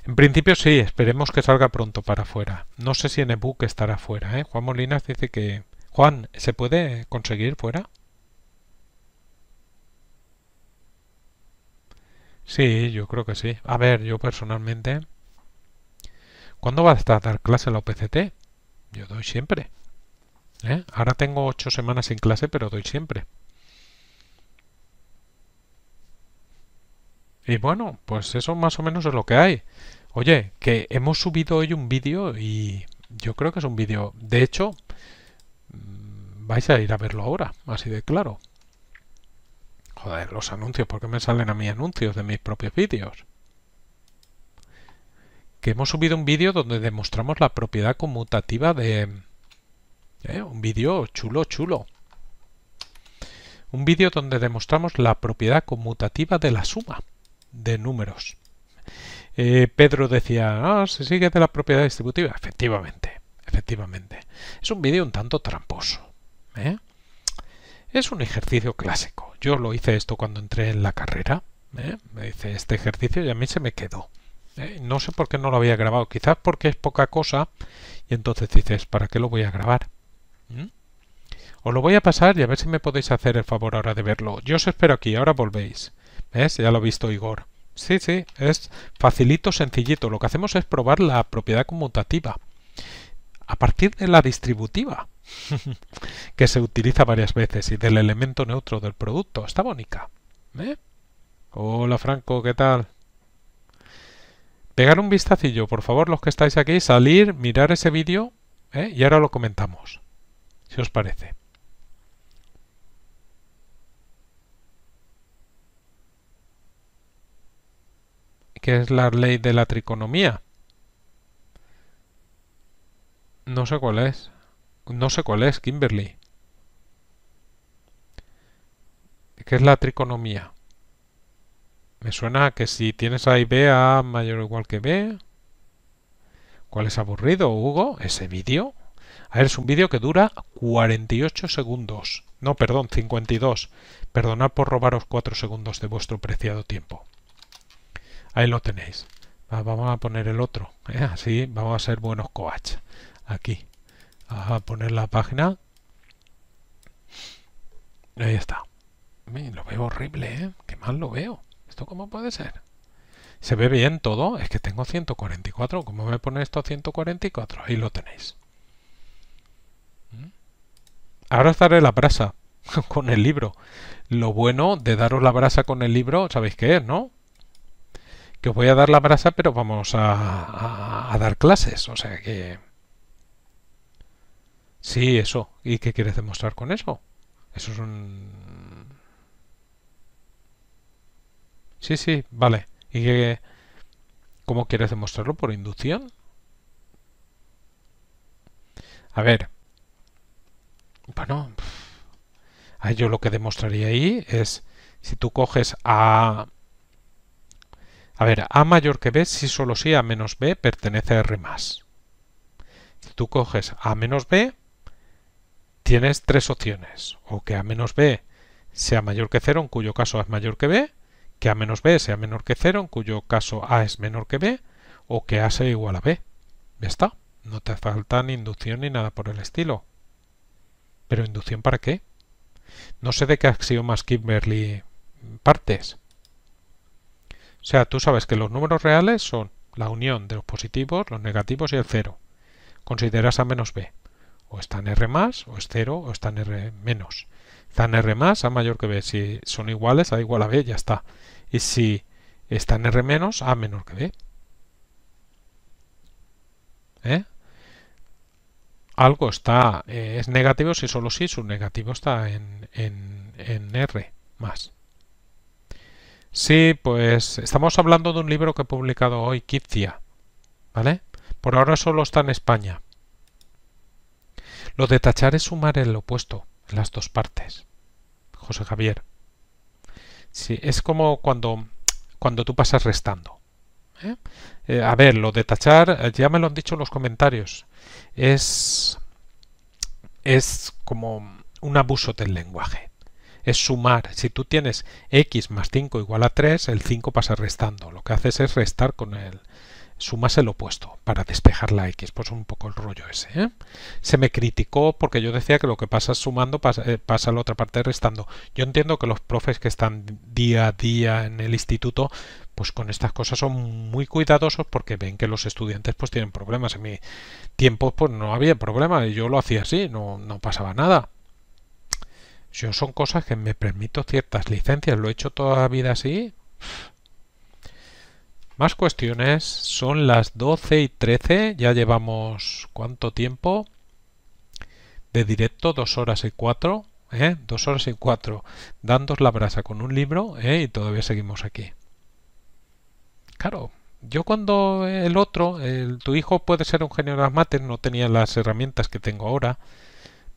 Speaker 1: En principio sí, esperemos que salga pronto para afuera. No sé si en ebook estará fuera. ¿eh? Juan Molinas dice que... Juan, ¿se puede conseguir fuera? Sí, yo creo que sí. A ver, yo personalmente... ¿Cuándo va a estar dar clase la OPCT? Yo doy siempre. ¿Eh? Ahora tengo ocho semanas en clase, pero doy siempre. Y bueno, pues eso más o menos es lo que hay. Oye, que hemos subido hoy un vídeo y yo creo que es un vídeo... De hecho, mm, vais a ir a verlo ahora, así de claro. Joder, los anuncios, ¿por qué me salen a mí anuncios de mis propios vídeos? Que hemos subido un vídeo donde demostramos la propiedad conmutativa de ¿Eh? Un vídeo chulo, chulo. Un vídeo donde demostramos la propiedad conmutativa de la suma de números. Eh, Pedro decía, ah, se sigue de la propiedad distributiva. Efectivamente, efectivamente. Es un vídeo un tanto tramposo. ¿eh? Es un ejercicio clásico. Yo lo hice esto cuando entré en la carrera. Me hice este ejercicio y a mí se me quedó. No sé por qué no lo había grabado. Quizás porque es poca cosa y entonces dices, ¿para qué lo voy a grabar? ¿Mm? Os lo voy a pasar y a ver si me podéis hacer el favor ahora de verlo. Yo os espero aquí, ahora volvéis. ¿Ves? Ya lo ha visto Igor. Sí, sí, es facilito, sencillito. Lo que hacemos es probar la propiedad conmutativa a partir de la distributiva, [laughs] que se utiliza varias veces, y del elemento neutro del producto. Está bonita. ¿Eh? Hola Franco, ¿qué tal? Pegar un vistacillo, por favor, los que estáis aquí, salir, mirar ese vídeo ¿eh? y ahora lo comentamos si os parece. ¿Qué es la ley de la triconomía? No sé cuál es. No sé cuál es, Kimberly. ¿Qué es la triconomía? Me suena que si tienes A y B, A mayor o igual que B. ¿Cuál es aburrido, Hugo? ¿Ese vídeo? A ver, es un vídeo que dura 48 segundos. No, perdón, 52. Perdonad por robaros 4 segundos de vuestro preciado tiempo. Ahí lo tenéis. Vamos a poner el otro. ¿eh? Así vamos a ser buenos coach. Aquí. a poner la página. Ahí está. Lo veo horrible, ¿eh? Qué mal lo veo. ¿Esto cómo puede ser? ¿Se ve bien todo? Es que tengo 144. ¿Cómo me pone esto a 144? Ahí lo tenéis. Ahora os daré la brasa [laughs] con el libro. Lo bueno de daros la brasa con el libro, ¿sabéis qué es, no? Que os voy a dar la brasa, pero vamos a, a dar clases. O sea que... Sí, eso. ¿Y qué quieres demostrar con eso? Eso es un... Sí, sí, vale. ¿Y qué... cómo quieres demostrarlo? ¿Por inducción? A ver, bueno, a ello lo que demostraría ahí es si tú coges a... A ver, a mayor que b, si solo si a menos b pertenece a r+. Si tú coges a menos b, tienes tres opciones. O que a menos b sea mayor que 0, en cuyo caso a es mayor que b, que a menos b sea menor que 0, en cuyo caso a es menor que b, o que a sea igual a b. Ya está, no te falta ni inducción ni nada por el estilo. ¿Pero inducción para qué? No sé de qué axiomas Kimberly partes. O sea, tú sabes que los números reales son la unión de los positivos, los negativos y el cero. Consideras a menos b. O está en R más, o es cero, o está en R menos. Está en R más, A mayor que B. Si son iguales, A igual a B, ya está. Y si está en R menos, A menor que B. ¿Eh? algo está, eh, es negativo si solo si su negativo está en, en, en R más. Sí, pues estamos hablando de un libro que he publicado hoy, Kitzia, ¿vale? Por ahora solo está en España. Lo de tachar es sumar el opuesto, en las dos partes. José Javier. Sí, es como cuando, cuando tú pasas restando. ¿eh? Eh, a ver, lo de tachar, ya me lo han dicho en los comentarios es, es como un abuso del lenguaje. Es sumar. Si tú tienes x más 5 igual a 3, el 5 pasa restando. Lo que haces es restar con el... Sumas el opuesto para despejar la x. Pues un poco el rollo ese. ¿eh? Se me criticó porque yo decía que lo que pasa sumando pasa, eh, pasa a la otra parte restando. Yo entiendo que los profes que están día a día en el instituto pues con estas cosas son muy cuidadosos porque ven que los estudiantes pues tienen problemas. En mi tiempo pues no había problema, y yo lo hacía así, no, no pasaba nada. Yo son cosas que me permito ciertas licencias, lo he hecho toda la vida así. Más cuestiones, son las 12 y 13, ya llevamos cuánto tiempo de directo, dos horas y cuatro, ¿eh? dos horas y cuatro, dándos la brasa con un libro ¿eh? y todavía seguimos aquí claro, yo cuando el otro, tu hijo puede ser un genio de las mates, no tenía las herramientas que tengo ahora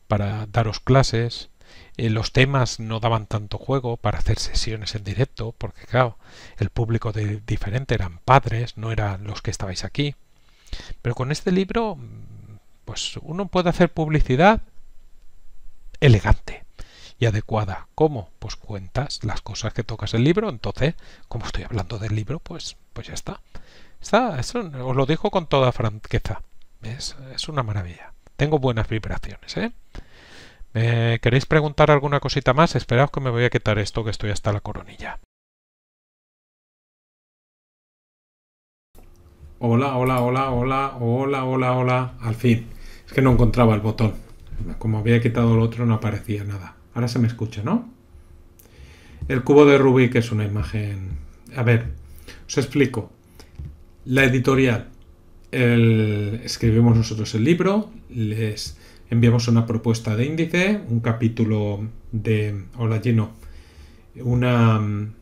Speaker 1: para daros clases, eh, los temas no daban tanto juego para hacer sesiones en directo, porque claro, el público de, diferente eran padres, no eran los que estabais aquí. Pero con este libro, pues uno puede hacer publicidad elegante y adecuada. ¿Cómo? Pues cuentas las cosas que tocas el libro, entonces, como estoy hablando del libro, pues, pues ya está. Está, os lo dijo con toda franqueza. Es, es una maravilla. Tengo buenas vibraciones, ¿eh? ¿Me queréis preguntar alguna cosita más? Esperaos que me voy a quitar esto que estoy hasta la coronilla. Hola, hola, hola, hola, hola, hola, hola. Al fin. Es que no encontraba el botón. Como había quitado el otro no aparecía nada. Ahora se me escucha, ¿no? El cubo de Rubik es una imagen... A ver, os explico. La editorial. Escribimos nosotros el libro, les enviamos una propuesta de índice, un capítulo de... Hola, lleno. Una, mm,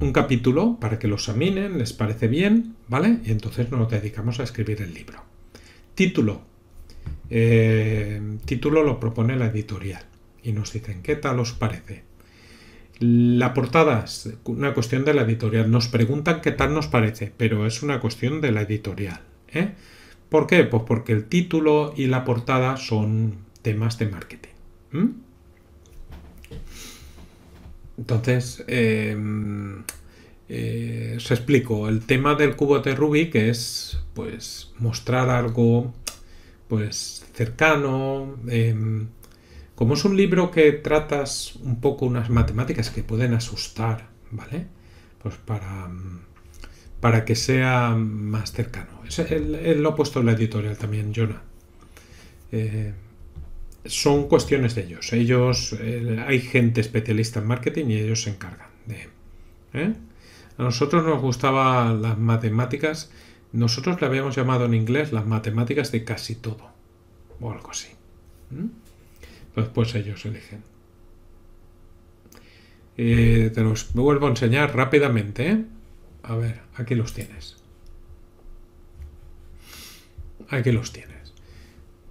Speaker 1: un capítulo para que lo examinen, les parece bien, ¿vale? Y entonces nos dedicamos a escribir el libro. Título. Eh, título lo propone la editorial y nos dicen qué tal os parece. La portada es una cuestión de la editorial. Nos preguntan qué tal nos parece, pero es una cuestión de la editorial. ¿eh? ¿Por qué? Pues porque el título y la portada son temas de marketing. Entonces, em, eh, os explico. El tema del cubo de que es pues mostrar algo pues cercano. Em, como es un libro que tratas un poco unas matemáticas que pueden asustar, ¿vale? Pues para, para que sea más cercano. él, lo ha puesto en la editorial también, Jonah. Eh, son cuestiones de ellos. Ellos, hay gente especialista en marketing y ellos se encargan de... ¿eh? A nosotros nos gustaban las matemáticas, nosotros le habíamos llamado en inglés las matemáticas de casi todo, o algo así después pues, ellos eligen. Eh, te los vuelvo a enseñar rápidamente. ¿eh? A ver, aquí los tienes. Aquí los tienes.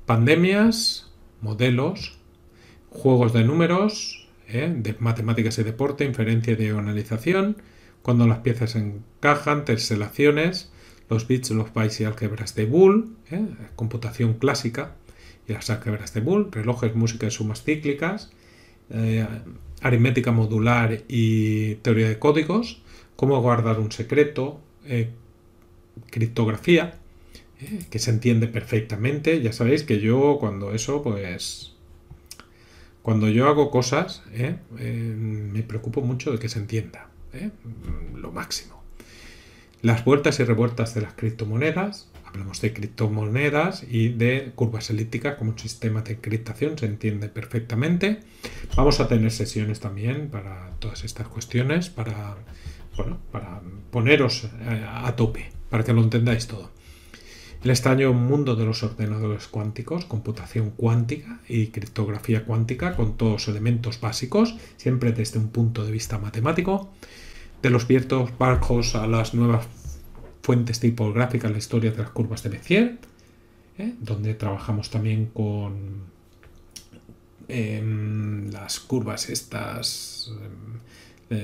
Speaker 1: Pandemias, modelos, juegos de números, ¿eh? de matemáticas y deporte, inferencia y diagonalización, cuando las piezas encajan, teselaciones, los bits, los bytes y álgebras de Boole, computación clásica, y que álgebras de Bull, relojes, música y sumas cíclicas, eh, aritmética modular y teoría de códigos, cómo guardar un secreto, eh, criptografía, eh, que se entiende perfectamente. Ya sabéis que yo cuando eso, pues... Cuando yo hago cosas, me preocupo mucho de que se entienda. Lo máximo. Las vueltas y revueltas de las criptomonedas, Hablamos de criptomonedas y de curvas elípticas como un sistema de criptación, se entiende perfectamente. Vamos a tener sesiones también para todas estas cuestiones, para, para poneros eh, a tope, para que lo entendáis todo. El extraño mundo de los ordenadores cuánticos, computación cuántica y criptografía cuántica con todos los elementos básicos, siempre desde un punto de vista matemático, de los viertos barcos a las nuevas fuentes tipográficas, la historia de las curvas de Bézier, ¿eh? donde trabajamos también con em, las curvas estas, em,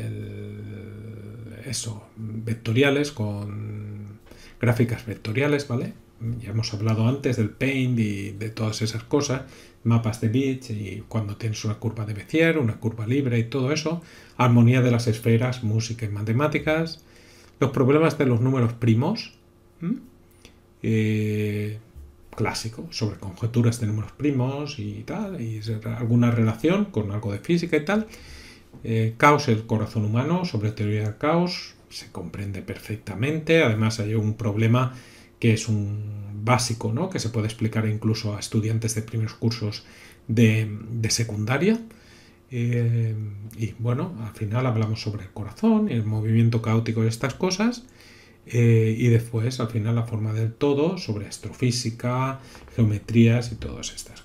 Speaker 1: eso, vectoriales, con gráficas vectoriales, ¿vale? Ya hemos hablado antes del paint y de todas esas cosas, mapas de bits y cuando tienes una curva de Bézier, una curva libre y todo eso, armonía de las esferas, música y matemáticas, los problemas de los números primos. clásicos eh, clásico, sobre conjeturas de números primos y tal, y alguna relación con algo de física y tal. Eh, caos, el corazón humano, sobre teoría del caos, se comprende perfectamente. Además, hay un problema que es un básico, ¿no? que se puede explicar incluso a estudiantes de primeros cursos de secundaria. Eh, y bueno, al final hablamos sobre el corazón, el movimiento caótico de estas cosas. Eh, y después, al final, la forma del todo sobre astrofísica, geometrías y todas estas